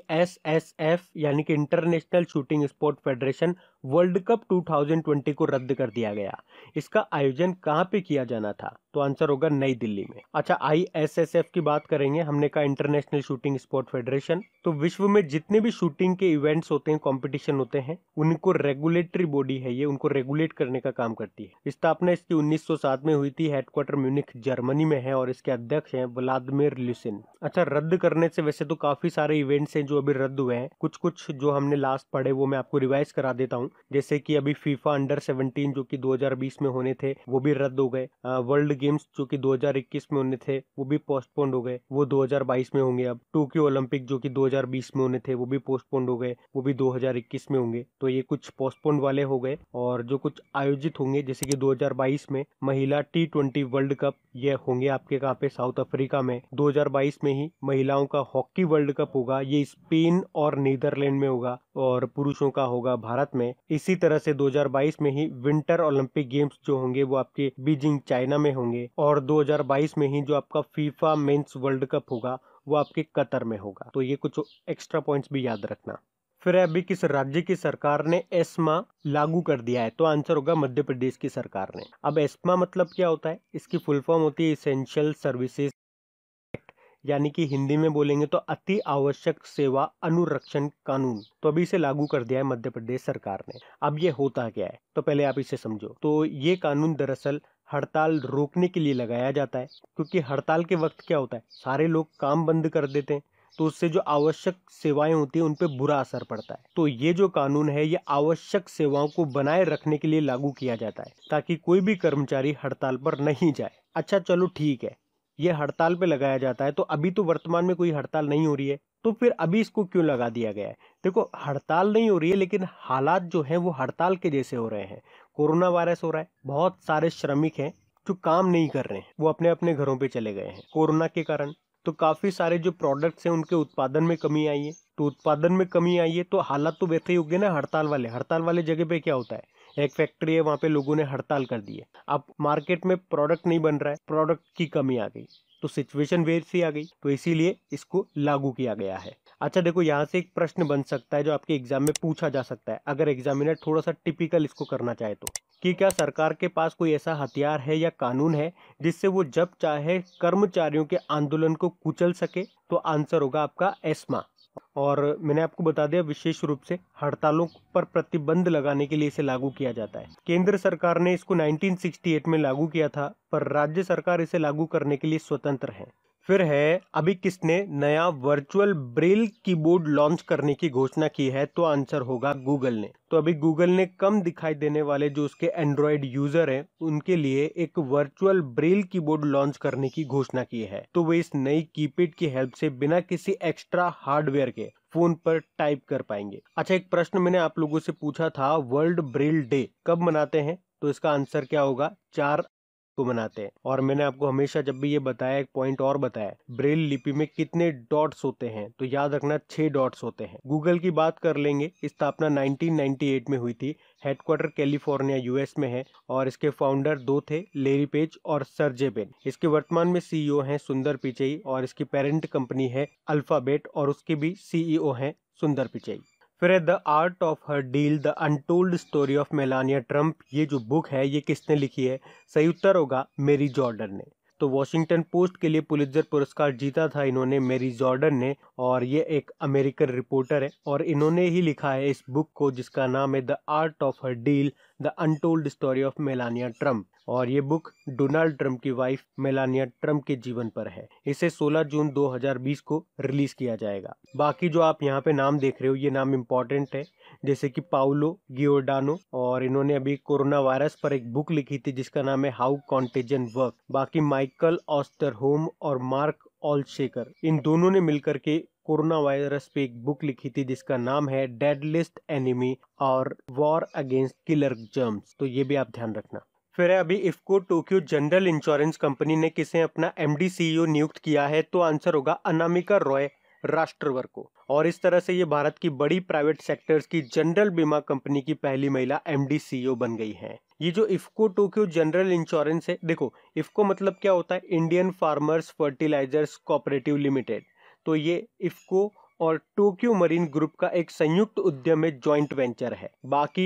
यानी कि international shooting sport federation world cup 2020 को रद्द कर दिया गया इसका आयोजन कहाँ पे किया जाना था तो आंसर होगा नई दिल्ली में अच्छा आईएसएसएफ की बात करेंगे हमने कहा इंटरनेशनल शूटिंग स्पोर्ट फेडरेशन तो विश्व में जितने भी शूटिंग के इवेंट्स होते हैं कॉम्पिटिशन होते हैं उनको रेगुलेटरी बॉडी है ये उनको रेगुलेट करने का काम करती है स्थापना इसकी उन्नीस में हुई थी हेडक्वार्टर म्यूनिक जर्मनी में है और इसके अध्यक्ष है व्लादिमिर ल्यूसिन अच्छा रद्द करने से वैसे तो काफी सारे इवेंट्स हैं जो अभी रद्द हुए हैं कुछ कुछ जो हमने लास्ट पढ़े वो मैं आपको रिवाइज करा देता हूँ जैसे कि अभी फीफा अंडर 17 जो कि 2020 में होने थे वो भी रद्द हो गए वर्ल्ड गेम्स जो कि 2021 में होने थे वो भी पोस्टपोन्ड हो गए वो 2022 में होंगे अब टोक्यो ओलंपिक जो कि 2020 में होने थे वो भी पोस्टपोन्ड हो गए वो भी 2021 में होंगे तो ये कुछ पोस्टपोन्ड वाले हो गए और जो कुछ आयोजित होंगे जैसे कि दो में महिला टी वर्ल्ड कप ये होंगे आपके कहाँ पे साउथ अफ्रीका में दो में ही महिलाओं का हॉकी वर्ल्ड कप होगा ये स्पेन और नीदरलैंड में होगा और पुरुषों का होगा भारत में इसी तरह से 2022 में ही विंटर ओलंपिक गेम्स जो होंगे वो आपके बीजिंग चाइना में होंगे और 2022 में ही जो आपका फीफा मेंस वर्ल्ड कप होगा वो आपके कतर में होगा तो ये कुछ एक्स्ट्रा पॉइंट्स भी याद रखना फिर अभी किस राज्य की सरकार ने एस्मा लागू कर दिया है तो आंसर होगा मध्य प्रदेश की सरकार ने अब एस्मा मतलब क्या होता है इसकी फुल फॉर्म होती है इसेंशियल सर्विसेज यानी कि हिंदी में बोलेंगे तो अति आवश्यक सेवा अनुरक्षण कानून तो अभी इसे लागू कर दिया है मध्य प्रदेश सरकार ने अब ये होता क्या है तो पहले आप इसे समझो तो ये कानून दरअसल हड़ताल रोकने के लिए लगाया जाता है क्योंकि हड़ताल के वक्त क्या होता है सारे लोग काम बंद कर देते हैं तो उससे जो आवश्यक सेवाएं होती हैं उन पर बुरा असर पड़ता है तो ये जो कानून है ये आवश्यक सेवाओं को बनाए रखने के लिए लागू किया जाता है ताकि कोई भी कर्मचारी हड़ताल पर नहीं जाए अच्छा चलो ठीक है ये हड़ताल पे लगाया जाता है तो अभी तो वर्तमान में कोई हड़ताल नहीं हो रही है तो फिर अभी इसको क्यों लगा दिया गया है देखो हड़ताल नहीं हो रही है लेकिन हालात जो हैं वो हड़ताल के जैसे हो रहे हैं कोरोना वायरस हो रहा है बहुत सारे श्रमिक हैं जो काम नहीं कर रहे हैं वो अपने अपने घरों पे चले गए हैं कोरोना के कारण तो काफ़ी सारे जो प्रोडक्ट्स हैं उनके उत्पादन में कमी आई है तो उत्पादन में कमी आई है तो हालात तो वैसे ही हो गए ना हड़ताल वाले हड़ताल वाले जगह पे क्या होता है एक फैक्ट्री है वहाँ पे लोगों ने हड़ताल कर दी है अब मार्केट में प्रोडक्ट नहीं बन रहा है प्रोडक्ट की कमी आ गई तो सिचुएशन सी आ गई तो इसीलिए इसको लागू किया गया है अच्छा देखो यहाँ से एक प्रश्न बन सकता है जो आपके एग्जाम में पूछा जा सकता है अगर एग्जामिनर थोड़ा सा टिपिकल इसको करना चाहे तो कि क्या सरकार के पास कोई ऐसा हथियार है या कानून है जिससे वो जब चाहे कर्मचारियों के आंदोलन को कुचल सके तो आंसर होगा आपका एस्मा और मैंने आपको बता दिया विशेष रूप से हड़तालों पर प्रतिबंध लगाने के लिए इसे लागू किया जाता है केंद्र सरकार ने इसको 1968 में लागू किया था पर राज्य सरकार इसे लागू करने के लिए स्वतंत्र है फिर है अभी किसने नया वर्चुअल ब्रेल कीबोर्ड लॉन्च करने की घोषणा की है तो आंसर होगा गूगल ने तो अभी गूगल ने कम दिखाई देने वाले जो उसके एंड्रॉयड यूजर हैं उनके लिए एक वर्चुअल ब्रेल कीबोर्ड लॉन्च करने की घोषणा की है तो वे इस नई कीपैड की हेल्प से बिना किसी एक्स्ट्रा हार्डवेयर के फोन पर टाइप कर पाएंगे अच्छा एक प्रश्न मैंने आप लोगों से पूछा था वर्ल्ड ब्रेल डे कब मनाते हैं तो इसका आंसर क्या होगा चार को बनाते हैं और मैंने आपको हमेशा जब भी ये बताया एक पॉइंट और बताया ब्रेल लिपि में कितने डॉट्स होते हैं तो याद रखना छह डॉट्स होते हैं गूगल की बात कर लेंगे स्थापना 1998 में हुई थी हेडक्वार्टर कैलिफोर्निया यूएस में है और इसके फाउंडर दो थे लेरी पेज और सरजे बेन इसके वर्तमान में सीईओ e हैं सुंदर पिचई और इसकी पेरेंट कंपनी है अल्फाबेट और उसके भी सीईओ e हैं सुंदर पिचई फिर है the art of her deal the untold story of Melania Trump ये जो बुक है ये किसने लिखी है सही उत्तर होगा मेरी जॉर्डन ने तो वॉशिंगटन पोस्ट के लिए पुलिजर पुरस्कार जीता था इन्होंने मेरी जॉर्डन ने और ये एक अमेरिकन रिपोर्टर है और इन्होंने ही लिखा है इस बुक को जिसका नाम है the art of her deal the untold story of Melania Trump और ये बुक डोनाल्ड ट्रम्प की वाइफ मेलानिया ट्रम्प के जीवन पर है इसे 16 जून 2020 को रिलीज किया जाएगा बाकी जो आप यहाँ पे नाम देख रहे हो ये नाम इम्पोर्टेंट है जैसे कि पाउलो गियोडानो और इन्होंने अभी कोरोना वायरस पर एक बुक लिखी थी जिसका नाम है हाउ कॉन्टेजन वर्क बाकी माइकल ऑस्टर होम और मार्क ऑल शेकर इन दोनों ने मिलकर के कोरोना वायरस पे एक बुक लिखी थी जिसका नाम है डेड लिस्ट एनिमी और वॉर अगेंस्ट किलर जर्म्स तो ये भी आप ध्यान रखना फिर है अभी IFFCO Tokio general insurance company ने किसे अपना एम डी e नियुक्त किया है तो आंसर होगा अनामिका रॉय राष्ट्रवर को और इस तरह से ये भारत की बड़ी प्राइवेट सेक्टर्स की जनरल बीमा कंपनी की पहली महिला एम e बन गई है ये जो इफको टोक्यो जनरल इंश्योरेंस है देखो इफको मतलब क्या होता है Indian farmers fertilisers cooperative limited तो ये इफ्को और टोक्यो मरीन ग्रुप का एक संयुक्त उद्यम में ज्वाइंट वेंचर है बाकी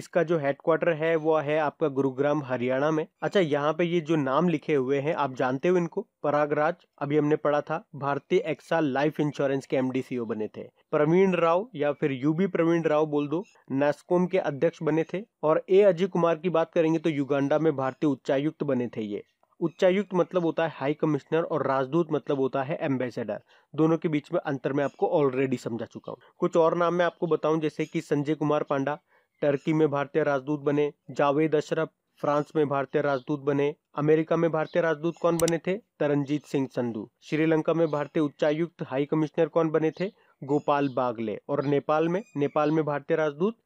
इसका जो हेडक्वार्टर है वो है आपका गुरुग्राम हरियाणा में अच्छा यहाँ पे ये जो नाम लिखे हुए हैं आप जानते हो इनको परागराज अभी हमने पढ़ा था भारतीय एक्सा लाइफ इंश्योरेंस के एमडीसीओ बने थे प्रवीण राव या फिर यूबी प्रवीण राव बोल दो नेस्कोम के अध्यक्ष बने थे और ए अजय कुमार की बात करेंगे तो युगांडा में भारतीय उच्चायुक्त बने थे ये उच्चायुक्त मतलब होता है हाई कमिश्नर और राजदूत मतलब होता है एम्बेसडर दोनों के बीच में अंतर मैं आपको ऑलरेडी समझा चुका हूँ कुछ और नाम मैं आपको बताऊँ जैसे कि संजय कुमार पांडा टर्की में भारतीय राजदूत बने जावेद अशरफ फ्रांस में भारतीय राजदूत बने अमेरिका में भारतीय राजदूत कौन बने थे तरनजीत सिंह संधू श्रीलंका में भारतीय उच्चायुक्त हाई कमिश्नर कौन बने थे गोपाल बागले और नेपाल में नेपाल में भारतीय राजदूत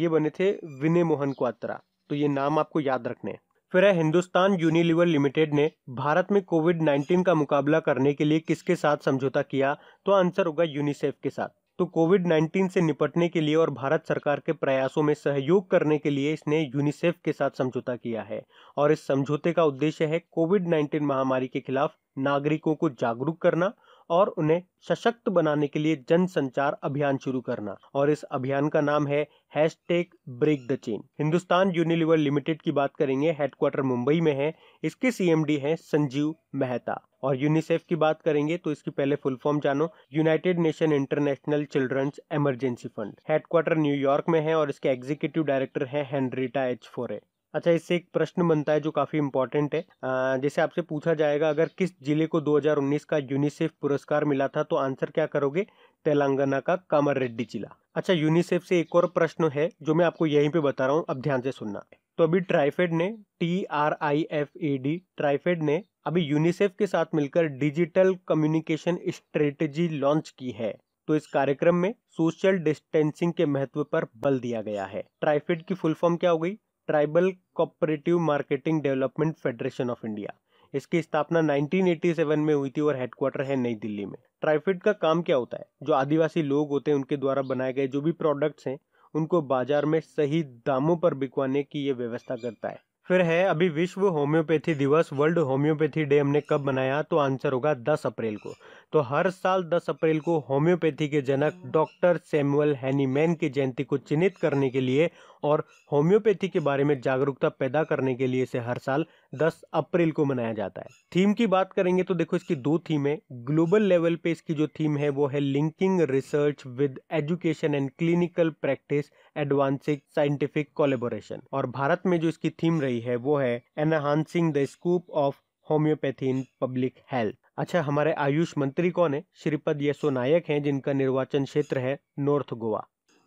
ये बने थे विनय मोहन क्वात्रा तो ये नाम आपको याद रखने फिर है हिंदुस्तान यूनिलीवर लिमिटेड ने भारत में कोविड 19 का मुकाबला करने के लिए किसके साथ समझौता किया तो आंसर होगा यूनिसेफ के साथ तो कोविड 19 से निपटने के लिए और भारत सरकार के प्रयासों में सहयोग करने के लिए इसने यूनिसेफ के साथ समझौता किया है और इस समझौते का उद्देश्य है कोविड 19 महामारी के खिलाफ नागरिकों को जागरूक करना और उन्हें सशक्त बनाने के लिए जन संचार अभियान शुरू करना और इस अभियान का नाम है hashtag break the chain Hindustan Unilever limited की बात करेंगे हेडक्वार्टर मुंबई में है इसके सीएमडी हैं संजीव मेहता और यूनिसेफ की बात करेंगे तो इसकी पहले फुल फॉर्म जानो united nation international children's emergency fund headquarter New York में है और इसके एग्जीक्यूटिव डायरेक्टर है हेनरीटा एच फोरे अच्छा इससे एक प्रश्न बनता है जो काफ़ी इम्पोर्टेंट है जैसे आपसे पूछा जाएगा अगर किस जिले को 2019 का यूनिसेफ पुरस्कार मिला था तो आंसर क्या करोगे तेलंगाना का कामर रेड्डी जिला अच्छा यूनिसेफ से एक और प्रश्न है जो मैं आपको यहीं पे बता रहा हूँ अब ध्यान से सुनना तो अभी ट्राइफेड ने T R I F E D TRIFED ने अभी यूनिसेफ के साथ मिलकर डिजिटल कम्युनिकेशन स्ट्रेटजी लॉन्च की है तो इस कार्यक्रम में सोशल डिस्टेंसिंग के महत्व पर बल दिया गया है ट्राइफेड की फुल फॉर्म क्या हो गई tribal cooperative marketing development federation of India इसकी स्थापना 1987 में हुई थी और हेडक्वार्टर है नई दिल्ली में ट्राइफेड का काम क्या होता है जो आदिवासी लोग होते हैं उनके द्वारा बनाए गए जो भी प्रोडक्ट्स हैं उनको बाजार में सही दामों पर बिकवाने की ये व्यवस्था करता है फिर है अभी विश्व होम्योपैथी दिवस वर्ल्ड होम्योपैथी डे हमने कब मनाया तो आंसर होगा 10 अप्रैल को तो हर साल 10 अप्रैल को होम्योपैथी के जनक डॉक्टर सैमुअल हैनीमैन की जयंती को चिन्हित करने के लिए और होम्योपैथी के बारे में जागरूकता पैदा करने के लिए इसे हर साल 10 अप्रैल को मनाया जाता है थीम की बात करेंगे तो देखो इसकी दो थीम है ग्लोबल लेवल पे इसकी जो थीम है वो है linking research with education and clinical practice advancing scientific collaboration और भारत में जो इसकी थीम रही है वो है enhancing the scope of homoeopathy in public health अच्छा हमारे आयुष मंत्री कौन है श्रीपद यशो नायक हैं जिनका निर्वाचन क्षेत्र है नॉर्थ गोवा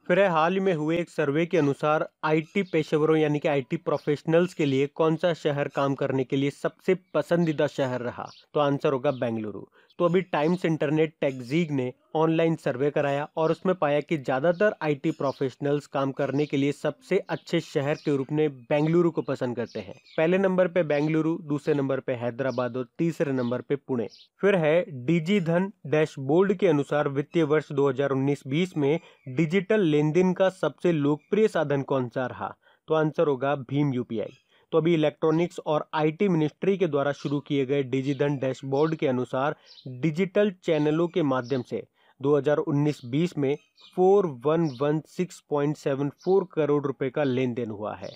फिर हाल ही में हुए एक सर्वे के अनुसार आईटी पेशेवरों यानी कि आईटी प्रोफेशनल्स के लिए कौन सा शहर काम करने के लिए सबसे पसंदीदा शहर रहा तो आंसर होगा बेंगलुरु तो अभी टाइम्स इंटरनेट टेक्जीग ने ऑनलाइन सर्वे कराया और उसमें पाया कि ज़्यादातर आईटी प्रोफेशनल्स काम करने के लिए सबसे अच्छे शहर के रूप में बेंगलुरु को पसंद करते हैं पहले नंबर पे बेंगलुरु दूसरे नंबर पे हैदराबाद और तीसरे नंबर पे पुणे फिर है डीजी धन डैशबोर्ड के अनुसार वित्तीय वर्ष दो हजार में डिजिटल लेन का सबसे लोकप्रिय साधन कौन सा रहा तो आंसर होगा भीम यूपीआई तो अभी इलेक्ट्रॉनिक्स और आईटी मिनिस्ट्री के द्वारा शुरू किए गए डिजिधन डैशबोर्ड के अनुसार डिजिटल चैनलों के माध्यम से 2019-20 में 4116.74 करोड़ रुपए का लेन देन हुआ है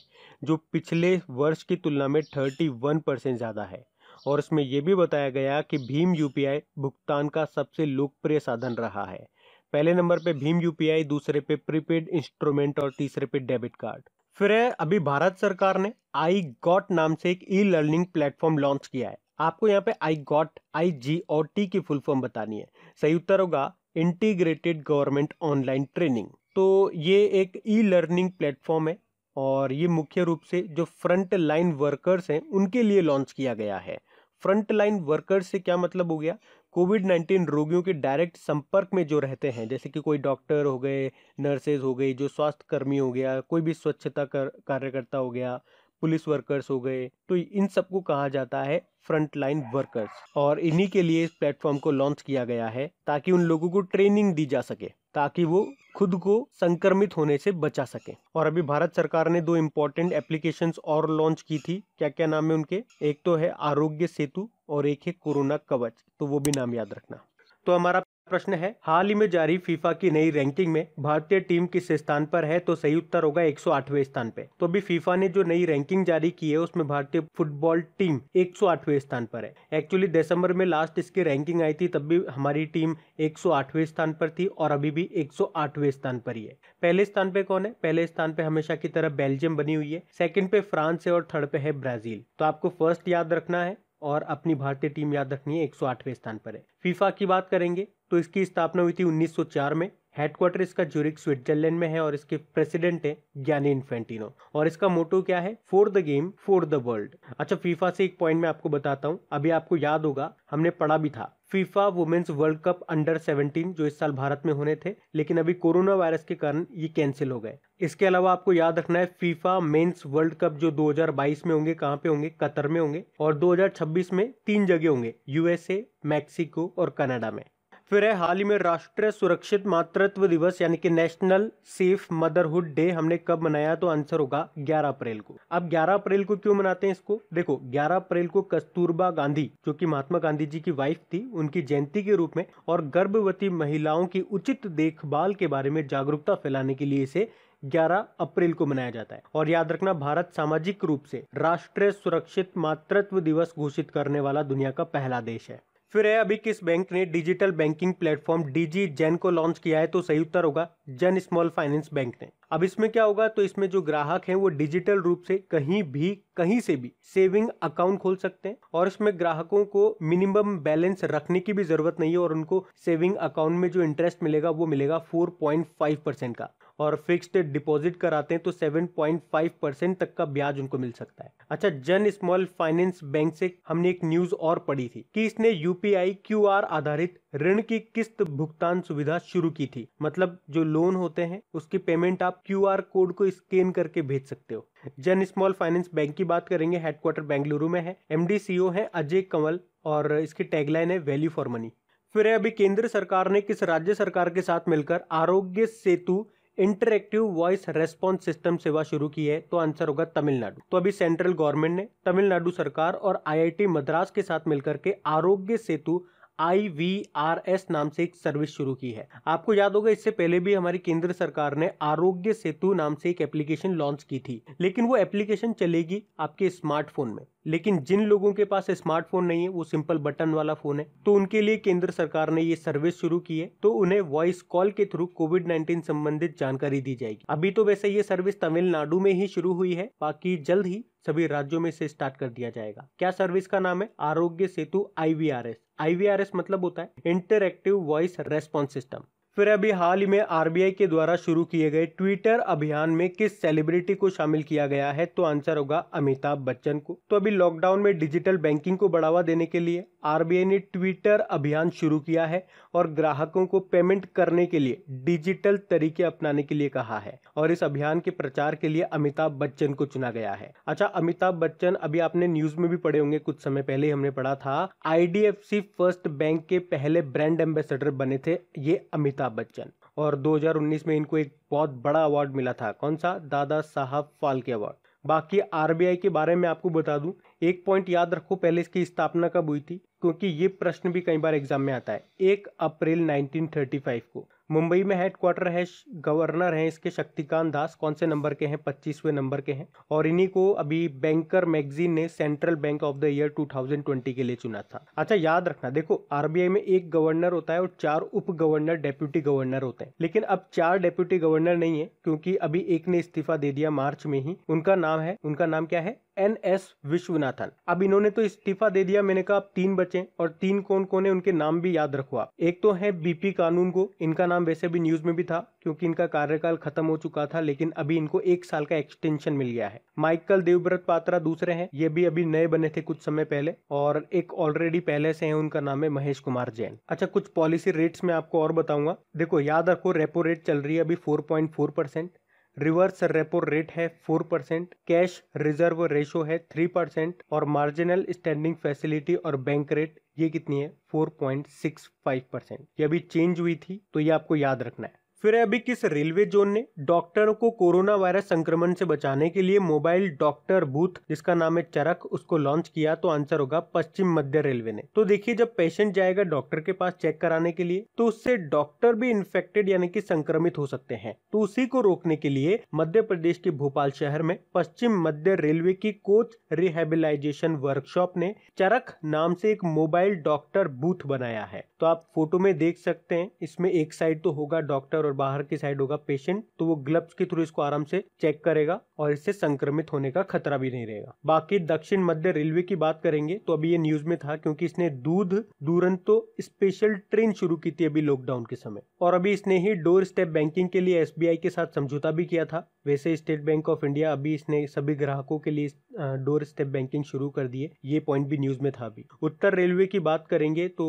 जो पिछले वर्ष की तुलना में 31 परसेंट ज़्यादा है और इसमें यह भी बताया गया कि भीम यूपीआई भुगतान का सबसे लोकप्रिय साधन रहा है पहले नंबर पे भीम यूपीआई दूसरे पे प्रीपेड इंस्ट्रूमेंट और तीसरे पे डेबिट कार्ड फिर है अभी भारत सरकार ने आई गॉट नाम से एक ई लर्निंग प्लेटफॉर्म लॉन्च किया है आपको यहाँ पे I got I G O T की फुल फॉर्म बतानी है सही उत्तर होगा इंटीग्रेटेड गवर्नमेंट ऑनलाइन ट्रेनिंग तो ये एक ई लर्निंग प्लेटफॉर्म है और ये मुख्य रूप से जो फ्रंट लाइन वर्कर्स हैं उनके लिए लॉन्च किया गया है फ्रंट लाइन वर्कर्स से क्या मतलब हो गया कोविड नाइन्टीन रोगियों के डायरेक्ट संपर्क में जो रहते हैं जैसे कि कोई डॉक्टर हो गए नर्सेज हो गई जो स्वास्थ्य कर्मी हो गया कोई भी स्वच्छता कर, कार्यकर्ता हो गया पुलिस वर्कर्स हो गए तो इन सबको कहा जाता है फ्रंट लाइन वर्कर्स और इन्हीं के लिए इस प्लेटफॉर्म को लॉन्च किया गया है ताकि उन लोगों को ट्रेनिंग दी जा सके ताकि वो खुद को संक्रमित होने से बचा सके और अभी भारत सरकार ने दो इम्पोर्टेंट एप्लीकेशन और लॉन्च की थी क्या क्या नाम है उनके एक तो है आरोग्य सेतु और एक है कोरोना कवच तो वो भी नाम याद रखना तो हमारा प्रश्न है हाल ही में जारी फीफा की नई रैंकिंग में भारतीय टीम किस स्थान पर है तो सही उत्तर होगा 108वें स्थान पे तो अभी फीफा ने जो नई रैंकिंग जारी की है उसमें भारतीय फुटबॉल टीम 108वें स्थान पर है एक्चुअली दिसंबर में लास्ट इसकी रैंकिंग आई थी तब भी हमारी टीम 108वें स्थान पर थी और अभी भी 108वें स्थान पर ही है पहले स्थान पे कौन है पहले स्थान पे हमेशा की तरह बेल्जियम बनी हुई है सेकेंड पे फ्रांस है और थर्ड पे है ब्राजील तो आपको फर्स्ट याद रखना है और अपनी भारतीय टीम याद रखनी है एक स्थान पर है फीफा की बात करेंगे तो इसकी स्थापना हुई थी 1904 में हेडक्वार्टर इसका जूरिक स्विट्जरलैंड में है और इसके प्रेसिडेंट है ज्ञानी इन्फेंटिनो और इसका मोटो क्या है for the game for the world अच्छा फीफा से एक पॉइंट मैं आपको बताता हूँ अभी आपको याद होगा हमने पढ़ा भी था FIFA women's world cup under 17 जो इस साल भारत में होने थे लेकिन अभी कोरोना वायरस के कारण ये कैंसिल हो गए इसके अलावा आपको याद रखना है फीफा मेंस वर्ल्ड कप जो 2022 में होंगे कहाँ पे होंगे कतर में होंगे और 2026 में तीन जगह होंगे यूएसए मैक्सिको और कनाडा में फिर है हाल ही में राष्ट्रीय सुरक्षित मातृत्व दिवस यानी कि नेशनल सेफ मदरहुड डे हमने कब मनाया तो आंसर होगा 11 अप्रैल को अब 11 अप्रैल को क्यों मनाते हैं इसको देखो 11 अप्रैल को कस्तूरबा गांधी जो कि महात्मा गांधी जी की वाइफ थी उनकी जयंती के रूप में और गर्भवती महिलाओं की उचित देखभाल के बारे में जागरूकता फैलाने के लिए इसे 11 अप्रैल को मनाया जाता है और याद रखना भारत सामाजिक रूप से राष्ट्रीय सुरक्षित मातृत्व दिवस घोषित करने वाला दुनिया का पहला देश है फिर है अभी किस बैंक ने digital banking platform digi gen को लॉन्च किया है तो सही उत्तर होगा जेन स्मॉल फाइनेंस बैंक ने अब इसमें क्या होगा तो इसमें जो ग्राहक हैं वो डिजिटल रूप से कहीं भी कहीं से भी सेविंग अकाउंट खोल सकते हैं और इसमें ग्राहकों को मिनिमम बैलेंस रखने की भी जरूरत नहीं है और उनको सेविंग अकाउंट में जो इंटरेस्ट मिलेगा वो मिलेगा फोर का और फिक्स्ड डिपॉजिट कराते हैं तो 7.5 परसेंट तक का ब्याज उनको मिल सकता है अच्छा जन स्मॉल फाइनेंस बैंक से हमने एक न्यूज और पढ़ी थी कि इसने यूपीआई क्यू आधारित ऋण की किस्त भुगतान सुविधा शुरू की थी मतलब जो लोन होते हैं उसकी पेमेंट आप क्यू कोड को स्कैन करके भेज सकते हो जन स्मॉल फाइनेंस बैंक की बात करेंगे हेडक्वार्टर बेंगलुरु में है एमडी सीओ e है अजय कंवल और इसकी टैगलाइन है वैल्यू फॉर मनी फिर अभी केंद्र सरकार ने किस राज्य सरकार के साथ मिलकर Aarogya Setu interactive voice response system सेवा शुरू की है तो आंसर होगा तमिलनाडु तो अभी सेंट्रल गवर्नमेंट ने तमिलनाडु सरकार और आईआईटी मद्रास के साथ मिलकर के आरोग्य सेतु आईवीआरएस नाम से एक सर्विस शुरू की है आपको याद होगा इससे पहले भी हमारी केंद्र सरकार ने आरोग्य सेतु नाम से एक एप्लीकेशन लॉन्च की थी लेकिन वो एप्लीकेशन चलेगी आपके स्मार्टफोन में लेकिन जिन लोगों के पास स्मार्टफोन नहीं है वो सिंपल बटन वाला फोन है तो उनके लिए केंद्र सरकार ने ये सर्विस शुरू की है तो उन्हें वॉइस कॉल के थ्रू कोविड 19 संबंधित जानकारी दी जाएगी अभी तो वैसे ये सर्विस तमिलनाडु में ही शुरू हुई है बाकी जल्द ही सभी राज्यों में इसे स्टार्ट कर दिया जाएगा क्या सर्विस का नाम है आरोग्य सेतु आईवीआरएस आईवीआरएस मतलब होता है इंटरएक्टिव वॉइस रेस्पॉन्स सिस्टम फिर अभी हाल ही में आरबीआई के द्वारा शुरू किए गए ट्विटर अभियान में किस सेलिब्रिटी को शामिल किया गया है तो आंसर होगा अमिताभ बच्चन को तो अभी लॉकडाउन में डिजिटल बैंकिंग को बढ़ावा देने के लिए आरबीआई ने ट्विटर अभियान शुरू किया है और ग्राहकों को पेमेंट करने के लिए डिजिटल तरीके अपनाने के लिए कहा है और इस अभियान के प्रचार के लिए अमिताभ बच्चन को चुना गया है अच्छा अमिताभ बच्चन अभी आपने न्यूज में भी पढ़े होंगे कुछ समय पहले हमने पढ़ा था आईडीएफसी फर्स्ट बैंक के पहले ब्रांड एम्बेसडर बने थे ये अमिताभ बच्चन और 2019 में इनको एक बहुत बड़ा अवार्ड मिला था कौन सा दादा साहब फाल्के अवार्ड बाकी आरबीआई के बारे में आपको बता दूं एक पॉइंट याद रखो पहले इसकी स्थापना कब हुई थी क्योंकि ये प्रश्न भी कई बार एग्जाम में आता है एक अप्रैल 1935 को मुंबई में हेडक्वार्टर है गवर्नर हैं इसके शक्तिकांत दास कौन से नंबर के हैं पच्चीसवें नंबर के हैं और इन्हीं को अभी बैंकर मैगजीन ने central bank of the year 2020 के लिए चुना था अच्छा याद रखना देखो आरबीआई में एक गवर्नर होता है और चार उप गवर्नर डेप्यूटी गवर्नर होते हैं लेकिन अब चार डेप्यूटी गवर्नर नहीं है क्योंकि अभी एक ने इस्तीफा दे दिया मार्च में ही उनका नाम है उनका नाम क्या है एन एस विश्वनाथन अब इन्होंने तो इस्तीफा दे दिया मैंने कहा अब तीन बचे और तीन कौन कौन है उनके नाम भी याद रखो आप एक तो है बीपी कानून को इनका नाम वैसे भी न्यूज में भी था क्योंकि इनका कार्यकाल खत्म हो चुका था लेकिन अभी इनको एक साल का एक्सटेंशन मिल गया है माइकल देवव्रत पात्रा दूसरे हैं ये भी अभी नए बने थे कुछ समय पहले और एक ऑलरेडी पहले से है उनका नाम है महेश कुमार जैन अच्छा कुछ पॉलिसी रेट्स में आपको और बताऊंगा देखो याद रखो रेपो रेट चल रही है अभी four percent reverse repo rate है four percent cash reserve ratio है थ्री परसेंट और मार्जिनल स्टैंडिंग फैसिलिटी और बैंक रेट ये कितनी है four point six five percent ये अभी चेंज हुई थी तो ये आपको याद रखना है फिर अभी किस रेलवे जोन ने डॉक्टरों को कोरोना वायरस संक्रमण से बचाने के लिए मोबाइल डॉक्टर बूथ जिसका नाम है चरक उसको लॉन्च किया तो आंसर होगा पश्चिम मध्य रेलवे ने तो देखिए जब पेशेंट जाएगा डॉक्टर के पास चेक कराने के लिए तो उससे डॉक्टर भी इन्फेक्टेड यानी कि संक्रमित हो सकते हैं तो उसी को रोकने के लिए मध्य प्रदेश के भोपाल शहर में पश्चिम मध्य रेलवे की कोच रिहेबिलाईजेशन वर्कशॉप ने चरक नाम से एक मोबाइल डॉक्टर बूथ बनाया है तो आप फोटो में देख सकते हैं इसमें एक साइड तो होगा डॉक्टर और बाहर की साइड होगा पेशेंट तो वो ग्लव्स के थ्रू इसको आराम से चेक करेगा और इससे संक्रमित होने का खतरा भी नहीं रहेगा बाकी दक्षिण मध्य रेलवे की बात करेंगे तो अभी ये न्यूज में था क्योंकि इसने दूध तो स्पेशल ट्रेन शुरू की थी अभी लॉकडाउन के समय और अभी इसने ही डोर स्टेप बैंकिंग के लिए एस के साथ समझौता भी किया था वैसे स्टेट बैंक ऑफ इंडिया अभी इसने सभी ग्राहकों के लिए डोर स्टेप बैंकिंग शुरू कर दी है ये पॉइंट भी न्यूज में था अभी उत्तर रेलवे की बात करेंगे तो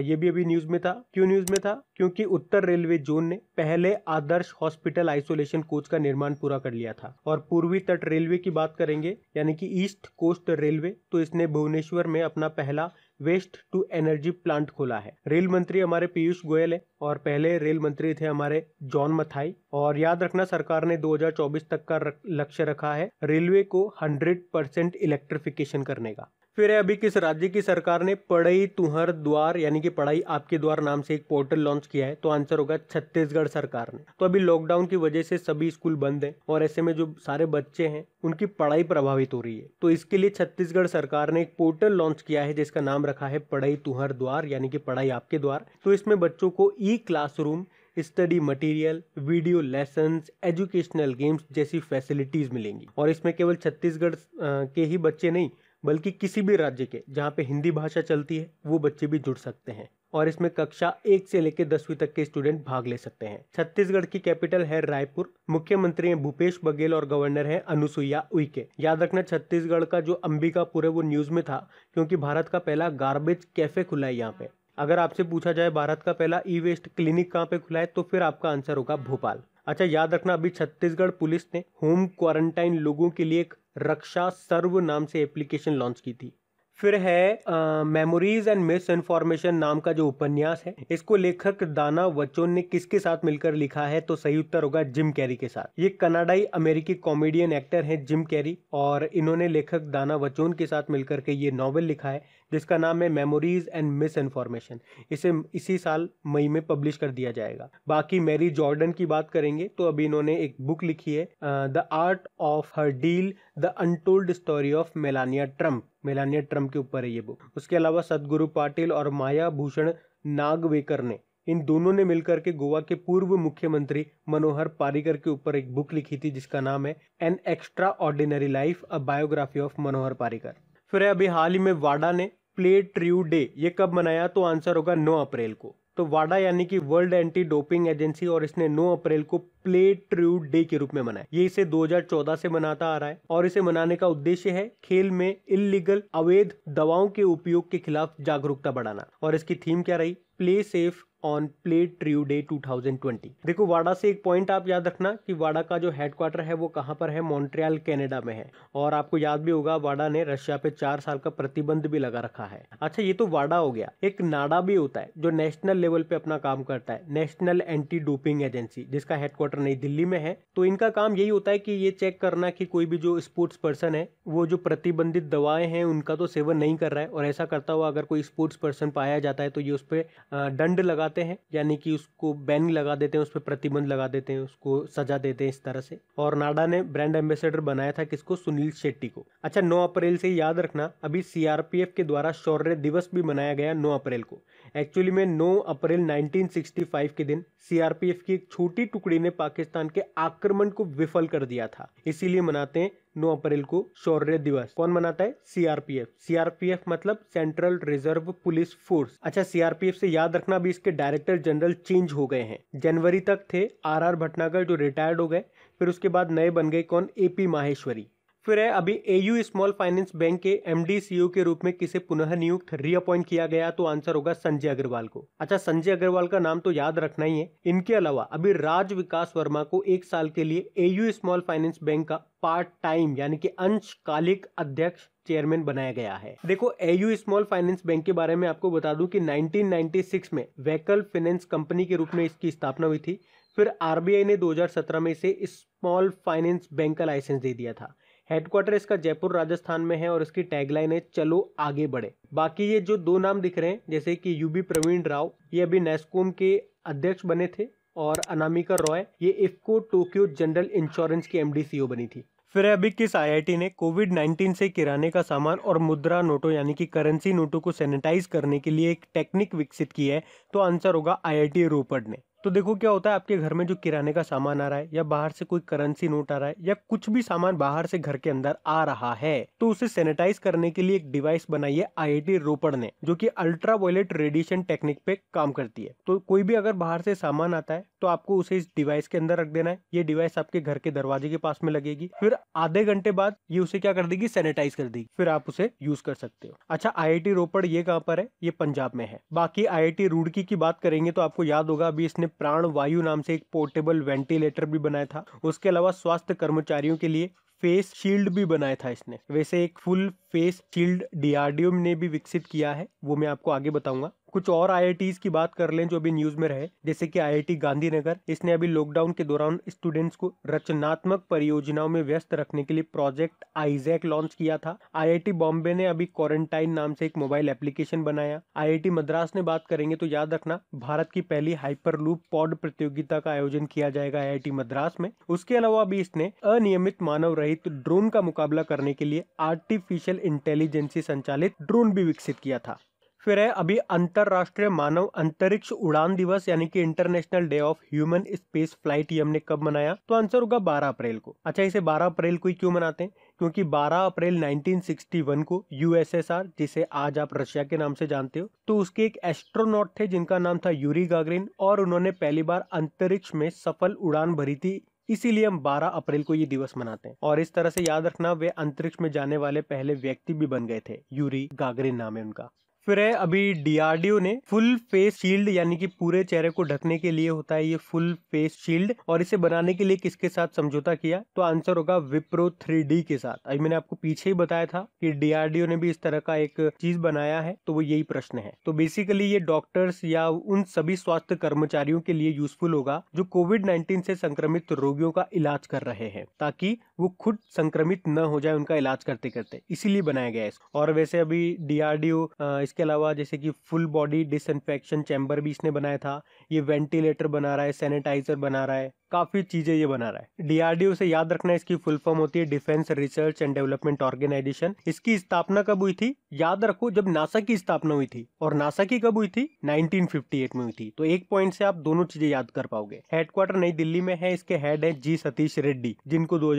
ये भी ये अभी न्यूज में था क्यों न्यूज में था क्योंकि उत्तर रेलवे जोन ने पहले आदर्श हॉस्पिटल आइसोलेशन कोच का निर्माण पूरा कर लिया था और पूर्वी तट रेलवे की बात करेंगे यानी कि ईस्ट कोस्ट रेलवे तो इसने भुवनेश्वर में अपना पहला वेस्ट टू एनर्जी प्लांट खोला है रेल मंत्री हमारे पीयूष गोयल है और पहले रेल मंत्री थे हमारे जॉन मथाई और याद रखना सरकार ने 2024 तक का लक्ष्य रखा है रेलवे को 100 परसेंट इलेक्ट्रिफिकेशन करने का फिर अभी किस राज्य की सरकार ने पढ़ई तुहर द्वार यानी कि पढ़ाई आपके द्वार नाम से एक पोर्टल लॉन्च किया है तो आंसर होगा छत्तीसगढ़ सरकार ने तो अभी लॉकडाउन की वजह से सभी स्कूल बंद हैं और ऐसे में जो सारे बच्चे हैं उनकी पढ़ाई प्रभावित हो रही है तो इसके लिए छत्तीसगढ़ सरकार ने एक पोर्टल लॉन्च किया है जिसका नाम रखा है पढ़ई तुहर द्वार यानी कि पढ़ाई आपके द्वार तो इसमें बच्चों को e classroom study material video lesson educational games जैसी फैसिलिटीज मिलेंगी और इसमें केवल छत्तीसगढ़ के ही बच्चे नहीं बल्कि किसी भी राज्य के जहाँ पे हिंदी भाषा चलती है वो बच्चे भी जुड़ सकते हैं और इसमें कक्षा एक से लेकर दसवीं तक के स्टूडेंट भाग ले सकते हैं छत्तीसगढ़ की कैपिटल है रायपुर मुख्यमंत्री हैं भूपेश बघेल और गवर्नर हैं अनुसुईया उइके याद रखना छत्तीसगढ़ का जो अंबिकापुर है वो न्यूज में था क्योंकि भारत का पहला गार्बेज कैफे खुला है यहाँ पे अगर आपसे पूछा जाए भारत का पहला ई वेस्ट क्लिनिक कहाँ पे खुला है तो फिर आपका आंसर होगा भोपाल अच्छा याद रखना अभी छत्तीसगढ़ पुलिस ने होम क्वारंटाइन लोगों के लिए एक रक्षा सर्व नाम से एप्लीकेशन लॉन्च की थी फिर है मेमोरीज एंड मिस इन्फॉर्मेशन नाम का जो उपन्यास है इसको लेखक दाना वचोन ने किसके साथ मिलकर लिखा है तो सही उत्तर होगा जिम कैरी के साथ ये कनाडाई अमेरिकी कॉमेडियन एक्टर हैं जिम कैरी और इन्होंने लेखक दाना वचोन के साथ मिलकर के ये नॉवल लिखा है जिसका नाम है मेमोरीज एंड मिस इन्फॉर्मेशन इसे इसी साल मई में पब्लिश कर दिया जाएगा बाकी मैरी जॉर्डन की बात करेंगे तो अभी इन्होंने एक बुक लिखी है the art of her deal the untold story of Melania Trump Melania Trump के ऊपर है ये बुक उसके अलावा सदगुरु पाटिल और माया भूषण नागवेकर ने इन दोनों ने मिलकर के गोवा के पूर्व मुख्यमंत्री मनोहर पारिकर के ऊपर एक बुक लिखी थी जिसका नाम है an extraordinary life a biography of Manohar Parrikar फिर अभी हाल ही में वाडा ने प्ले ट्रू डे ये कब मनाया तो आंसर होगा नौ अप्रैल को तो वाडा यानी कि वर्ल्ड एंटी डोपिंग एजेंसी और इसने 9 अप्रैल को प्ले ट्रू डे के रूप में मनाया ये इसे 2014 से मनाता आ रहा है और इसे मनाने का उद्देश्य है खेल में इलीगल अवैध दवाओं के उपयोग के खिलाफ जागरूकता बढ़ाना और इसकी थीम क्या रही play safe on plate true day 2020 देखो वाडा से एक पॉइंट आप याद रखना कि वाडा का जो हेडक्वार्टर है वो कहाँ पर है मॉन्ट्रियल कनाडा में है और आपको याद भी होगा वाडा ने रशिया पे चार साल का प्रतिबंध भी लगा रखा है अच्छा ये तो वाडा हो गया एक नाडा भी होता है जो नेशनल लेवल पे अपना काम करता है नेशनल एंटी डोपिंग एजेंसी जिसका हेडक्वार्टर नई दिल्ली में है तो इनका काम यही होता है कि ये चेक करना कि कोई भी जो स्पोर्ट्स पर्सन है वो जो प्रतिबंधित दवाएं हैं उनका तो सेवन नहीं कर रहा है और ऐसा करता हुआ अगर कोई स्पोर्ट्स पर्सन पाया जाता है तो ये उस पर दंड लगा लगाते हैं यानी कि उसको बैन लगा देते हैं उस पर प्रतिबंध लगा देते हैं उसको सजा देते हैं इस तरह से और नाडा ने ब्रांड एम्बेसडर बनाया था किसको सुनील शेट्टी को अच्छा नौ अप्रैल से याद रखना अभी सीआरपीएफ के द्वारा शौर्य दिवस भी मनाया गया नौ अप्रैल को एक्चुअली में नौ अप्रैल नाइनटीन के दिन सीआरपीएफ की एक छोटी टुकड़ी ने पाकिस्तान के आक्रमण को विफल कर दिया था इसीलिए मनाते हैं 9 अप्रैल को शौर्य दिवस कौन मनाता है सीआरपीएफ सीआरपीएफ मतलब सेंट्रल रिजर्व पुलिस फोर्स अच्छा सीआरपीएफ से याद रखना भी इसके डायरेक्टर जनरल चेंज हो गए हैं जनवरी तक थे आर आर भटनागर जो रिटायर्ड हो गए फिर उसके बाद नए बन गए कौन एपी माहेश्वरी फिर है अभी एयू स्मॉल फाइनेंस बैंक के एम डी सीईओ के रूप में किसे पुनः नियुक्त रीअपॉइंट किया गया तो आंसर होगा संजय अग्रवाल को अच्छा संजय अग्रवाल का नाम तो याद रखना ही है इनके अलावा अभी राज विकास वर्मा को एक साल के लिए एयू स्मॉल फाइनेंस बैंक का पार्ट टाइम यानी कि अंशकालिक अध्यक्ष चेयरमैन बनाया गया है देखो एयू स्मॉल फाइनेंस बैंक के बारे में आपको बता दूं कि 1996 में वैकल फाइनेंस कंपनी के रूप में इसकी स्थापना हुई थी फिर आरबीआई ने 2017 में इसे स्मॉल फाइनेंस बैंक का लाइसेंस दे दिया था हेडक्वार्टर इसका जयपुर राजस्थान में है और इसकी टैगलाइन है चलो आगे बढ़े बाकी ये जो दो नाम दिख रहे हैं जैसे कि यूबी प्रवीण राव ये अभी नेस्कोम के अध्यक्ष बने थे और अनामिका रॉय ये इफको टोक्यो जनरल इंश्योरेंस की एम बनी थी फिर अभी किस आईआईटी ने कोविड 19 से किराने का सामान और मुद्रा नोटों यानी कि करेंसी नोटों को सैनिटाइज करने के लिए एक टेक्निक विकसित की है तो आंसर होगा आईआईटी रोपड़ ने तो देखो क्या होता है आपके घर में जो किराने का सामान आ रहा है या बाहर से कोई करेंसी नोट आ रहा है या कुछ भी सामान बाहर से घर के अंदर आ रहा है तो उसे सैनिटाइज करने के लिए एक डिवाइस बनाई है आईआईटी रोपड़ ने जो कि अल्ट्रा वायलेट रेडिएशन टेक्निक पे काम करती है तो कोई भी अगर बाहर से सामान आता है तो आपको उसे इस डिवाइस के अंदर रख देना है ये डिवाइस आपके घर के दरवाजे के पास में लगेगी फिर आधे घंटे बाद ये उसे क्या कर देगी सैनिटाइज कर देगी फिर आप उसे यूज कर सकते हो अच्छा आई रोपड़ ये कहाँ पर है ये पंजाब में है बाकी आई रुड़की की बात करेंगे तो आपको याद होगा अभी इसने प्राण वायु नाम से एक पोर्टेबल वेंटिलेटर भी बनाया था उसके अलावा स्वास्थ्य कर्मचारियों के लिए फेस शील्ड भी बनाया था इसने वैसे एक फुल फेस शील्ड डीआरडीओ ने भी विकसित किया है वो मैं आपको आगे बताऊंगा कुछ और आई की बात कर लें जो अभी न्यूज में रहे जैसे कि आई गांधीनगर इसने अभी लॉकडाउन के दौरान स्टूडेंट्स को रचनात्मक परियोजनाओं में व्यस्त रखने के लिए प्रोजेक्ट आईजेक लॉन्च किया था आई बॉम्बे ने अभी क्वारंटाइन नाम से एक मोबाइल एप्लीकेशन बनाया आई मद्रास ने बात करेंगे तो याद रखना भारत की पहली हाइपर लूप पॉड प्रतियोगिता का आयोजन किया जाएगा आई मद्रास में उसके अलावा अभी इसने अनियमित मानव रहित ड्रोन का मुकाबला करने के लिए आर्टिफिशियल इंटेलिजेंसी संचालित ड्रोन भी विकसित किया था फिर है अभी अंतर्राष्ट्रीय मानव अंतरिक्ष उड़ान दिवस यानी कि international day of human space flight ये हमने कब मनाया तो आंसर होगा 12 अप्रैल को अच्छा इसे 12 अप्रैल को ही क्यों मनाते हैं क्योंकि 12 अप्रैल 1961 को यूएसएसआर जिसे आज आप रशिया के नाम से जानते हो तो उसके एक एस्ट्रोनॉट थे जिनका नाम था यूरी गागरिन और उन्होंने पहली बार अंतरिक्ष में सफल उड़ान भरी थी इसीलिए हम 12 अप्रैल को ये दिवस मनाते हैं और इस तरह से याद रखना वे अंतरिक्ष में जाने वाले पहले व्यक्ति भी बन गए थे यूरी गागरिन नाम है उनका फिर है अभी डीआरडीओ ने फुल फेस शील्ड यानी कि पूरे चेहरे को ढकने के लिए होता है ये फुल फेस शील्ड और इसे बनाने के लिए किसके साथ समझौता किया तो आंसर होगा विप्रो थ्री के साथ अभी मैंने आपको पीछे ही बताया था कि डीआरडीओ ने भी इस तरह का एक चीज बनाया है तो वो यही प्रश्न है तो बेसिकली ये डॉक्टर्स या उन सभी स्वास्थ्य कर्मचारियों के लिए यूजफुल होगा जो कोविड नाइन्टीन से संक्रमित रोगियों का इलाज कर रहे हैं ताकि वो खुद संक्रमित न हो जाए उनका इलाज करते करते इसीलिए बनाया गया है और वैसे अभी डीआरडीओ इसके अलावा जैसे कि फुल बॉडी डिसइनफेक्शन चैम्बर भी इसने बनाया था ये वेंटिलेटर बना रहा है सैनिटाइजर बना रहा है काफ़ी चीज़ें ये बना रहा है डीआरडीओ से याद रखना इसकी फुल फॉर्म होती है defence research and development organisation इसकी स्थापना कब हुई थी याद रखो जब नासा की स्थापना हुई थी और नासा की कब हुई थी 1958 में हुई थी तो एक पॉइंट से आप दोनों चीजें याद कर पाओगे हेडक्वार्टर नई दिल्ली में है इसके हेड है जी सतीश रेड्डी जिनको दो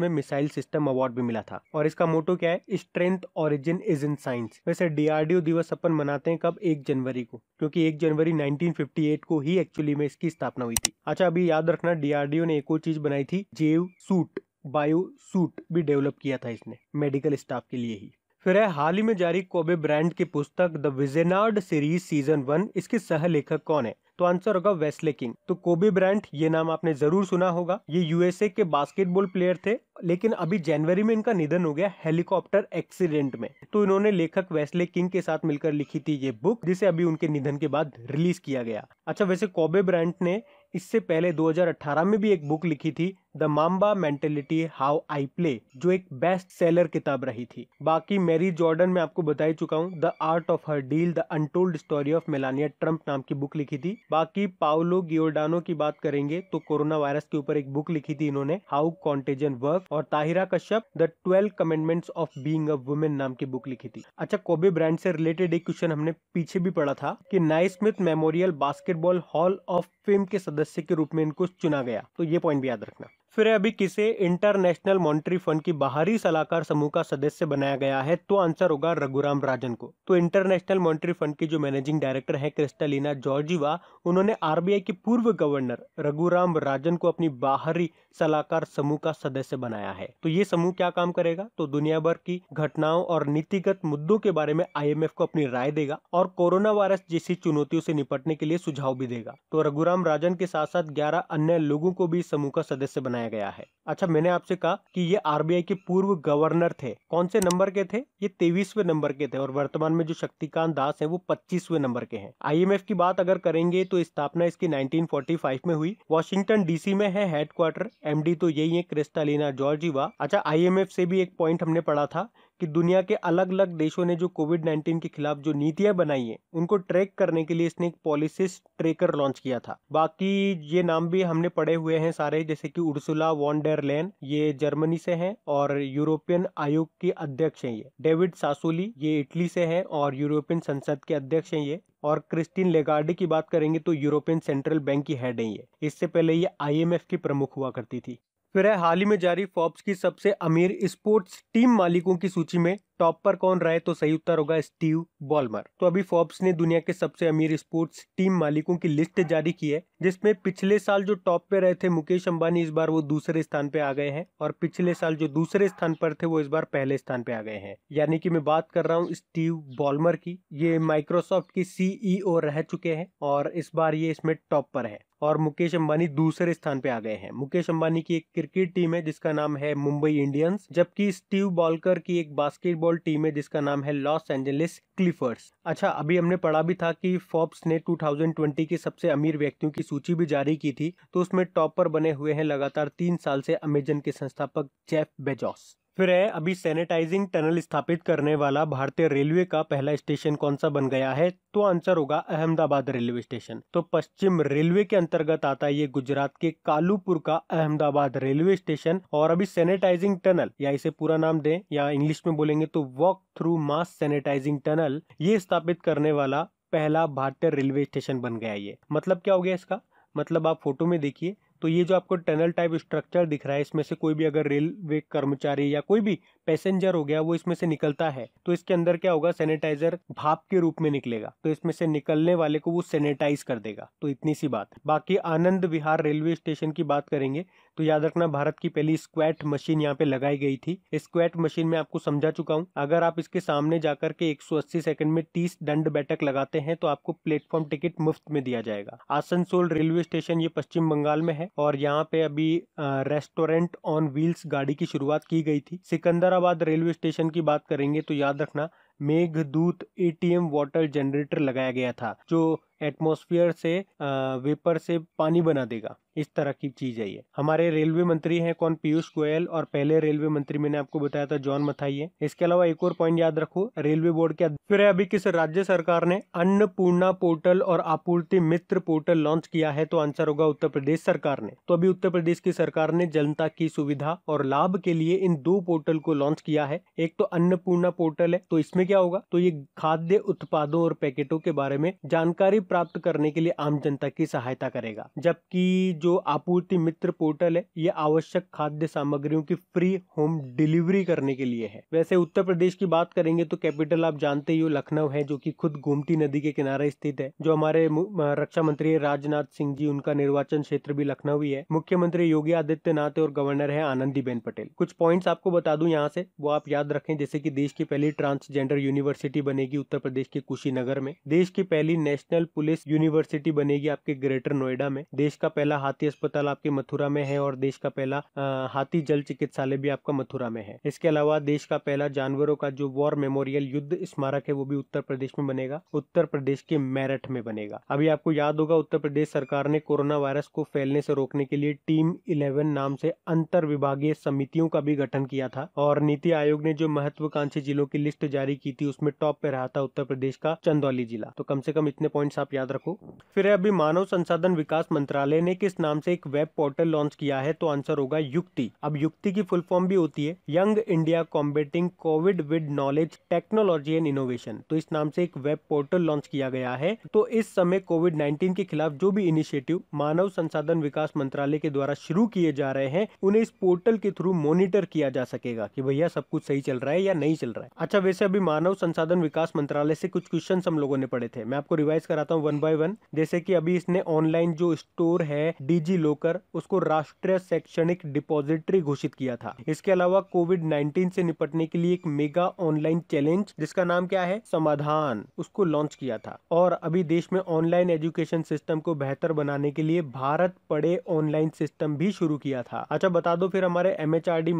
में मिसाइल सिस्टम अवार्ड भी मिला था और इसका मोटो क्या है strength origin is in science वैसे डीआरडीओ दिवस दिवस अपन मनाते हैं कब एक जनवरी को क्योंकि एक जनवरी 1958 को ही एक्चुअली में इसकी स्थापना हुई थी अच्छा अभी याद रखना डीआरडीओ ने एक और चीज बनाई थी जेव सूट बायो सूट भी डेवलप किया था इसने मेडिकल स्टाफ के लिए ही फिर है हाल ही में जारी कोबे ब्रांड की पुस्तक the Wizenard series season one इसके सह लेखक कौन है तो आंसर होगा वेस्ले किंग तो कोबी ब्रांड ये नाम आपने जरूर सुना होगा ये यूएसए के बास्केटबॉल प्लेयर थे लेकिन अभी जनवरी में इनका निधन हो गया हेलीकॉप्टर एक्सीडेंट में तो इन्होंने लेखक वेस्ले किंग के साथ मिलकर लिखी थी ये बुक जिसे अभी उनके निधन के बाद रिलीज किया गया अच्छा वैसे कोबे ब्रांड ने इससे पहले 2018 में भी एक बुक लिखी थी the Mamba mentality how I play जो एक बेस्ट सेलर किताब रही थी बाकी मेरी जॉर्डन में आपको बता ही चुका हूँ the art of her deal the untold story of Melania Trump नाम की बुक लिखी थी बाकी पाओलो गियोडानो की बात करेंगे तो कोरोना वायरस के ऊपर एक बुक लिखी थी इन्होंने हाउ कॉन्टेजन वर्क और Tahira Kashyap the twelve commandments of being woman नाम की बुक लिखी थी अच्छा कोबे ब्रांड से रिलेटेड एक क्वेश्चन हमने पीछे भी पढ़ा था कि Naismith memorial basketball hall of fame के सदस्य के रूप में इनको चुना गया तो ये पॉइंट भी याद रखना फिर अभी किसे इंटरनेशनल मॉनिटरी फंड की बाहरी सलाहकार समूह का सदस्य बनाया गया है तो आंसर होगा रघुराम राजन को तो इंटरनेशनल मॉनिटरी फंड की जो मैनेजिंग डायरेक्टर है क्रिस्टलिना जॉर्जीवा उन्होंने आरबीआई के पूर्व गवर्नर रघुराम राजन को अपनी बाहरी सलाहकार समूह का सदस्य बनाया है तो ये समूह क्या काम करेगा तो दुनिया भर की घटनाओं और नीतिगत मुद्दों के बारे में आई को अपनी राय देगा और कोरोना वायरस जैसी चुनौतियों से निपटने के लिए सुझाव भी देगा तो रघुराम राजन के साथ साथ ग्यारह अन्य लोगों को भी समूह का सदस्य बनाया बनाया गया है अच्छा मैंने आपसे कहा कि ये आरबीआई के पूर्व गवर्नर थे कौन से नंबर के थे ये तेईसवे नंबर के थे और वर्तमान में जो शक्तिकांत दास हैं वो पच्चीसवे नंबर के हैं आईएमएफ की बात अगर करेंगे तो स्थापना इसकी 1945 में हुई वॉशिंगटन डीसी में है हेडक्वार्टर एमडी तो यही है क्रिस्टालिना जॉर्जीवा अच्छा आई से भी एक पॉइंट हमने पढ़ा था कि दुनिया के अलग अलग देशों ने जो कोविड नाइन्टीन के खिलाफ जो नीतियां बनाई हैं उनको ट्रैक करने के लिए इसने एक पॉलिसी ट्रेकर लॉन्च किया था बाकी ये नाम भी हमने पढ़े हुए हैं सारे जैसे कि उर्सुला वॉन्डेर लेन ये जर्मनी से है और यूरोपियन आयोग के अध्यक्ष हैं ये डेविड सासोली ये इटली से है और यूरोपियन संसद के अध्यक्ष हैं ये और क्रिस्टीन लेगार्डे की बात करेंगे तो यूरोपियन सेंट्रल बैंक की हेड है ये इससे पहले ये आईएमएफ की प्रमुख हुआ करती थी फिर है हाल ही में जारी फोर्ब्स की सबसे अमीर स्पोर्ट्स टीम मालिकों की सूची में टॉप पर कौन रहा है तो सही उत्तर होगा स्टीव बॉलमर तो अभी फोर्ब्स ने दुनिया के सबसे अमीर स्पोर्ट्स टीम मालिकों की लिस्ट जारी की है जिसमें पिछले साल जो टॉप पे रहे थे मुकेश अंबानी इस बार वो दूसरे स्थान पे आ गए हैं और पिछले साल जो दूसरे स्थान पर थे वो इस बार पहले स्थान पे आ गए हैं यानी कि मैं बात कर रहा हूँ स्टीव बॉलमर की ये माइक्रोसॉफ्ट की सीईओ e रह चुके हैं और इस बार ये इसमें टॉप पर है और मुकेश अंबानी दूसरे स्थान पे आ गए हैं मुकेश अंबानी की एक क्रिकेट टीम है जिसका नाम है मुंबई इंडियंस जबकि स्टीव बॉलकर की एक बास्केटबॉल बॉस्केटबॉल टीम है जिसका नाम है लॉस एंजलिस क्लिफर्स अच्छा अभी हमने पढ़ा भी था कि फॉर्ब्स ने 2020 की सबसे अमीर व्यक्तियों की सूची भी जारी की थी तो उसमें टॉपर बने हुए हैं लगातार तीन साल से अमेजन के संस्थापक जेफ बेजॉस फिर है अभी सैनिटाइजिंग टनल स्थापित करने वाला भारतीय रेलवे का पहला स्टेशन कौन सा बन गया है तो आंसर होगा अहमदाबाद रेलवे स्टेशन तो पश्चिम रेलवे के अंतर्गत आता है ये गुजरात के कालूपुर का अहमदाबाद रेलवे स्टेशन और अभी सैनिटाइजिंग टनल या इसे पूरा नाम दें या इंग्लिश में बोलेंगे तो walk through mass sanitising tunnel ये स्थापित करने वाला पहला भारतीय रेलवे स्टेशन बन गया ये मतलब क्या हो गया इसका मतलब आप फोटो में देखिए तो ये जो आपको टनल टाइप स्ट्रक्चर दिख रहा है इसमें से कोई भी अगर रेलवे कर्मचारी या कोई भी पैसेंजर हो गया वो इसमें से निकलता है तो इसके अंदर क्या होगा सैनिटाइजर भाप के रूप में निकलेगा तो इसमें से निकलने वाले को वो सैनिटाइज कर देगा तो इतनी सी बात बाकी आनंद विहार रेलवे स्टेशन की बात करेंगे तो याद रखना भारत की पहली स्क्वेट मशीन यहाँ पे लगाई गई थी स्क्वेट मशीन में आपको समझा चुका हूँ अगर आप इसके सामने जाकर के 180 सेकंड में 30 दंड बैठक लगाते हैं तो आपको प्लेटफॉर्म टिकट मुफ्त में दिया जाएगा आसनसोल रेलवे स्टेशन ये पश्चिम बंगाल में है और यहाँ पे अभी रेस्टोरेंट ऑन व्हील्स गाड़ी की शुरुआत की गई थी सिकंदराबाद रेलवे स्टेशन की बात करेंगे तो याद रखना मेघ दूत एटीएम वाटर जनरेटर लगाया गया था जो एटमोसफियर से वेपर से पानी बना देगा इस तरह की चीज है ये हमारे रेलवे मंत्री हैं कौन पीयूष गोयल और पहले रेलवे मंत्री मैंने आपको बताया था जॉन है इसके अलावा एक और पॉइंट याद रखो रेलवे बोर्ड के फिर अभी किस राज्य सरकार ने अन्नपूर्णा पोर्टल और आपूर्ति मित्र पोर्टल लॉन्च किया है तो आंसर होगा उत्तर प्रदेश सरकार ने तो अभी उत्तर प्रदेश की सरकार ने जनता की सुविधा और लाभ के लिए इन दो पोर्टल को लॉन्च किया है एक तो अन्नपूर्णा पोर्टल है तो इसमें क्या होगा तो ये खाद्य उत्पादों और पैकेटों के बारे में जानकारी प्राप्त करने के लिए आम जनता की सहायता करेगा जबकि जो आपूर्ति मित्र पोर्टल है ये आवश्यक खाद्य सामग्रियों की फ्री होम डिलीवरी करने के लिए है वैसे उत्तर प्रदेश की बात करेंगे तो कैपिटल आप जानते ही हो लखनऊ है जो की खुद गोमती नदी के किनारे स्थित है जो हमारे रक्षा मंत्री राजनाथ सिंह जी उनका निर्वाचन क्षेत्र भी लखनऊ ही है मुख्यमंत्री योगी आदित्यनाथ और गवर्नर है आनंदीबेन पटेल कुछ पॉइंट्स आपको बता दूं यहाँ से वो आप याद रखें जैसे कि देश की पहली ट्रांसजेंडर यूनिवर्सिटी बनेगी उत्तर प्रदेश के कुशीनगर में देश की पहली नेशनल पुलिस यूनिवर्सिटी बनेगी आपके ग्रेटर नोएडा में देश का पहला हाथी अस्पताल आपके मथुरा में है और देश का पहला हाथी जल चिकित्सालय भी आपका मथुरा में है इसके अलावा देश का पहला जानवरों का जो वॉर मेमोरियल युद्ध स्मारक है वो भी उत्तर प्रदेश में बनेगा उत्तर प्रदेश के मेरठ में बनेगा अभी आपको याद होगा उत्तर प्रदेश सरकार ने कोरोना वायरस को फैलने से रोकने के लिए टीम इलेवन नाम से अंतर विभागीय समितियों का भी गठन किया था और नीति आयोग ने जो महत्वाकांक्षी जिलों की लिस्ट जारी की थी उसमें टॉप पे रहा था उत्तर प्रदेश का चंदौली जिला तो कम से कम इतने पॉइंट्स आप याद रखो फिर अभी मानव संसाधन विकास मंत्रालय ने किस नाम से एक वेब पोर्टल लॉन्च किया है तो आंसर होगा युक्ति अब युक्ति की फुल फॉर्म भी होती है young India combating covid with knowledge technology and innovation तो इस नाम से एक वेब पोर्टल लॉन्च किया गया है तो इस समय कोविड नाइन्टीन के खिलाफ जो भी इनिशिएटिव मानव संसाधन विकास मंत्रालय के द्वारा शुरू किए जा रहे हैं उन्हें इस पोर्टल के थ्रू मॉनिटर किया जा सकेगा की भैया सब कुछ सही चल रहा है या नहीं चल रहा है अच्छा वैसे अभी मानव संसाधन विकास मंत्रालय से कुछ क्वेश्चन हम लोगों ने पढ़े थे मैं आपको रिवाइज कराता हूँ हूँ वन बाय वन जैसे कि अभी इसने ऑनलाइन जो स्टोर है डीजी लोकर उसको राष्ट्रीय शैक्षणिक डिपोजिटरी घोषित किया था इसके अलावा कोविड नाइन्टीन से निपटने के लिए एक मेगा ऑनलाइन चैलेंज जिसका नाम क्या है समाधान उसको लॉन्च किया था और अभी देश में ऑनलाइन एजुकेशन सिस्टम को बेहतर बनाने के लिए भारत पढ़े ऑनलाइन सिस्टम भी शुरू किया था अच्छा बता दो फिर हमारे एम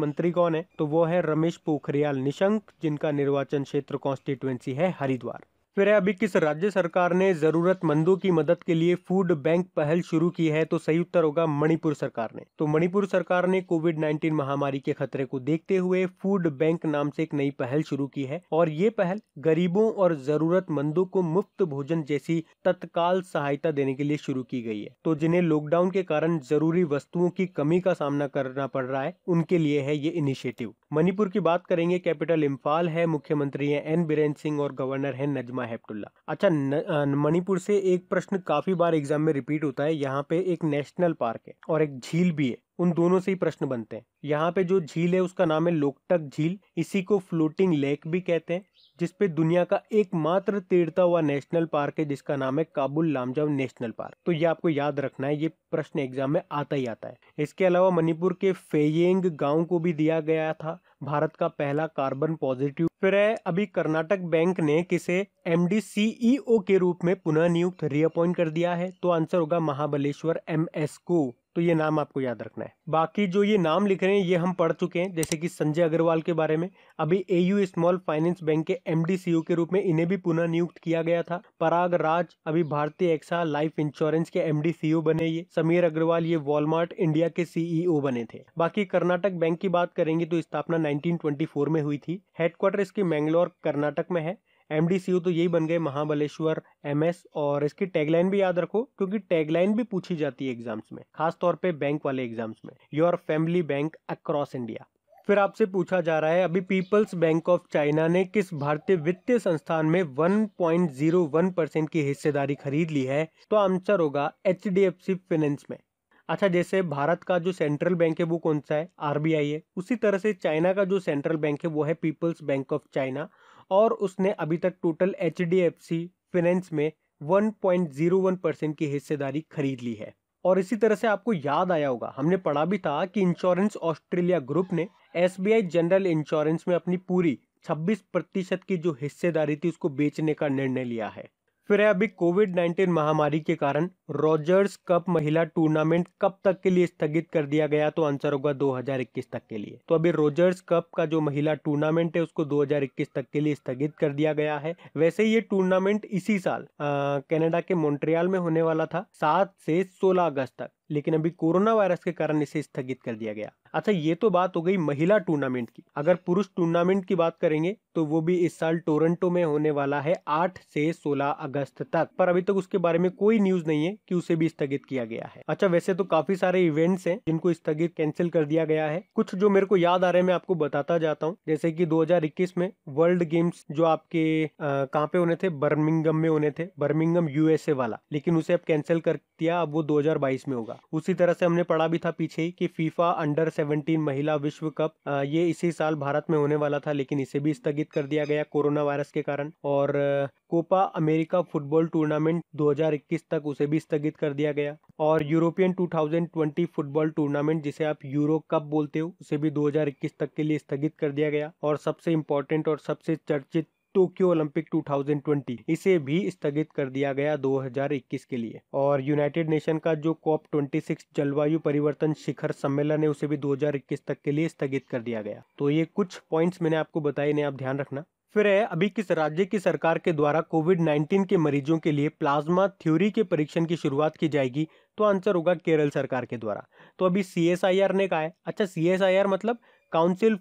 मंत्री कौन है तो वो है रमेश पोखरियाल निशंक जिनका निर्वाचन क्षेत्र कॉन्स्टिट्युएंसी है हरिद्वार फिर अभी किस राज्य सरकार ने जरूरतमंदों की मदद के लिए फूड बैंक पहल शुरू की है तो सही उत्तर होगा मणिपुर सरकार ने तो मणिपुर सरकार ने कोविड 19 महामारी के खतरे को देखते हुए फूड बैंक नाम से एक नई पहल शुरू की है और ये पहल गरीबों और जरूरतमंदों को मुफ्त भोजन जैसी तत्काल सहायता देने के लिए शुरू की गई है तो जिन्हें लॉकडाउन के कारण जरूरी वस्तुओं की कमी का सामना करना पड़ रहा है उनके लिए है ये इनिशिएटिव मणिपुर की बात करेंगे कैपिटल इम्फाल है मुख्यमंत्री है एन बीरेन सिंह और गवर्नर है नजमा हेप्टुल्ला अच्छा मणिपुर से एक प्रश्न काफी बार एग्जाम में रिपीट होता है यहाँ पे एक नेशनल पार्क है और एक झील भी है उन दोनों से ही प्रश्न बनते हैं यहाँ पे जो झील है उसका नाम है लोकटक झील इसी को फ्लोटिंग लेक भी कहते हैं जिसपे दुनिया का एकमात्र तैरता हुआ नेशनल पार्क है जिसका नाम है काबुल लामजाव नेशनल पार्क तो ये आपको याद रखना है ये प्रश्न एग्जाम में आता ही आता है इसके अलावा मणिपुर के फेयेंग गांव को भी दिया गया था भारत का पहला कार्बन पॉजिटिव फिर है अभी कर्नाटक बैंक ने किसे एम डी e के रूप में पुनः नियुक्त रीअपॉइंट कर दिया है तो आंसर होगा महाबलेश्वर एम एस को तो ये नाम आपको याद रखना है बाकी जो ये नाम लिख रहे हैं ये हम पढ़ चुके हैं जैसे कि संजय अग्रवाल के बारे में अभी एयू स्मॉल फाइनेंस बैंक के एम के रूप में इन्हें भी पुनः नियुक्त किया गया था पराग राज अभी भारतीय एक्सा लाइफ इंश्योरेंस के एम बने ये समीर अग्रवाल ये वॉलमार्ट इंडिया के सीईओ e बने थे बाकी कर्नाटक बैंक की बात करेंगे तो स्थापना नाइनटीन में हुई थी हेडक्वार्टर इसकी मैंगलोर कर्नाटक में है एम तो यही बन गए महाबलेश्वर एम और इसकी टैगलाइन भी याद रखो क्योंकि टैगलाइन भी पूछी जाती है एग्जाम्स में खासतौर पर बैंक वाले एग्जाम्स में your family bank across India फिर आपसे पूछा जा रहा है अभी पीपल्स बैंक ऑफ चाइना ने किस भारतीय वित्तीय संस्थान में 1.01 परसेंट की हिस्सेदारी खरीद ली है तो आंसर होगा एच डी फाइनेंस में अच्छा जैसे भारत का जो सेंट्रल बैंक है वो कौन सा है आरबीआई है उसी तरह से चाइना का जो सेंट्रल बैंक है वो है पीपल्स बैंक ऑफ चाइना और उसने अभी तक टोटल एच फाइनेंस में 1.01 परसेंट की हिस्सेदारी खरीद ली है और इसी तरह से आपको याद आया होगा हमने पढ़ा भी था कि इंश्योरेंस ऑस्ट्रेलिया ग्रुप ने आई जनरल इंश्योरेंस में अपनी पूरी 26 प्रतिशत की जो हिस्सेदारी थी उसको बेचने का निर्णय लिया है फिर है अभी कोविड 19 महामारी के कारण रॉजर्स कप महिला टूर्नामेंट कब तक के लिए स्थगित कर दिया गया तो आंसर होगा 2021 तक के लिए तो अभी रॉजर्स कप का जो महिला टूर्नामेंट है उसको 2021 तक के लिए स्थगित कर दिया गया है वैसे ये टूर्नामेंट इसी साल कनाडा के मॉन्ट्रियल में होने वाला था सात से सोलह अगस्त तक लेकिन अभी कोरोना वायरस के कारण इसे स्थगित कर दिया गया अच्छा ये तो बात हो गई महिला टूर्नामेंट की अगर पुरुष टूर्नामेंट की बात करेंगे तो वो भी इस साल टोरंटो में होने वाला है 8 से 16 अगस्त तक पर अभी तक तो उसके बारे में कोई न्यूज नहीं है कि उसे भी स्थगित किया गया है अच्छा वैसे तो काफी सारे इवेंट्स हैं जिनको स्थगित कैंसिल कर दिया गया है कुछ जो मेरे को याद आ रहे हैं मैं आपको बताता जाता हूँ जैसे की दो में वर्ल्ड गेम्स जो आपके कहाँ पे होने थे बर्मिंगम में होने थे बर्मिंगम यूएसए वाला लेकिन उसे अब कैंसिल कर दिया अब वो दो में होगा उसी तरह से हमने पढ़ा भी था पीछे कि फीफा अंडर 17 महिला विश्व कप ये इसी साल भारत में होने वाला था लेकिन इसे भी स्थगित कर दिया गया कोरोना वायरस के कारण और कोपा अमेरिका फुटबॉल टूर्नामेंट 2021 तक उसे भी स्थगित कर दिया गया और यूरोपियन 2020 फुटबॉल टूर्नामेंट जिसे आप यूरो कप बोलते हो उसे भी 2021 तक के लिए स्थगित कर दिया गया और सबसे इम्पोर्टेंट और सबसे चर्चित टोक्यो ओलंपिक 2020 इसे भी स्थगित कर दिया गया 2021 के लिए और यूनाइटेड नेशन का जो कॉप 26 जलवायु परिवर्तन शिखर सम्मेलन है उसे भी 2021 तक के लिए स्थगित कर दिया गया तो ये कुछ पॉइंट्स मैंने आपको बताए ने आप ध्यान रखना फिर है अभी किस राज्य की सरकार के द्वारा कोविड 19 के मरीजों के लिए प्लाज्मा थ्योरी के परीक्षण की शुरुआत की जाएगी तो आंसर होगा केरल सरकार के द्वारा तो अभी सी ने कहा है अच्छा सी मतलब council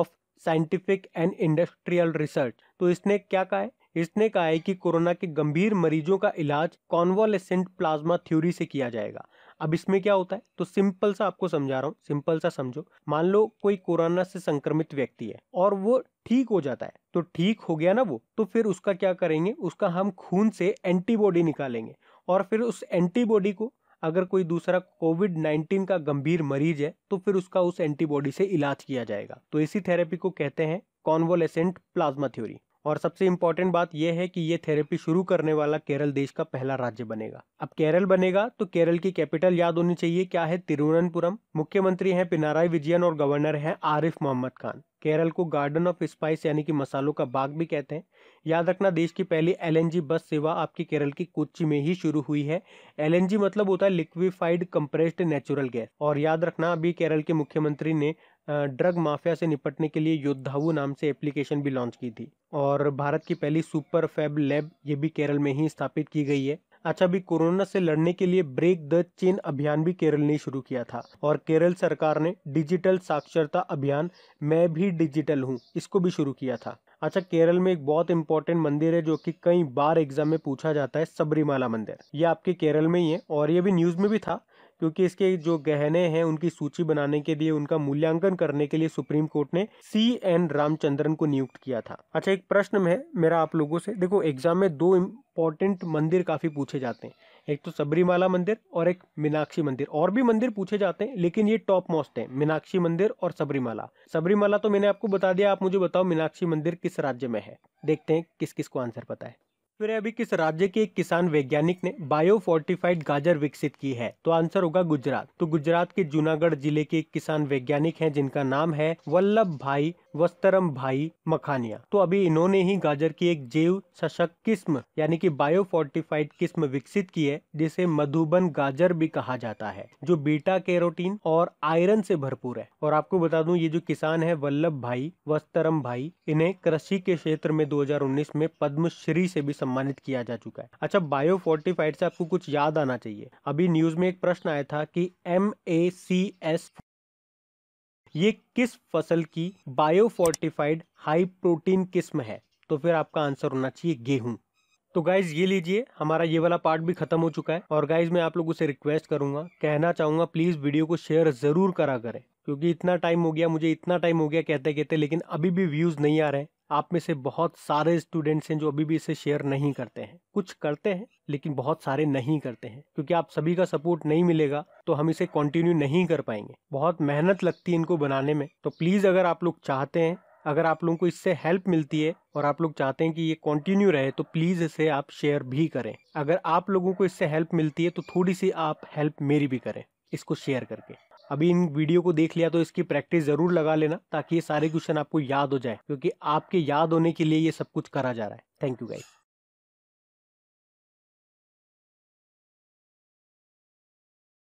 of scientific and industrial research तो इसने क्या कहा है इसने कहा है कि कोरोना के गंभीर मरीजों का इलाज कॉन्वालेसेंट प्लाज्मा थ्योरी से किया जाएगा अब इसमें क्या होता है तो सिंपल सा आपको समझा रहा हूँ सिंपल सा समझो मान लो कोई कोरोना से संक्रमित व्यक्ति है और वो ठीक हो जाता है तो ठीक हो गया ना वो तो फिर उसका क्या करेंगे उसका हम खून से एंटीबॉडी निकालेंगे और फिर उस एंटीबॉडी को अगर कोई दूसरा कोविड 19 का गंभीर मरीज है तो फिर उसका उस एंटीबॉडी से इलाज किया जाएगा तो इसी थेरेपी को कहते हैं कॉन्वोलेसेंट प्लाज्मा थ्योरी और सबसे इम्पोर्टेंट बात यह है कि ये थेरेपी शुरू करने वाला केरल देश का पहला राज्य बनेगा अब केरल बनेगा तो केरल की कैपिटल याद होनी चाहिए क्या है तिरुवनंतपुरम मुख्यमंत्री हैं पिनाराई विजयन और गवर्नर हैं आरिफ मोहम्मद खान केरल को गार्डन ऑफ स्पाइस यानी कि मसालों का बाग भी कहते हैं याद रखना देश की पहली एलएनजी बस सेवा आपकी केरल की कोच्चि में ही शुरू हुई है एलएनजी मतलब होता है लिक्विफाइड कंप्रेस्ड नेचुरल गैस और याद रखना अभी केरल के मुख्यमंत्री ने ड्रग माफिया से निपटने के लिए योद्धावू नाम से एप्लीकेशन भी लॉन्च की थी और भारत की पहली सुपर फैब लैब ये भी केरल में ही स्थापित की गई है अच्छा अभी कोरोना से लड़ने के लिए ब्रेक द चेन अभियान भी केरल ने शुरू किया था और केरल सरकार ने डिजिटल साक्षरता अभियान मैं भी डिजिटल हूँ इसको भी शुरू किया था अच्छा केरल में एक बहुत इंपॉर्टेंट मंदिर है जो कि कई बार एग्जाम में पूछा जाता है सबरीमाला मंदिर ये आपके केरल में ही है और ये भी न्यूज़ में भी था क्योंकि इसके जो गहने हैं उनकी सूची बनाने के लिए उनका मूल्यांकन करने के लिए सुप्रीम कोर्ट ने सी एन रामचंद्रन को नियुक्त किया था अच्छा एक प्रश्न है मेरा आप लोगों से देखो एग्जाम में दो इम्पोर्टेंट मंदिर काफ़ी पूछे जाते हैं एक तो सबरीमाला मंदिर और एक मीनाक्षी मंदिर और भी मंदिर पूछे जाते हैं लेकिन ये टॉप मोस्ट है मीनाक्षी मंदिर और सबरीमाला सबरीमाला तो मैंने आपको बता दिया आप मुझे बताओ मीनाक्षी मंदिर किस राज्य में है देखते हैं किस किस को आंसर पता है फिर अभी किस राज्य के एक किसान वैज्ञानिक ने बायो फोर्टिफाइड गाजर विकसित की है तो आंसर होगा गुजरात तो गुजरात के जूनागढ़ जिले के एक किसान वैज्ञानिक हैं जिनका नाम है वल्लभ भाई वस्तरम भाई मखानिया तो अभी इन्होंने ही गाजर की एक जैव सशक्त किस्म यानी कि बायो फोर्टिफाइड किस्म विकसित की है जिसे मधुबन गाजर भी कहा जाता है जो बीटा कैरोटीन और आयरन से भरपूर है और आपको बता दूं ये जो किसान है वल्लभ भाई वस्तरम भाई इन्हें कृषि के क्षेत्र में 2019 में पद्मश्री से भी सम्मानित किया जा चुका है अच्छा बायो फोर्टिफाइड से आपको कुछ याद आना चाहिए अभी न्यूज में एक प्रश्न आया था कि एम ए सी एस ये किस फसल की बायो फोर्टिफाइड हाई प्रोटीन किस्म है तो फिर आपका आंसर होना चाहिए गेहूं तो गाइज ये लीजिए हमारा ये वाला पार्ट भी खत्म हो चुका है और गाइज मैं आप लोगों से रिक्वेस्ट करूंगा कहना चाहूंगा प्लीज वीडियो को शेयर जरूर करा करें क्योंकि इतना टाइम हो गया मुझे इतना टाइम हो गया कहते कहते लेकिन अभी भी व्यूज नहीं आ रहे हैं आप में से बहुत सारे स्टूडेंट्स हैं जो अभी भी इसे शेयर नहीं करते हैं कुछ करते हैं लेकिन बहुत सारे नहीं करते हैं क्योंकि आप सभी का सपोर्ट नहीं मिलेगा तो हम इसे कंटिन्यू नहीं कर पाएंगे बहुत मेहनत लगती है इनको बनाने में तो प्लीज़ अगर आप लोग चाहते हैं अगर आप लोगों को इससे हेल्प मिलती है और आप लोग चाहते हैं कि ये कंटिन्यू रहे तो प्लीज़ इसे आप शेयर भी करें अगर आप लोगों को इससे हेल्प मिलती है तो थोड़ी सी आप हेल्प मेरी भी करें इसको शेयर करके अभी इन वीडियो को देख लिया तो इसकी प्रैक्टिस ज़रूर लगा लेना ताकि ये सारे क्वेश्चन आपको याद हो जाए क्योंकि आपके याद होने के लिए ये सब कुछ करा जा रहा है थैंक यू गाइस